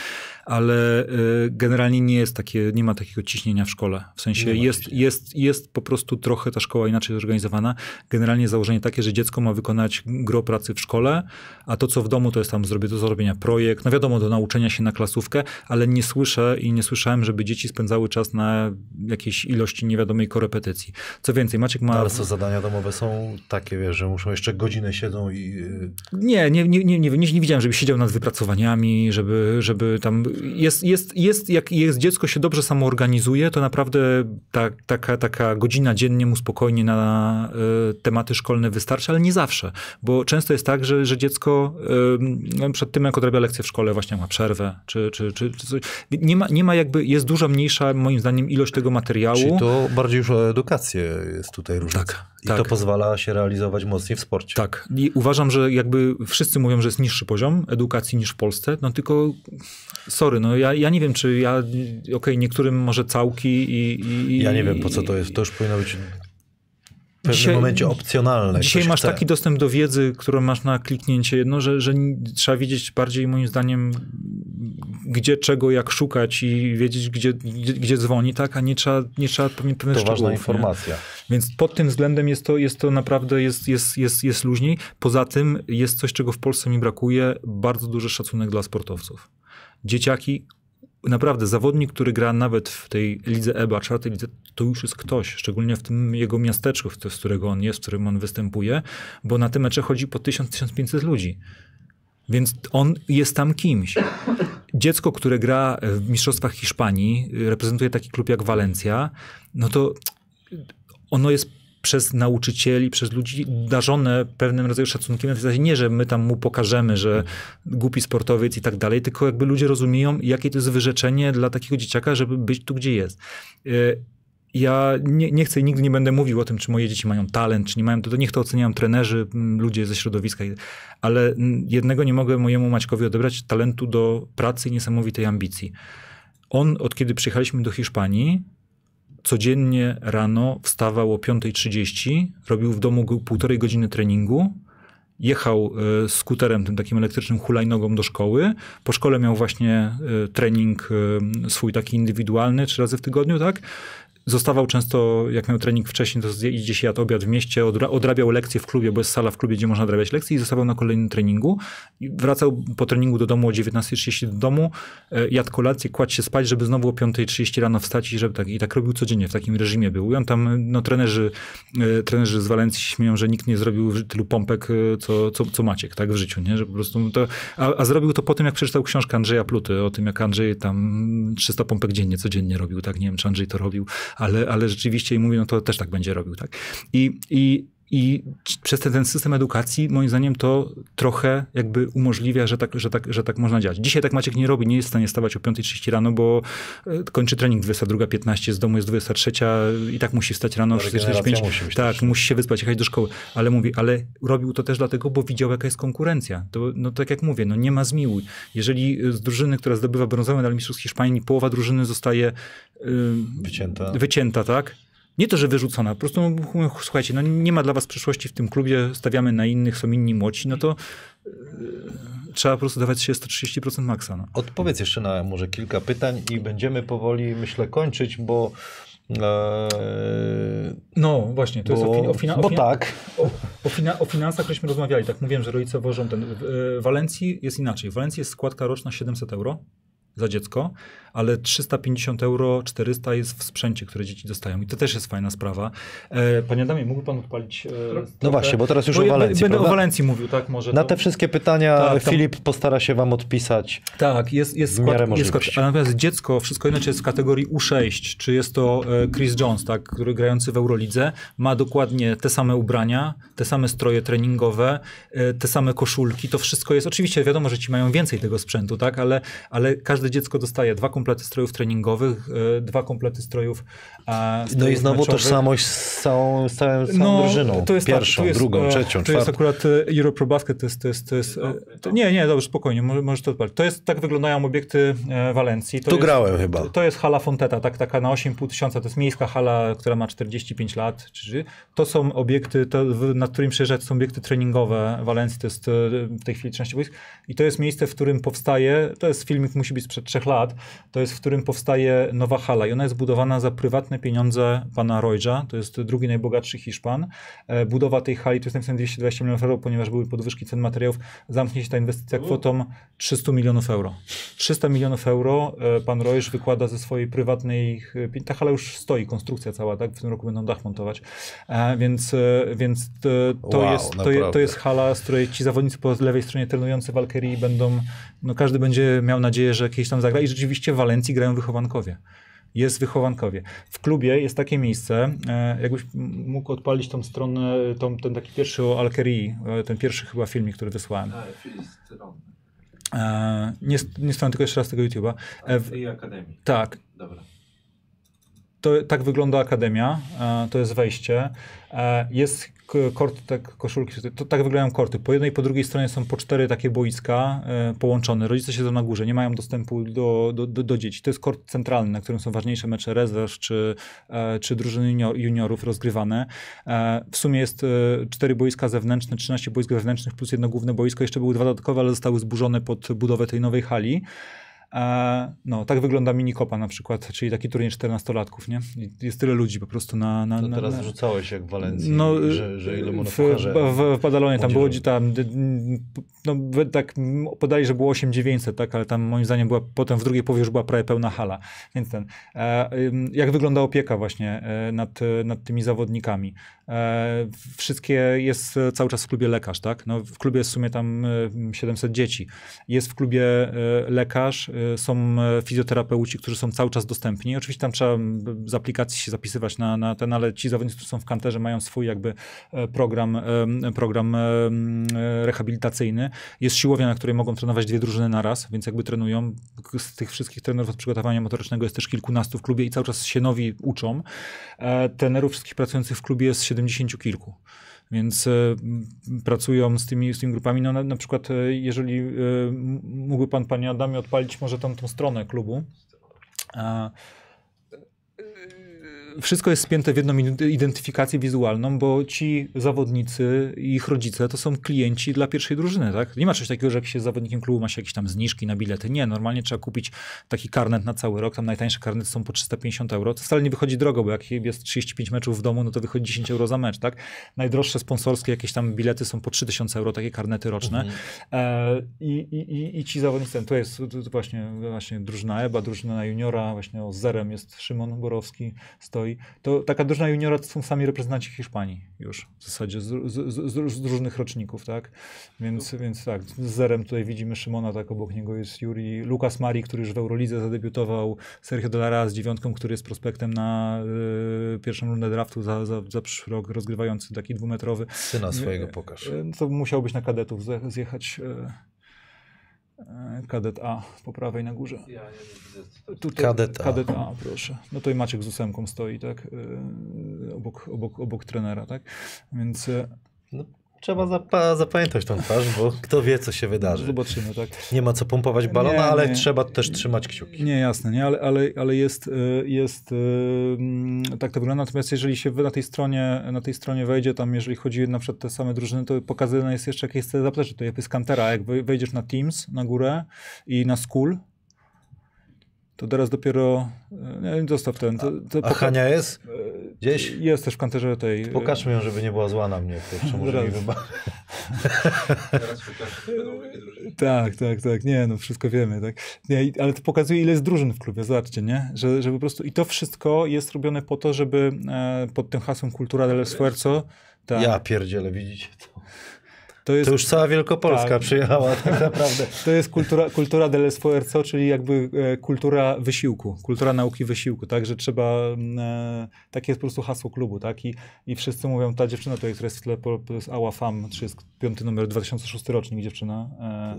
ale y, generalnie nie jest takie, nie ma takiego ciśnienia w szkole. W sensie jest, jest, jest po prostu trochę ta szkoła inaczej zorganizowana. Generalnie założenie takie, że dziecko ma wykonać gro pracy w szkole, a to, co w domu, to jest tam zrobię, do zrobienia projekt, no wiadomo, do nauczenia się na klasówkę, ale nie słyszę i nie słyszałem, żeby dzieci spędzały czas na jakiejś ilości niewiadomej korepetycji. Co więcej, Maciek ma... No, ale co, zadania domowe są takie, wiesz, że muszą jeszcze godzinę siedzą i... Nie, y, nie, nie, nie, nie, nie, nie widziałem, żeby siedział nad wypracowaniami, żeby, żeby tam... Jest, jest, jest, jak jest dziecko się dobrze samoorganizuje, to naprawdę ta, taka, taka godzina dziennie mu spokojnie na y, tematy szkolne wystarczy, ale nie zawsze, bo często jest tak, że, że dziecko no, przed tym, jak odrabia lekcje w szkole, właśnie ma przerwę, czy, czy, czy, czy coś. Nie ma, nie ma jakby, jest dużo mniejsza moim zdaniem ilość tego materiału. Czyli to bardziej już o edukację jest tutaj różnica. Tak, I tak. to pozwala się realizować mocniej w sporcie. Tak. I uważam, że jakby wszyscy mówią, że jest niższy poziom edukacji niż w Polsce, no tylko sorry, no ja, ja nie wiem, czy ja, okej, okay, niektórym może całki i, i, Ja nie wiem, po co to jest. To już powinno być w pewnym dzisiaj, momencie opcjonalne. Dzisiaj masz chce. taki dostęp do wiedzy, którą masz na kliknięcie jedno, że, że trzeba wiedzieć bardziej moim zdaniem, gdzie czego, jak szukać i wiedzieć, gdzie, gdzie, gdzie dzwoni, tak, a nie trzeba, nie trzeba pewnych to To ważna informacja. Nie? Więc pod tym względem jest to, jest to naprawdę jest, jest, jest, jest luźniej. Poza tym jest coś, czego w Polsce mi brakuje, bardzo duży szacunek dla sportowców. Dzieciaki naprawdę zawodnik, który gra nawet w tej lidze EBA, czwartej lidze, to już jest ktoś, szczególnie w tym jego miasteczku, z którego on jest, w którym on występuje, bo na te mecze chodzi po 1000-1500 ludzi. Więc on jest tam kimś. Dziecko, które gra w Mistrzostwach Hiszpanii, reprezentuje taki klub jak Walencja, no to ono jest przez nauczycieli, przez ludzi darzone pewnym rodzajem szacunkiem. W zasadzie nie, że my tam mu pokażemy, że głupi sportowiec i tak dalej, tylko jakby ludzie rozumieją, jakie to jest wyrzeczenie dla takiego dzieciaka, żeby być tu, gdzie jest. Y, ja nie, nie chcę i nigdy nie będę mówił o tym, czy moje dzieci mają talent, czy nie mają. To, to niech to oceniają trenerzy, ludzie ze środowiska. Ale jednego nie mogę mojemu Maćkowi odebrać talentu do pracy i niesamowitej ambicji. On, od kiedy przyjechaliśmy do Hiszpanii, codziennie rano wstawał o 5.30, robił w domu półtorej godziny treningu, jechał e, skuterem, tym takim elektrycznym hulajnogą do szkoły. Po szkole miał właśnie e, trening e, swój taki indywidualny trzy razy w tygodniu, tak? Zostawał często, jak miał trening wcześniej, to idzie się jadł obiad w mieście, odrabiał lekcje w klubie, bo jest sala w klubie, gdzie można odrabiać lekcje i zostawał na kolejnym treningu. I wracał po treningu do domu o 19.30 do domu, e, jadł kolację, kładł się spać, żeby znowu o 5.30 rano wstać i żeby tak, i tak robił codziennie, w takim reżimie był. I on tam, no trenerzy, e, trenerzy z Walencji śmieją, że nikt nie zrobił tylu pompek, e, co, co, co Maciek, tak, w życiu, nie? Że po prostu to, a, a zrobił to po tym, jak przeczytał książkę Andrzeja Pluty o tym, jak Andrzej tam 300 pompek dziennie, codziennie robił, tak, nie wiem, czy Andrzej to robił, ale, ale rzeczywiście i mówię, no to też tak będzie robił, tak? I, i i przez ten, ten, system edukacji, moim zdaniem, to trochę jakby umożliwia, że tak, że, tak, że tak można działać. Dzisiaj tak Maciek nie robi, nie jest w stanie stawać o 5.30 rano, bo e, kończy trening 22.15, z domu jest 23.00 i tak musi wstać rano o no, 6.45. Musi tak, też. Tak. musi się wyspać, jechać do szkoły. Ale mówi, ale robił to też dlatego, bo widział, jaka jest konkurencja. To, no tak jak mówię, no nie ma zmiłuj. Jeżeli e, z drużyny, która zdobywa brązowy medal mistrzostw Hiszpanii, połowa drużyny zostaje yy, wycięta. wycięta, tak? nie to, że wyrzucona, po prostu no, słuchajcie, no nie ma dla was przyszłości w tym klubie, stawiamy na innych, są inni młodzi, no to yy, trzeba po prostu dawać się 130% maksa. No. Odpowiedz jeszcze na może kilka pytań i będziemy powoli, myślę, kończyć, bo Eee, no właśnie, to bo, jest o, finansach, o, fina o, tak. o, fina o, finansach, żeśmy rozmawiali. Tak mówiłem, że rodzice wożą ten. W e, Walencji jest inaczej. W Walencji jest składka roczna 700 euro za dziecko, ale 350 euro, 400 jest w sprzęcie, które dzieci dostają. I to też jest fajna sprawa. E, panie Adamie, mógłby pan odpalić. E, no właśnie, bo teraz już bo o Walencji. Będę prawda? o Walencji mówił, tak? Może Na to... te wszystkie pytania tak, tam... Filip postara się wam odpisać. Tak, jest, jest, skład, jest skład. A natomiast dziecko, wszystko inaczej jest w kategorii U6, czy jest to e, Chris Jones, tak, który grający w Eurolidze, ma dokładnie te same ubrania, te same stroje treningowe, e, te same koszulki. To wszystko jest. Oczywiście wiadomo, że ci mają więcej tego sprzętu, tak, ale, ale każde dziecko dostaje dwa komputery komplety strojów treningowych, e, dwa komplety strojów no i znowu meczowych. tożsamość z całą, z całą, no, drużyną. To jest tak, Pierwszą, tak, jest, drugą, e, trzecią, czwartą. To jest akurat e, Euro Pro Basket, to jest... To jest, to jest e, to, nie, nie, dobrze, spokojnie, może, możesz to odpalić. To jest, tak wyglądają obiekty Walencji. To tu jest, grałem chyba. To jest hala Fonteta, tak, taka na 8,5 tysiąca, to jest miejska hala, która ma 45 lat. Czy, to są obiekty, to, nad którym przejeżdża, to są obiekty treningowe Walencji, to jest w tej chwili część wojsk. I to jest miejsce, w którym powstaje, to jest filmik, musi być sprzed trzech lat, to jest, w którym powstaje nowa hala i ona jest budowana za prywatne pieniądze pana Rojdża, to jest drugi najbogatszy Hiszpan. E, budowa tej hali to jest napisane 220 milionów euro, ponieważ były podwyżki cen materiałów. Zamknie się ta inwestycja kwotą 300 milionów euro. 300 milionów euro e, pan Rojż wykłada ze swojej prywatnej... E, ta hala już stoi, konstrukcja cała, tak? W tym roku będą dach montować. Więc, więc to, wow, jest, to, to, jest hala, z której ci zawodnicy po lewej stronie trenujący Walkerii będą... No każdy będzie miał nadzieję, że kiedyś tam zagra i rzeczywiście w Walencji grają wychowankowie jest wychowankowie. W klubie jest takie miejsce, e, jakbyś mógł odpalić tą stronę, tą, ten taki pierwszy o Alkerii, e, ten pierwszy chyba filmik, który wysłałem. E, nie, nie stronę, tylko jeszcze raz tego YouTube'a. Alkerii Akademii. Tak. Dobra. To, tak wygląda akademia, to jest wejście. Jest korty, tak, koszulki, to tak wyglądają korty. Po jednej i po drugiej stronie są po cztery takie boiska e, połączone. Rodzice siedzą na górze, nie mają dostępu do, do, do, do, dzieci. To jest kort centralny, na którym są ważniejsze mecze rezerw czy, e, czy drużyny junior, juniorów rozgrywane. E, w sumie jest e, cztery boiska zewnętrzne, 13 boisk wewnętrznych plus jedno główne boisko. Jeszcze były dwa dodatkowe, ale zostały zburzone pod budowę tej nowej hali no, tak wygląda mini kopa na przykład, czyli taki turniej 14-latków, nie? Jest tyle ludzi po prostu na... na, na to teraz na, rzucałeś jak w Walencji, no, że, że ile w, w, w Padalonie tam było, tam, no, tak podali, że było 8900, tak? Ale tam moim zdaniem była, potem w drugiej połowie już była prawie pełna hala. Więc ten, e, jak wygląda opieka właśnie e, nad, nad tymi zawodnikami? E, wszystkie, jest cały czas w klubie lekarz, tak? No, w klubie jest w sumie tam 700 dzieci. Jest w klubie lekarz, Y, są e, fizjoterapeuci, którzy są cały czas dostępni. Oczywiście tam trzeba z aplikacji się zapisywać na, na ten, ale ci zawodnicy, którzy są w kanterze, mają swój jakby e, program, program e, rehabilitacyjny. Jest siłownia, na której mogą trenować dwie drużyny na raz, więc jakby trenują. Z tych wszystkich trenerów od przygotowania motorycznego jest też kilkunastu w klubie i cały czas się nowi uczą. Trenerów wszystkich pracujących w klubie jest siedemdziesięciu kilku. Więc e, pracują z tymi, z tymi grupami. No, na, na przykład, e, jeżeli e, mógłby pan, panie Adamie, odpalić może tam tą stronę klubu wszystko jest spięte w jedną identyfikację wizualną, bo ci zawodnicy i ich rodzice to są klienci dla pierwszej drużyny, tak? Nie ma czegoś takiego, że jak się z zawodnikiem klubu ma się jakieś tam zniżki na bilety. Nie, normalnie trzeba kupić taki karnet na cały rok, tam najtańsze karnety są po 350 euro. To wcale nie wychodzi drogo, bo jak jest 35 meczów w domu, no to wychodzi 10 euro za mecz, tak? Najdroższe sponsorskie jakieś tam bilety są po 3000 euro, takie karnety roczne. Mhm. E, i, i, I ci zawodnicy, to jest to właśnie, właśnie drużyna EBA, drużyna juniora, właśnie o zerem jest Szymon Borowski, 100 to, to taka drużyna juniora to są sami reprezentanci Hiszpanii już w zasadzie z, z, z, z różnych roczników, tak? Więc, no. więc tak, z zerem tutaj widzimy Szymona, tak obok niego jest Juri, Lukas Mari, który już w Eurolidze zadebiutował, Sergio Delara z dziewiątką, który jest prospektem na y, pierwszą rundę draftu za, za, za przyszły rok, rozgrywający taki dwumetrowy. Syna y, swojego pokaż. Y, to musiał być na kadetów zjechać. Y, E, kadet A po prawej na górze. Tutaj, kadet, A. kadet A, proszę. No to i Maciek z ósemką stoi, tak? E, obok, obok, obok trenera, tak? Więc. E, no, Trzeba zapamiętać tą twarz, bo kto wie, co się wydarzy. Zobaczymy, tak. Nie ma co pompować balona, nie, ale trzeba też trzymać kciuki. Nie, jasne, nie, ale, ale, ale jest, y, jest y, mm, tak to wygląda. Natomiast jeżeli się na tej stronie, na tej stronie wejdzie, tam jeżeli chodzi na przykład te same drużyny, to pokazane jest jeszcze jakieś zaplecze. To jest kantera. Jak wejdziesz na Teams, na górę i na School, to teraz dopiero y, nie, zostaw ten. To, to A Hania jest? Gdzieś? Jest też w kanterze tej... E, Pokażmy ją, żeby nie była zła na mnie może tej przemożliwej Tak, tak, tak. Nie, no wszystko wiemy, tak. Nie, ale to pokazuje, ile jest drużyn w klubie, zobaczcie, nie? Że, że po prostu... I to wszystko jest robione po to, żeby e, pod tym hasłem kultura del sfuerzo... Tak. Ja pierdzielę, widzicie to. To, jest, to już cała Wielkopolska tak. przyjechała tak naprawdę. To jest kultura, kultura del esfuerzo, czyli jakby kultura wysiłku, kultura nauki wysiłku, Także trzeba, e, takie jest po prostu hasło klubu, tak, i, i wszyscy mówią, ta dziewczyna to jest w tle, to jest Ała Fam, 35 numer, 2006 rocznik dziewczyna.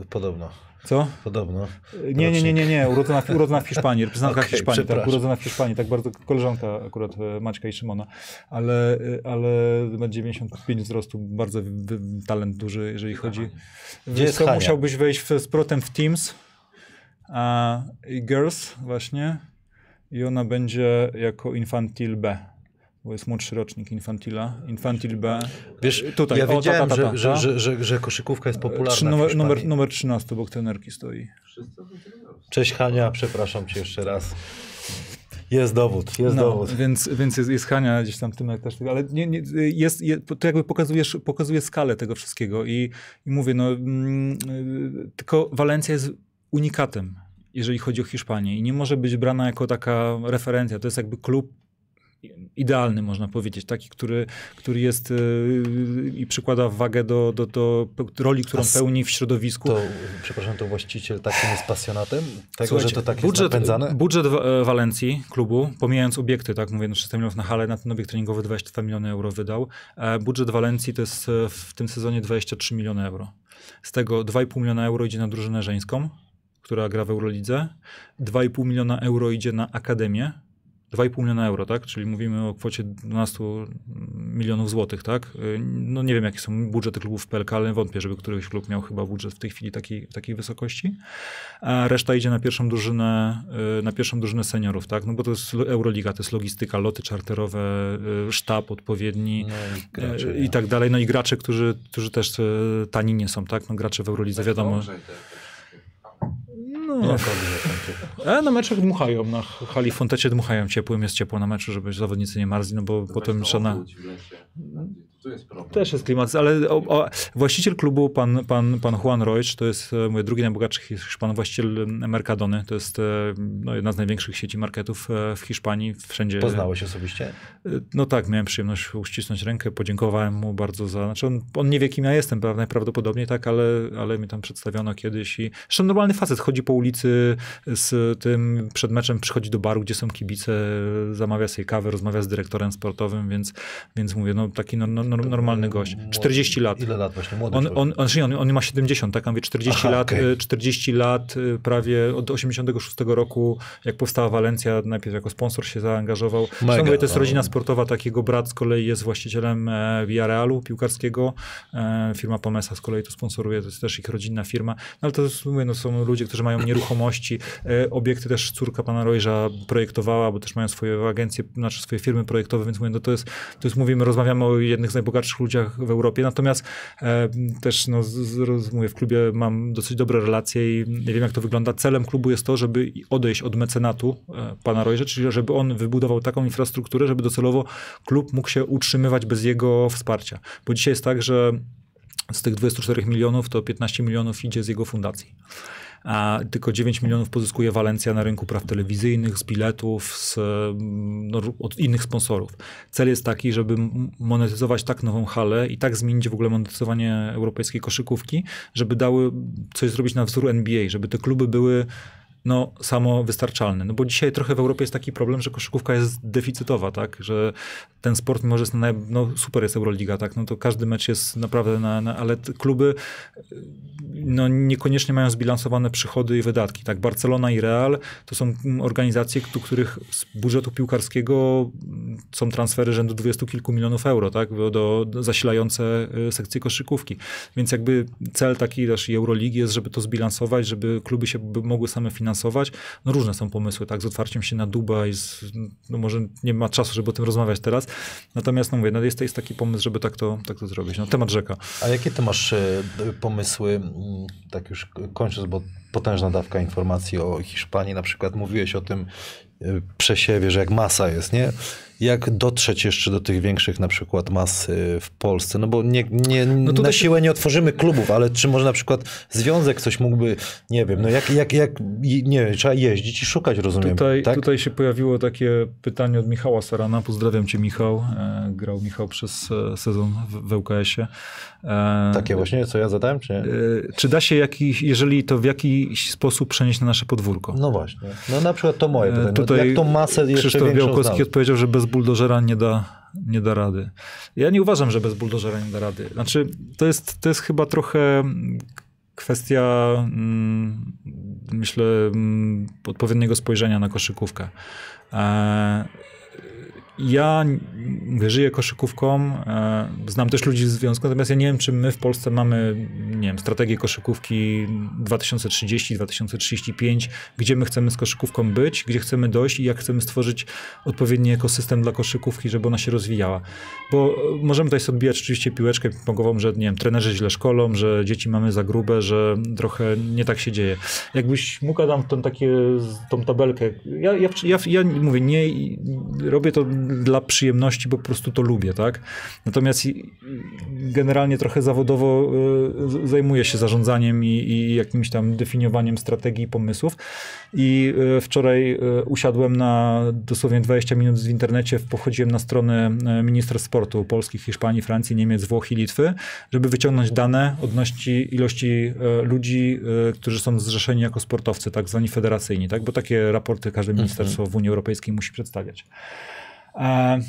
E, Podobno. Co? Podobno. Nie, nie, nie, nie, nie. Urodzona, w, urodzona w Hiszpanii, reprezentantka okay, Hiszpanii, tak, urodzona w Hiszpanii, tak bardzo koleżanka akurat Maćka i Szymona, ale, ale ma 95 wzrostu, bardzo talent duży jeżeli chodzi. Gdzie jest Hania? musiałbyś wejść w, z protem w Teams a, i Girls właśnie i ona będzie jako Infantil B. Bo jest młodszy rocznik Infantila. Infantil B. Wiesz, e, tutaj. Ja wiedziałem, o, że, że, że, że, koszykówka jest e, popularna. Trzy, numer, numer, numer 13 obok trenerki stoi. Cześć Hania, przepraszam cię jeszcze raz. Jest dowód, jest no, dowód. Więc, więc jest, jest Hania gdzieś tam w tym też, ale nie, nie, jest, jest, to jakby pokazujesz, pokazuje skalę tego wszystkiego i, i mówię, no mm, y, tylko Walencja jest unikatem jeżeli chodzi o Hiszpanię i nie może być brana jako taka referencja. To jest jakby klub idealny, można powiedzieć, taki, który, który jest e, i przykłada wagę do, do, do roli, którą pełni w środowisku. To, przepraszam, to właściciel takim jest pasjonatem tego, że to tak budżet, jest napędzane? Budżet e, Walencji, klubu, pomijając obiekty, tak mówię, 6 300 milionów na hale, na ten obiekt treningowy 22 miliony euro wydał. E, budżet Walencji to jest w tym sezonie 23 miliony euro. Z tego 2,5 miliona euro idzie na drużynę żeńską, która gra w Eurolidze. 2,5 miliona euro idzie na Akademię, 2,5 miliona euro, tak? Czyli mówimy o kwocie 12 milionów złotych, tak? Y, no nie wiem, jakie są budżety klubów w PLK, ale wątpię, żeby któryś klub miał chyba budżet w tej chwili takiej, takiej wysokości. A reszta idzie na pierwszą drużynę, y, na pierwszą drużynę seniorów, tak? No bo to jest Euroliga, to jest logistyka, loty czarterowe, y, sztab odpowiedni no i, gracze, i, tak dalej. No i gracze, którzy, którzy też tani nie są, tak? No gracze w Eurolidze, tak, wiadomo. Dobrze, tak. tak. No, ale na meczach dmuchają, na hali fontecie dmuchają ciepłym, jest ciepło na meczu, żeby zawodnicy nie marzli, no bo to potem trzeba... Na... Tu jest problem. Też jest klimat, ale o, o, właściciel klubu, pan, pan, pan Juan Roich, to jest e, mój drugi najbogatszy Hiszpan, właściciel e, Mercadony. To jest e, no, jedna z największych sieci marketów w Hiszpanii, wszędzie. Poznałeś osobiście? No tak, miałem przyjemność uścisnąć rękę, podziękowałem mu bardzo za... Znaczy on, on nie wie, kim ja jestem, najprawdopodobniej tak, ale, ale mi tam przedstawiono kiedyś i... Zresztą normalny facet chodzi po ulicy z tym, przed meczem przychodzi do baru, gdzie są kibice, zamawia sobie kawę, rozmawia z dyrektorem sportowym, więc, więc mówię, no taki no, no normalny gość. 40 lat. Ile lat właśnie? Młody on, on, on, znaczy on ma 70, tak? On wie 40 Aha, lat, okay. 40 lat y, prawie od 86 roku, jak powstała Walencja, najpierw jako sponsor się zaangażował. Mega, to jest no. rodzina sportowa, takiego brat z kolei jest właścicielem e, Villarealu piłkarskiego. E, firma Pomesa z kolei to sponsoruje, to jest też ich rodzinna firma. No, ale to mówię, no, są ludzie, którzy mają nieruchomości. E, obiekty też córka pana Rojża projektowała, bo też mają swoje agencje, znaczy swoje firmy projektowe, więc mówię, no, to jest, to jest mówimy, rozmawiamy o jednych z najbogatszych ludziach w Europie. Natomiast e, też no, z, z, mówię, w klubie mam dosyć dobre relacje i nie wiem, jak to wygląda. Celem klubu jest to, żeby odejść od mecenatu e, pana Rojże, czyli żeby on wybudował taką infrastrukturę, żeby docelowo klub mógł się utrzymywać bez jego wsparcia. Bo dzisiaj jest tak, że z tych 24 milionów to 15 milionów idzie z jego fundacji a tylko 9 milionów pozyskuje Walencja na rynku praw telewizyjnych, z biletów, z, mm, no, od innych sponsorów. Cel jest taki, żeby monetyzować tak nową halę i tak zmienić w ogóle monetyzowanie europejskiej koszykówki, żeby dały coś zrobić na wzór NBA, żeby te kluby były no, samowystarczalny. No bo dzisiaj trochę w Europie jest taki problem, że koszykówka jest deficytowa, tak? Że ten sport może jest naj... no, super jest Euroliga, tak? No to każdy mecz jest naprawdę, na, na... ale kluby no, niekoniecznie mają zbilansowane przychody i wydatki, tak? Barcelona i Real to są organizacje, do których z budżetu piłkarskiego są transfery rzędu dwudziestu kilku milionów euro, tak? Do, do zasilające y, sekcje koszykówki. Więc jakby cel taki też i Euroligi jest, żeby to zbilansować, żeby kluby się mogły same finansować finansować. No różne są pomysły, tak, z otwarciem się na Dubaj, z, no może nie ma czasu, żeby o tym rozmawiać teraz. Natomiast, no mówię, no jest, jest taki pomysł, żeby tak to, tak to zrobić. No temat rzeka. A jakie ty masz y, pomysły, tak już kończąc, bo potężna dawka informacji o Hiszpanii, na przykład mówiłeś o tym y, przesiewie, że jak masa jest, nie? jak dotrzeć jeszcze do tych większych na przykład mas y, w Polsce? No bo nie, nie, no na siłę nie otworzymy klubów, ale czy może na przykład związek coś mógłby, nie wiem, no jak, jak, jak nie wiem, trzeba jeździć i szukać, rozumiem. Tutaj, tak? tutaj się pojawiło takie pytanie od Michała Sarana, pozdrawiam cię Michał, e, grał Michał przez e, sezon w uks ie e, Takie właśnie, co ja zadałem, czy nie? Czy da się, jakiś, jeżeli to w jakiś sposób przenieść na nasze podwórko? No właśnie, no na przykład to moje pytanie. No, tutaj jak tą masę jeszcze Krzysztof Białkowski odpowiedział, że bez buldożera nie da, nie da rady. Ja nie uważam, że bez buldożera nie da rady. Znaczy, to jest, to jest chyba trochę mm, kwestia, mm, myślę, mm, odpowiedniego spojrzenia na koszykówkę. E, ja żyję koszykówką, e, znam też ludzi w związku, natomiast ja nie wiem, czy my w Polsce mamy, nie wiem, strategię koszykówki 2030-2035, gdzie my chcemy z koszykówką być, gdzie chcemy dojść i jak chcemy stworzyć odpowiedni ekosystem dla koszykówki, żeby ona się rozwijała. Bo e, możemy tutaj sobie odbijać oczywiście piłeczkę pogową, że nie wiem, trenerzy źle szkolą, że dzieci mamy za grube, że trochę nie tak się dzieje. Jakbyś mógł, Adam, tą, takie, tą tabelkę, ja, ja, ja, ja mówię, nie, robię to dla przyjemności, bo po prostu to lubię, tak? Natomiast generalnie trochę zawodowo e, zajmuję się zarządzaniem i, i jakimś tam definiowaniem strategii i pomysłów. I e, wczoraj e, usiadłem na dosłownie 20 minut w internecie, pochodziłem na stronę Ministerstw Sportu Polski, Hiszpanii, Francji, Niemiec, Włoch i Litwy, żeby wyciągnąć dane odnośnie ilości ludzi, którzy są zrzeszeni jako sportowcy, tak zwani federacyjni, tak? Bo takie raporty każde mhm. ministerstwo w Unii Europejskiej musi przedstawiać. E,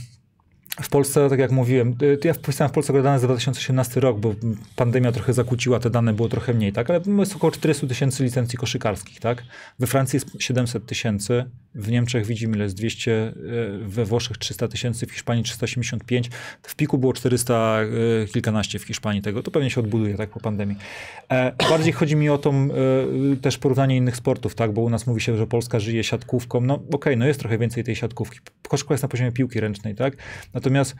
w Polsce, tak jak mówiłem, y, ja wpisałem w Polsce dane za 2018 rok, bo pandemia trochę zakłóciła te dane, było trochę mniej, tak? Ale jest około 400 tysięcy licencji koszykarskich, tak? We Francji jest 700 tysięcy, w Niemczech widzimy, ile jest 200, e, we Włoszech 300 tysięcy, w Hiszpanii 385. W piku było 400 e, kilkanaście w Hiszpanii tego. To pewnie się odbuduje tak po pandemii. E, bardziej chodzi mi o to też porównanie innych sportów, tak? bo u nas mówi się, że Polska żyje siatkówką. No okej, okay, no jest trochę więcej tej siatkówki. Koszkola jest na poziomie piłki ręcznej, tak? Natomiast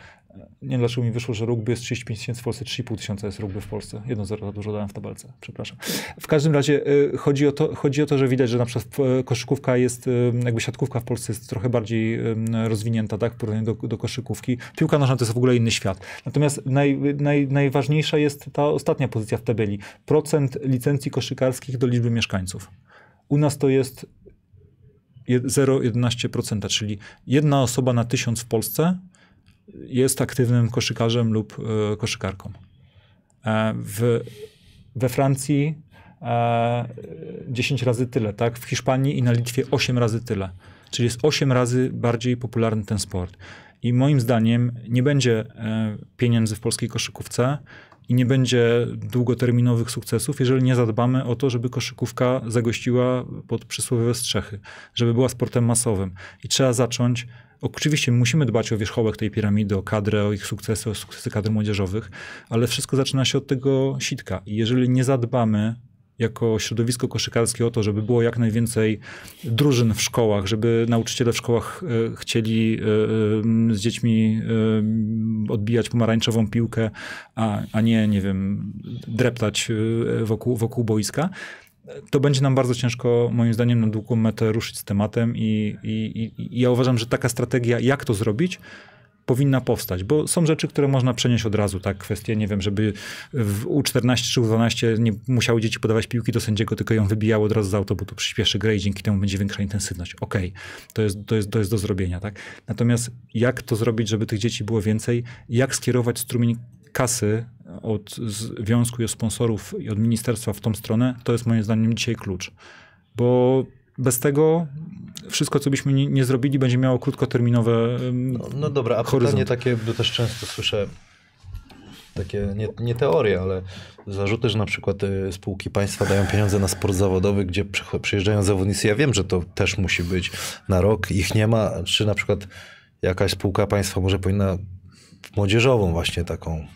nie dlaczego mi wyszło, że rugby jest 35 tysięcy w Polsce, 3,5 tysiąca jest rugby w Polsce. Jedno zero za dużo dałem w tabelce, przepraszam. W każdym razie y, chodzi, o to, chodzi o to, że widać, że na przykład y, koszykówka jest, y, jakby siatkówka w Polsce jest trochę bardziej rozwinięta, tak, w porównaniu do, do koszykówki. Piłka nożna to jest w ogóle inny świat. Natomiast naj, naj, najważniejsza jest ta ostatnia pozycja w tabeli. Procent licencji koszykarskich do liczby mieszkańców. U nas to jest 0,11%, czyli jedna osoba na tysiąc w Polsce jest aktywnym koszykarzem lub e, koszykarką. E, w, we Francji 10 e, razy tyle, tak? W Hiszpanii i na Litwie 8 razy tyle. Czyli jest 8 razy bardziej popularny ten sport. I moim zdaniem nie będzie pieniędzy w polskiej koszykówce, i nie będzie długoterminowych sukcesów, jeżeli nie zadbamy o to, żeby koszykówka zagościła pod przysłowiowe strzechy, żeby była sportem masowym. I trzeba zacząć Oczywiście musimy dbać o wierzchołek tej piramidy, o kadrę, o ich sukcesy, o sukcesy kadr młodzieżowych, ale wszystko zaczyna się od tego sitka. I jeżeli nie zadbamy jako środowisko koszykarskie o to, żeby było jak najwięcej drużyn w szkołach, żeby nauczyciele w szkołach e, chcieli e, e, z dziećmi odbijać pomarańczową piłkę, a, a nie, nie wiem, dreptać wokół, wokół boiska to będzie nam bardzo ciężko, moim zdaniem, na długą metę ruszyć z tematem, i, i, i, ja uważam, że taka strategia, jak to zrobić, powinna powstać, bo są rzeczy, które można przenieść od razu, tak, kwestie, nie wiem, żeby w U14 czy U12 nie musiały dzieci podawać piłki do sędziego, tylko ją wybijało od razu z autobusu, bo to przyspieszy grę i dzięki temu będzie większa intensywność. Okej, okay. to, jest, to, jest, to jest do zrobienia, tak. Natomiast jak to zrobić, żeby tych dzieci było więcej? Jak skierować strumień kasy od związku i od sponsorów i od ministerstwa w tą stronę? To jest moim zdaniem dzisiaj klucz, bo bez tego wszystko, co byśmy nie, zrobili, będzie miało krótkoterminowe No, no dobra, a horyzont. pytanie takie, bo też często słyszę takie, nie, nie teorie, ale zarzuty, że na przykład y, spółki państwa dają pieniądze na sport zawodowy, gdzie przyjeżdżają zawodnicy. Ja wiem, że to też musi być na rok, ich nie ma. Czy na przykład jakaś spółka państwa może powinna młodzieżową właśnie taką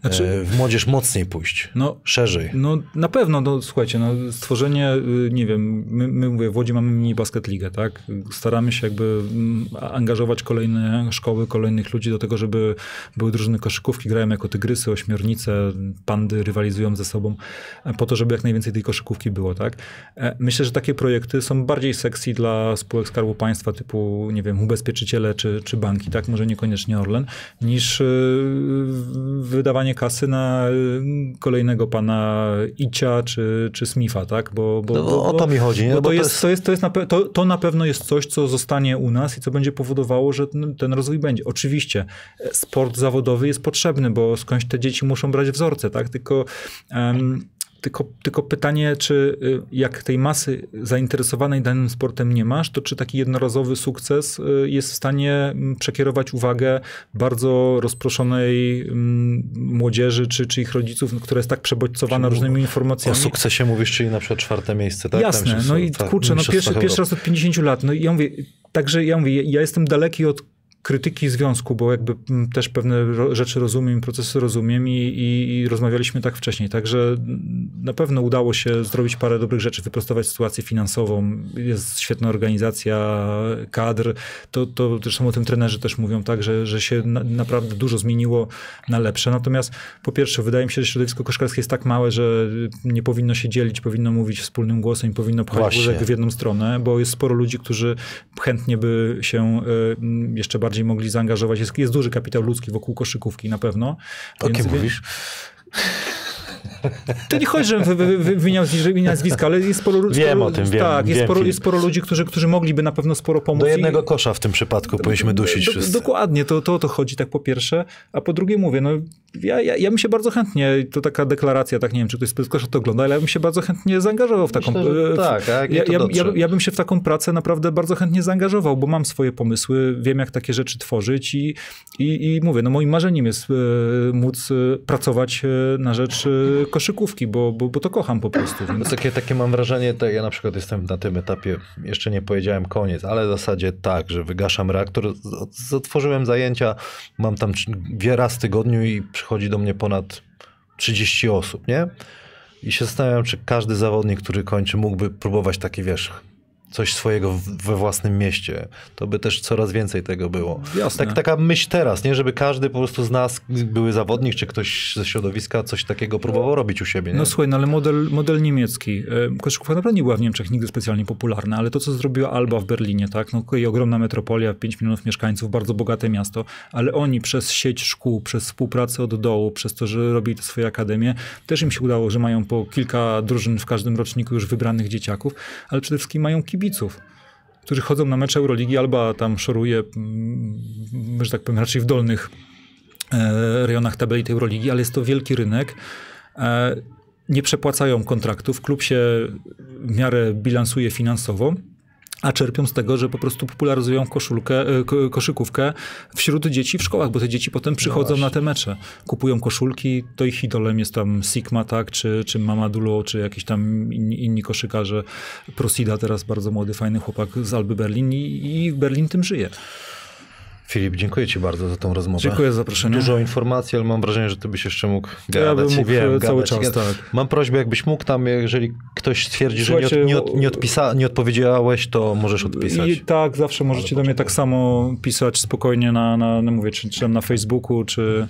znaczy, e, w młodzież mocniej pójść, no, szerzej. No na pewno, no, słuchajcie, no, stworzenie, y, nie wiem, my, my mówię, w Łodzi mamy mini basket ligę, tak? Staramy się jakby mm, angażować kolejne szkoły, kolejnych ludzi do tego, żeby były drużyny koszykówki, grają jako tygrysy, ośmiornice, pandy rywalizują ze sobą, e, po to, żeby jak najwięcej tej koszykówki było, tak? E, myślę, że takie projekty są bardziej sexy dla spółek Skarbu Państwa typu, nie wiem, ubezpieczyciele czy, czy banki, tak? Może niekoniecznie Orlen, niż y, wydawanie kasy na mm, kolejnego pana Icia czy, czy Smitha, tak? Bo, bo, no, bo o to mi chodzi. Nie? Bo, no to, jest, to, jest, to, jest na, to, to na pewno jest coś, co zostanie u nas i co będzie powodowało, że ten, ten rozwój będzie. Oczywiście e, sport zawodowy jest potrzebny, bo skądś te dzieci muszą brać wzorce, tak? Tylko um, tylko, tylko pytanie, czy y, jak tej masy zainteresowanej danym sportem nie masz, to czy taki jednorazowy sukces y, jest w stanie mm, przekierować uwagę bardzo rozproszonej mm, młodzieży czy, czy ich rodziców, no, która jest tak przebodźcowana różnymi informacjami. O sukcesie mówisz, czyli na przykład czwarte miejsce, tak? Jasne, no i tak, kurczę, no pierwszy, pierwszy raz od 50 lat. No i ja mówię, także ja mówię, ja jestem daleki od krytyki związku, bo jakby mm, też pewne rzeczy rozumiem, procesy rozumiem i, i, i rozmawialiśmy tak wcześniej. Także na pewno udało się zrobić parę dobrych rzeczy, wyprostować sytuację finansową. Jest świetna organizacja kadr. To, to zresztą o tym trenerzy też mówią, tak, że, że się na, naprawdę dużo zmieniło na lepsze. Natomiast po pierwsze, wydaje mi się, że środowisko koszkarskie jest tak małe, że nie powinno się dzielić, powinno mówić wspólnym głosem i powinno pchać w jedną stronę, bo jest sporo ludzi, którzy chętnie by się e, jeszcze bardziej bardziej mogli zaangażować. Jest, jest duży kapitał ludzki wokół koszykówki na pewno. O więc, kim mówisz? To nie chodzi, żebym wy, wy, wymieniał nazwiska, ale jest sporo ludzi. Wiem o tym, tak, wiem. jest, sporo, jest sporo ludzi, którzy, którzy mogliby na pewno sporo pomóc. Do jednego kosza w tym przypadku powinniśmy dusić do, Dokładnie, to o to, to chodzi, tak po pierwsze. A po drugie mówię, no ja, ja, ja bym się bardzo chętnie, to taka deklaracja, tak nie wiem, czy ktoś z Piotrkosza to ogląda, ale ja bym się bardzo chętnie zaangażował w taką... pracę. tak, ja, ja, ja, ja, bym się w taką pracę naprawdę bardzo chętnie zaangażował, bo mam swoje pomysły, wiem jak takie rzeczy tworzyć i, i, i mówię, no moim marzeniem jest e, móc e, pracować e, na rzecz koszykówki, bo, bo, bo to kocham po prostu. Więc... Takie, takie mam wrażenie, tak, ja na przykład jestem na tym etapie, jeszcze nie powiedziałem koniec, ale w zasadzie tak, że wygaszam reaktor, otworzyłem zajęcia, mam tam raz w tygodniu i przychodzi do mnie ponad 30 osób, nie? I się zastanawiam, czy każdy zawodnik, który kończy, mógłby próbować taki wiesz, coś swojego we własnym mieście, to by też coraz więcej tego było. Jasne. Tak, taka myśl teraz, nie? Żeby każdy po prostu z nas, były zawodnik czy ktoś ze środowiska, coś takiego próbował robić u siebie. Nie? No słuchaj, no ale model, model niemiecki. E, Koszykówka naprawdę nie była w Niemczech nigdy specjalnie popularna, ale to, co zrobiła Alba w Berlinie, tak? No i ogromna metropolia, 5 milionów mieszkańców, bardzo bogate miasto, ale oni przez sieć szkół, przez współpracę od dołu, przez to, że robili te swoje akademie, też im się udało, że mają po kilka drużyn w każdym roczniku już wybranych dzieciaków, ale przede wszystkim mają kibiców kibiców, którzy chodzą na mecze Euroligi, Alba tam szoruje, mm, że tak powiem, raczej w dolnych e, rejonach tabeli tej Euroligi, ale jest to wielki rynek. E, nie przepłacają kontraktów, klub się w miarę bilansuje finansowo a czerpią z tego, że po prostu popularyzują koszulkę, e, koszykówkę wśród dzieci w szkołach, bo te dzieci potem no przychodzą no na te mecze, kupują koszulki, to ich idolem jest tam Sigma, tak, czy, czy Mamadulo, czy jakiś tam inni, inni koszykarze, Prosida teraz bardzo młody, fajny chłopak z Alby Berlin i, i Berlin tym żyje. Filip, dziękuję Ci bardzo za tą rozmowę. Dziękuję za zaproszenie. Dużo informacji, ale mam wrażenie, że Ty byś jeszcze mógł gadać. Ja bym mógł Wiem, cały gadać. czas, tak. Mam prośbę, jakbyś mógł tam, jeżeli ktoś stwierdzi, Słuchajcie, że nie, od, nie, odpisa, nie odpowiedziałeś, to możesz odpisać. I tak, zawsze możecie do mnie tak samo pisać spokojnie na, na, na no mówię, czy, czy na Facebooku, czy,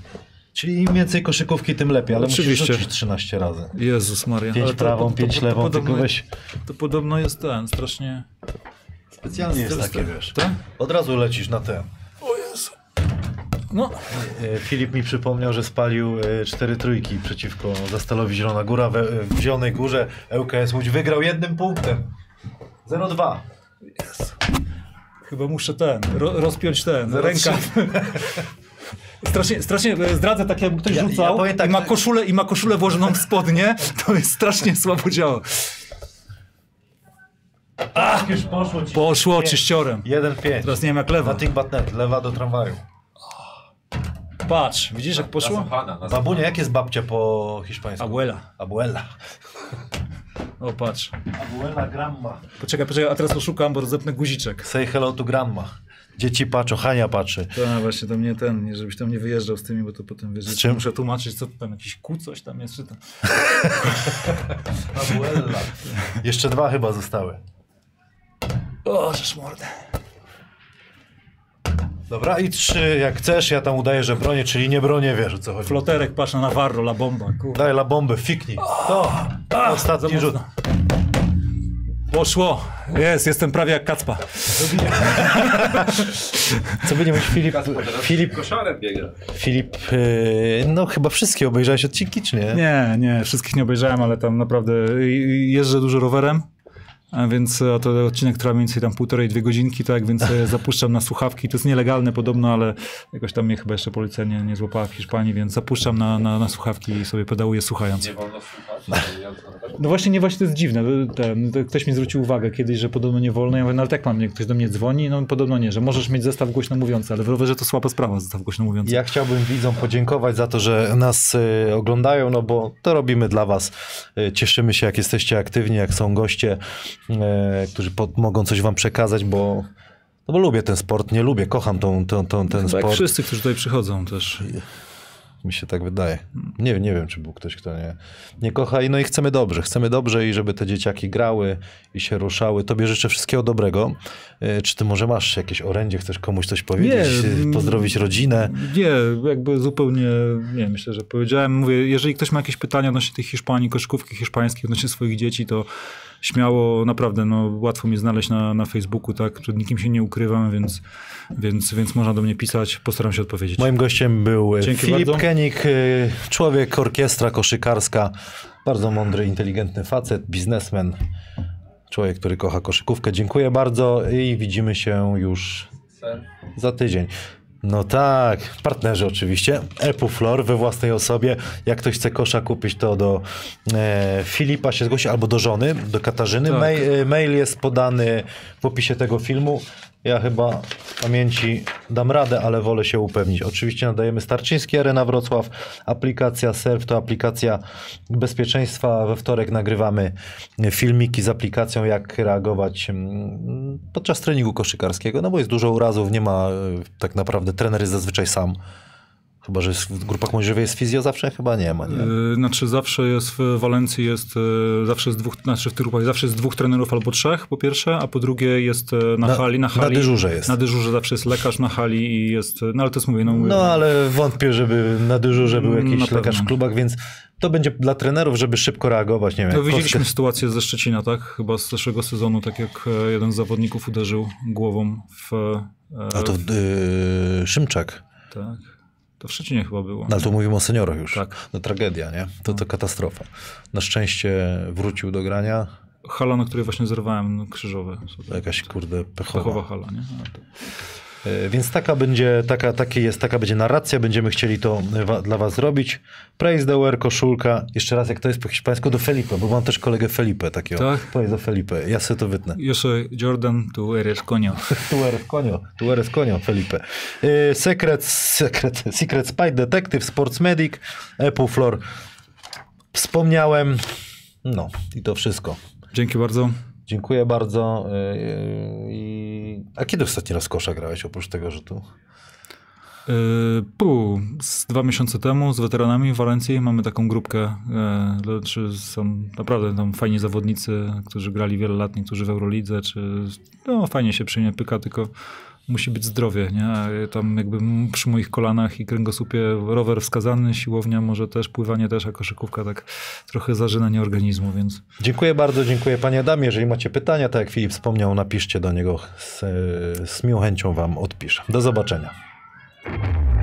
Czyli im więcej koszykówki, tym lepiej, ale Oczywiście. musisz 13 razy. Jezus Maria. 5 prawą, 5 lewą, to podobno, weź... To podobno jest ten, strasznie... Specjalnie jest, jest takie, wiesz. To? Od razu lecisz na ten. No. E, Filip mi przypomniał, że spalił e, cztery trójki przeciwko Zastalowi Zielona Góra. E, w Zielonej Górze ŁKS Łódź wygrał jednym punktem. 0-2. Yes. Chyba muszę ten, ro, rozpiąć ten, rękaw. Strasznie, strasznie zdradzę tak, jakby ktoś ja, rzucał ja tak, i, ma koszulę, i ma koszulę włożoną w spodnie, to jest strasznie słabo działa. Ach, już poszło ci. Poszło czyściorem. 1-5. Teraz nie wiem jak lewa. Nothing but net. Lewa do tramwaju. Patrz, widzisz jak poszło? Babunia, jak jest babcia po hiszpańsku? Abuela. Abuela. O, patrz. Abuela Gramma. Poczekaj, poczekaj, a teraz poszukam, bo rozepnę guziczek. Say hello to Gramma. Dzieci patrzą, Hania patrzy. Tak, właśnie, to mnie ten, nie, żebyś tam nie wyjeżdżał z tymi, bo to potem wiesz, z czym? muszę tłumaczyć, co tam, jakiś ku coś tam jest, czy tam. Abuela. Jeszcze dwa chyba zostały. O, żeż mordę. Dobra, i trzy, jak chcesz, ja tam udaję, że bronię, czyli nie bronię, wiesz o co chodzi. Floterek, patrz na Navarro, la bomba, kurwa. Daj la bombę, fiknij. To, ostatni rzut. Poszło. Jest, jestem prawie jak Kacpa. Co by nie mówić, Filip... Filip biega. Filip, y, no chyba wszystkie obejrzałeś odcinki, czy nie? Nie, nie, wszystkich nie obejrzałem, ale tam naprawdę y, y, jeżdżę dużo rowerem. A więc to odcinek trwa mniej więcej tam półtorej, dwie godzinki, tak, więc e, zapuszczam na słuchawki. To jest nielegalne podobno, ale jakoś tam mnie chyba jeszcze policja nie, nie złapała w Hiszpanii, więc zapuszczam na, na, na słuchawki i sobie pedałuję słuchając. Nie wolno słuchać? No, no właśnie, nie właśnie, to jest dziwne. Ten, ktoś mi zwrócił uwagę kiedyś, że podobno nie wolno. Ja mówię, no ale tak mam, ktoś do mnie dzwoni, no podobno nie, że możesz mieć zestaw głośno mówiący, ale w rowerze to słaba sprawa, zestaw głośno mówiący. Ja chciałbym widzom podziękować za to, że nas y, oglądają, no bo to robimy dla was. Y, cieszymy się, jak jesteście aktywni, jak są goście. E, którzy pod, mogą coś wam przekazać, bo, no bo lubię ten sport, nie lubię, kocham tą, tą, tą ten Chyba sport. Jak wszyscy, którzy tutaj przychodzą też. Mi się tak wydaje. Nie, nie wiem, czy był ktoś, kto nie, nie kocha. I no i chcemy dobrze. Chcemy dobrze i żeby te dzieciaki grały i się ruszały. Tobie życzę wszystkiego dobrego. E, czy ty może masz jakieś orędzie, chcesz komuś coś powiedzieć, nie, mm, pozdrowić rodzinę? Nie, jakby zupełnie, nie, myślę, że powiedziałem. Mówię, jeżeli ktoś ma jakieś pytania odnośnie tej Hiszpanii, koszykówki hiszpańskiej, odnośnie swoich dzieci, to śmiało, naprawdę, no, łatwo mnie znaleźć na, na Facebooku, tak, przed nikim się nie ukrywam, więc, więc, więc można do mnie pisać, postaram się odpowiedzieć. Moim gościem był e, Dzięki Filip bardzo. Kenik, e, człowiek, orkiestra koszykarska, bardzo mądry, inteligentny facet, biznesmen, człowiek, który kocha koszykówkę. Dziękuję bardzo i widzimy się już za tydzień. No tak, partnerzy oczywiście. Epuflor we własnej osobie. Jak ktoś chce kosza kupić, to do e, Filipa się zgłosi albo do żony, do Katarzyny. Tak. Mail, e, mail, jest podany w opisie tego filmu. Ja chyba w pamięci dam radę, ale wolę się upewnić. Oczywiście nadajemy Starczyński Arena Wrocław. Aplikacja Self to aplikacja bezpieczeństwa. We wtorek nagrywamy filmiki z aplikacją, jak reagować mm, podczas treningu koszykarskiego, no bo jest dużo urazów, nie ma e, tak naprawdę, trener jest zazwyczaj sam. Chyba, że w grupach młodzieżowych jest fizjo zawsze? Chyba nie ma, nie? Yy, znaczy zawsze jest w Walencji jest yy, zawsze z dwóch, znaczy w tych grupach zawsze jest dwóch trenerów albo trzech po pierwsze, a po drugie jest y, na, na hali, na hali. Na dyżurze jest. Na dyżurze zawsze jest lekarz na hali i jest, y, no ale to jest mówię, no mówię. No, no. ale wątpię, żeby na dyżurze był mm, jakiś lekarz w klubach, więc to będzie dla trenerów, żeby szybko reagować, nie wiem. No, widzieliśmy sytuację ze Szczecina, tak? Chyba z zeszłego sezonu, tak jak e, jeden z zawodników uderzył głową w... E, a to w, yy, Szymczak. Tak. To w Szczecinie chyba było. No, ale tu mówimy o seniorach już. Tak. No tragedia, nie? To, to no. katastrofa. Na szczęście wrócił do grania. Hala, na której właśnie zerwałem no, krzyżowe. Jakaś, kurde, pechowa. Pechowa hala, nie? E, więc taka będzie, taka, taki jest, taka będzie narracja, będziemy chcieli to e, wa, dla was zrobić. Praise the wear, koszulka. Jeszcze raz, jak to jest po hiszpańsku, do Felipe, bo mam też kolegę Felipe takiego. Tak? Praise do Felipe, ja sobie to wytnę. Yo soy e, Jordan, tu eres konio. tu eres konio, tu eres coño, Felipe. Secret, secret, secret Spy Detective, Sports Medic, Apple Floor. Wspomniałem, no i to wszystko. Dzięki bardzo. Dziękuję bardzo. I... Y, y, y. A kiedy ostatni raz kosza grałeś oprócz tego rzutu? Pół, z dwa miesiące temu z weteranami w Walencji mamy taką grupkę, czy są naprawdę tam fajni zawodnicy, którzy grali wiele lat, niektórzy w Eurolidze, czy no, fajnie się przyjmie pyka, tylko musi być zdrowie, nie? Tam jakby przy moich kolanach i kręgosłupie rower wskazany, siłownia może też, pływanie też, a koszykówka tak trochę zażynanie organizmu, więc... Dziękuję bardzo, dziękuję panie Adamie. Jeżeli macie pytania, tak jak Filip wspomniał, napiszcie do niego. Z, e, z miłą chęcią wam odpiszę. Do zobaczenia.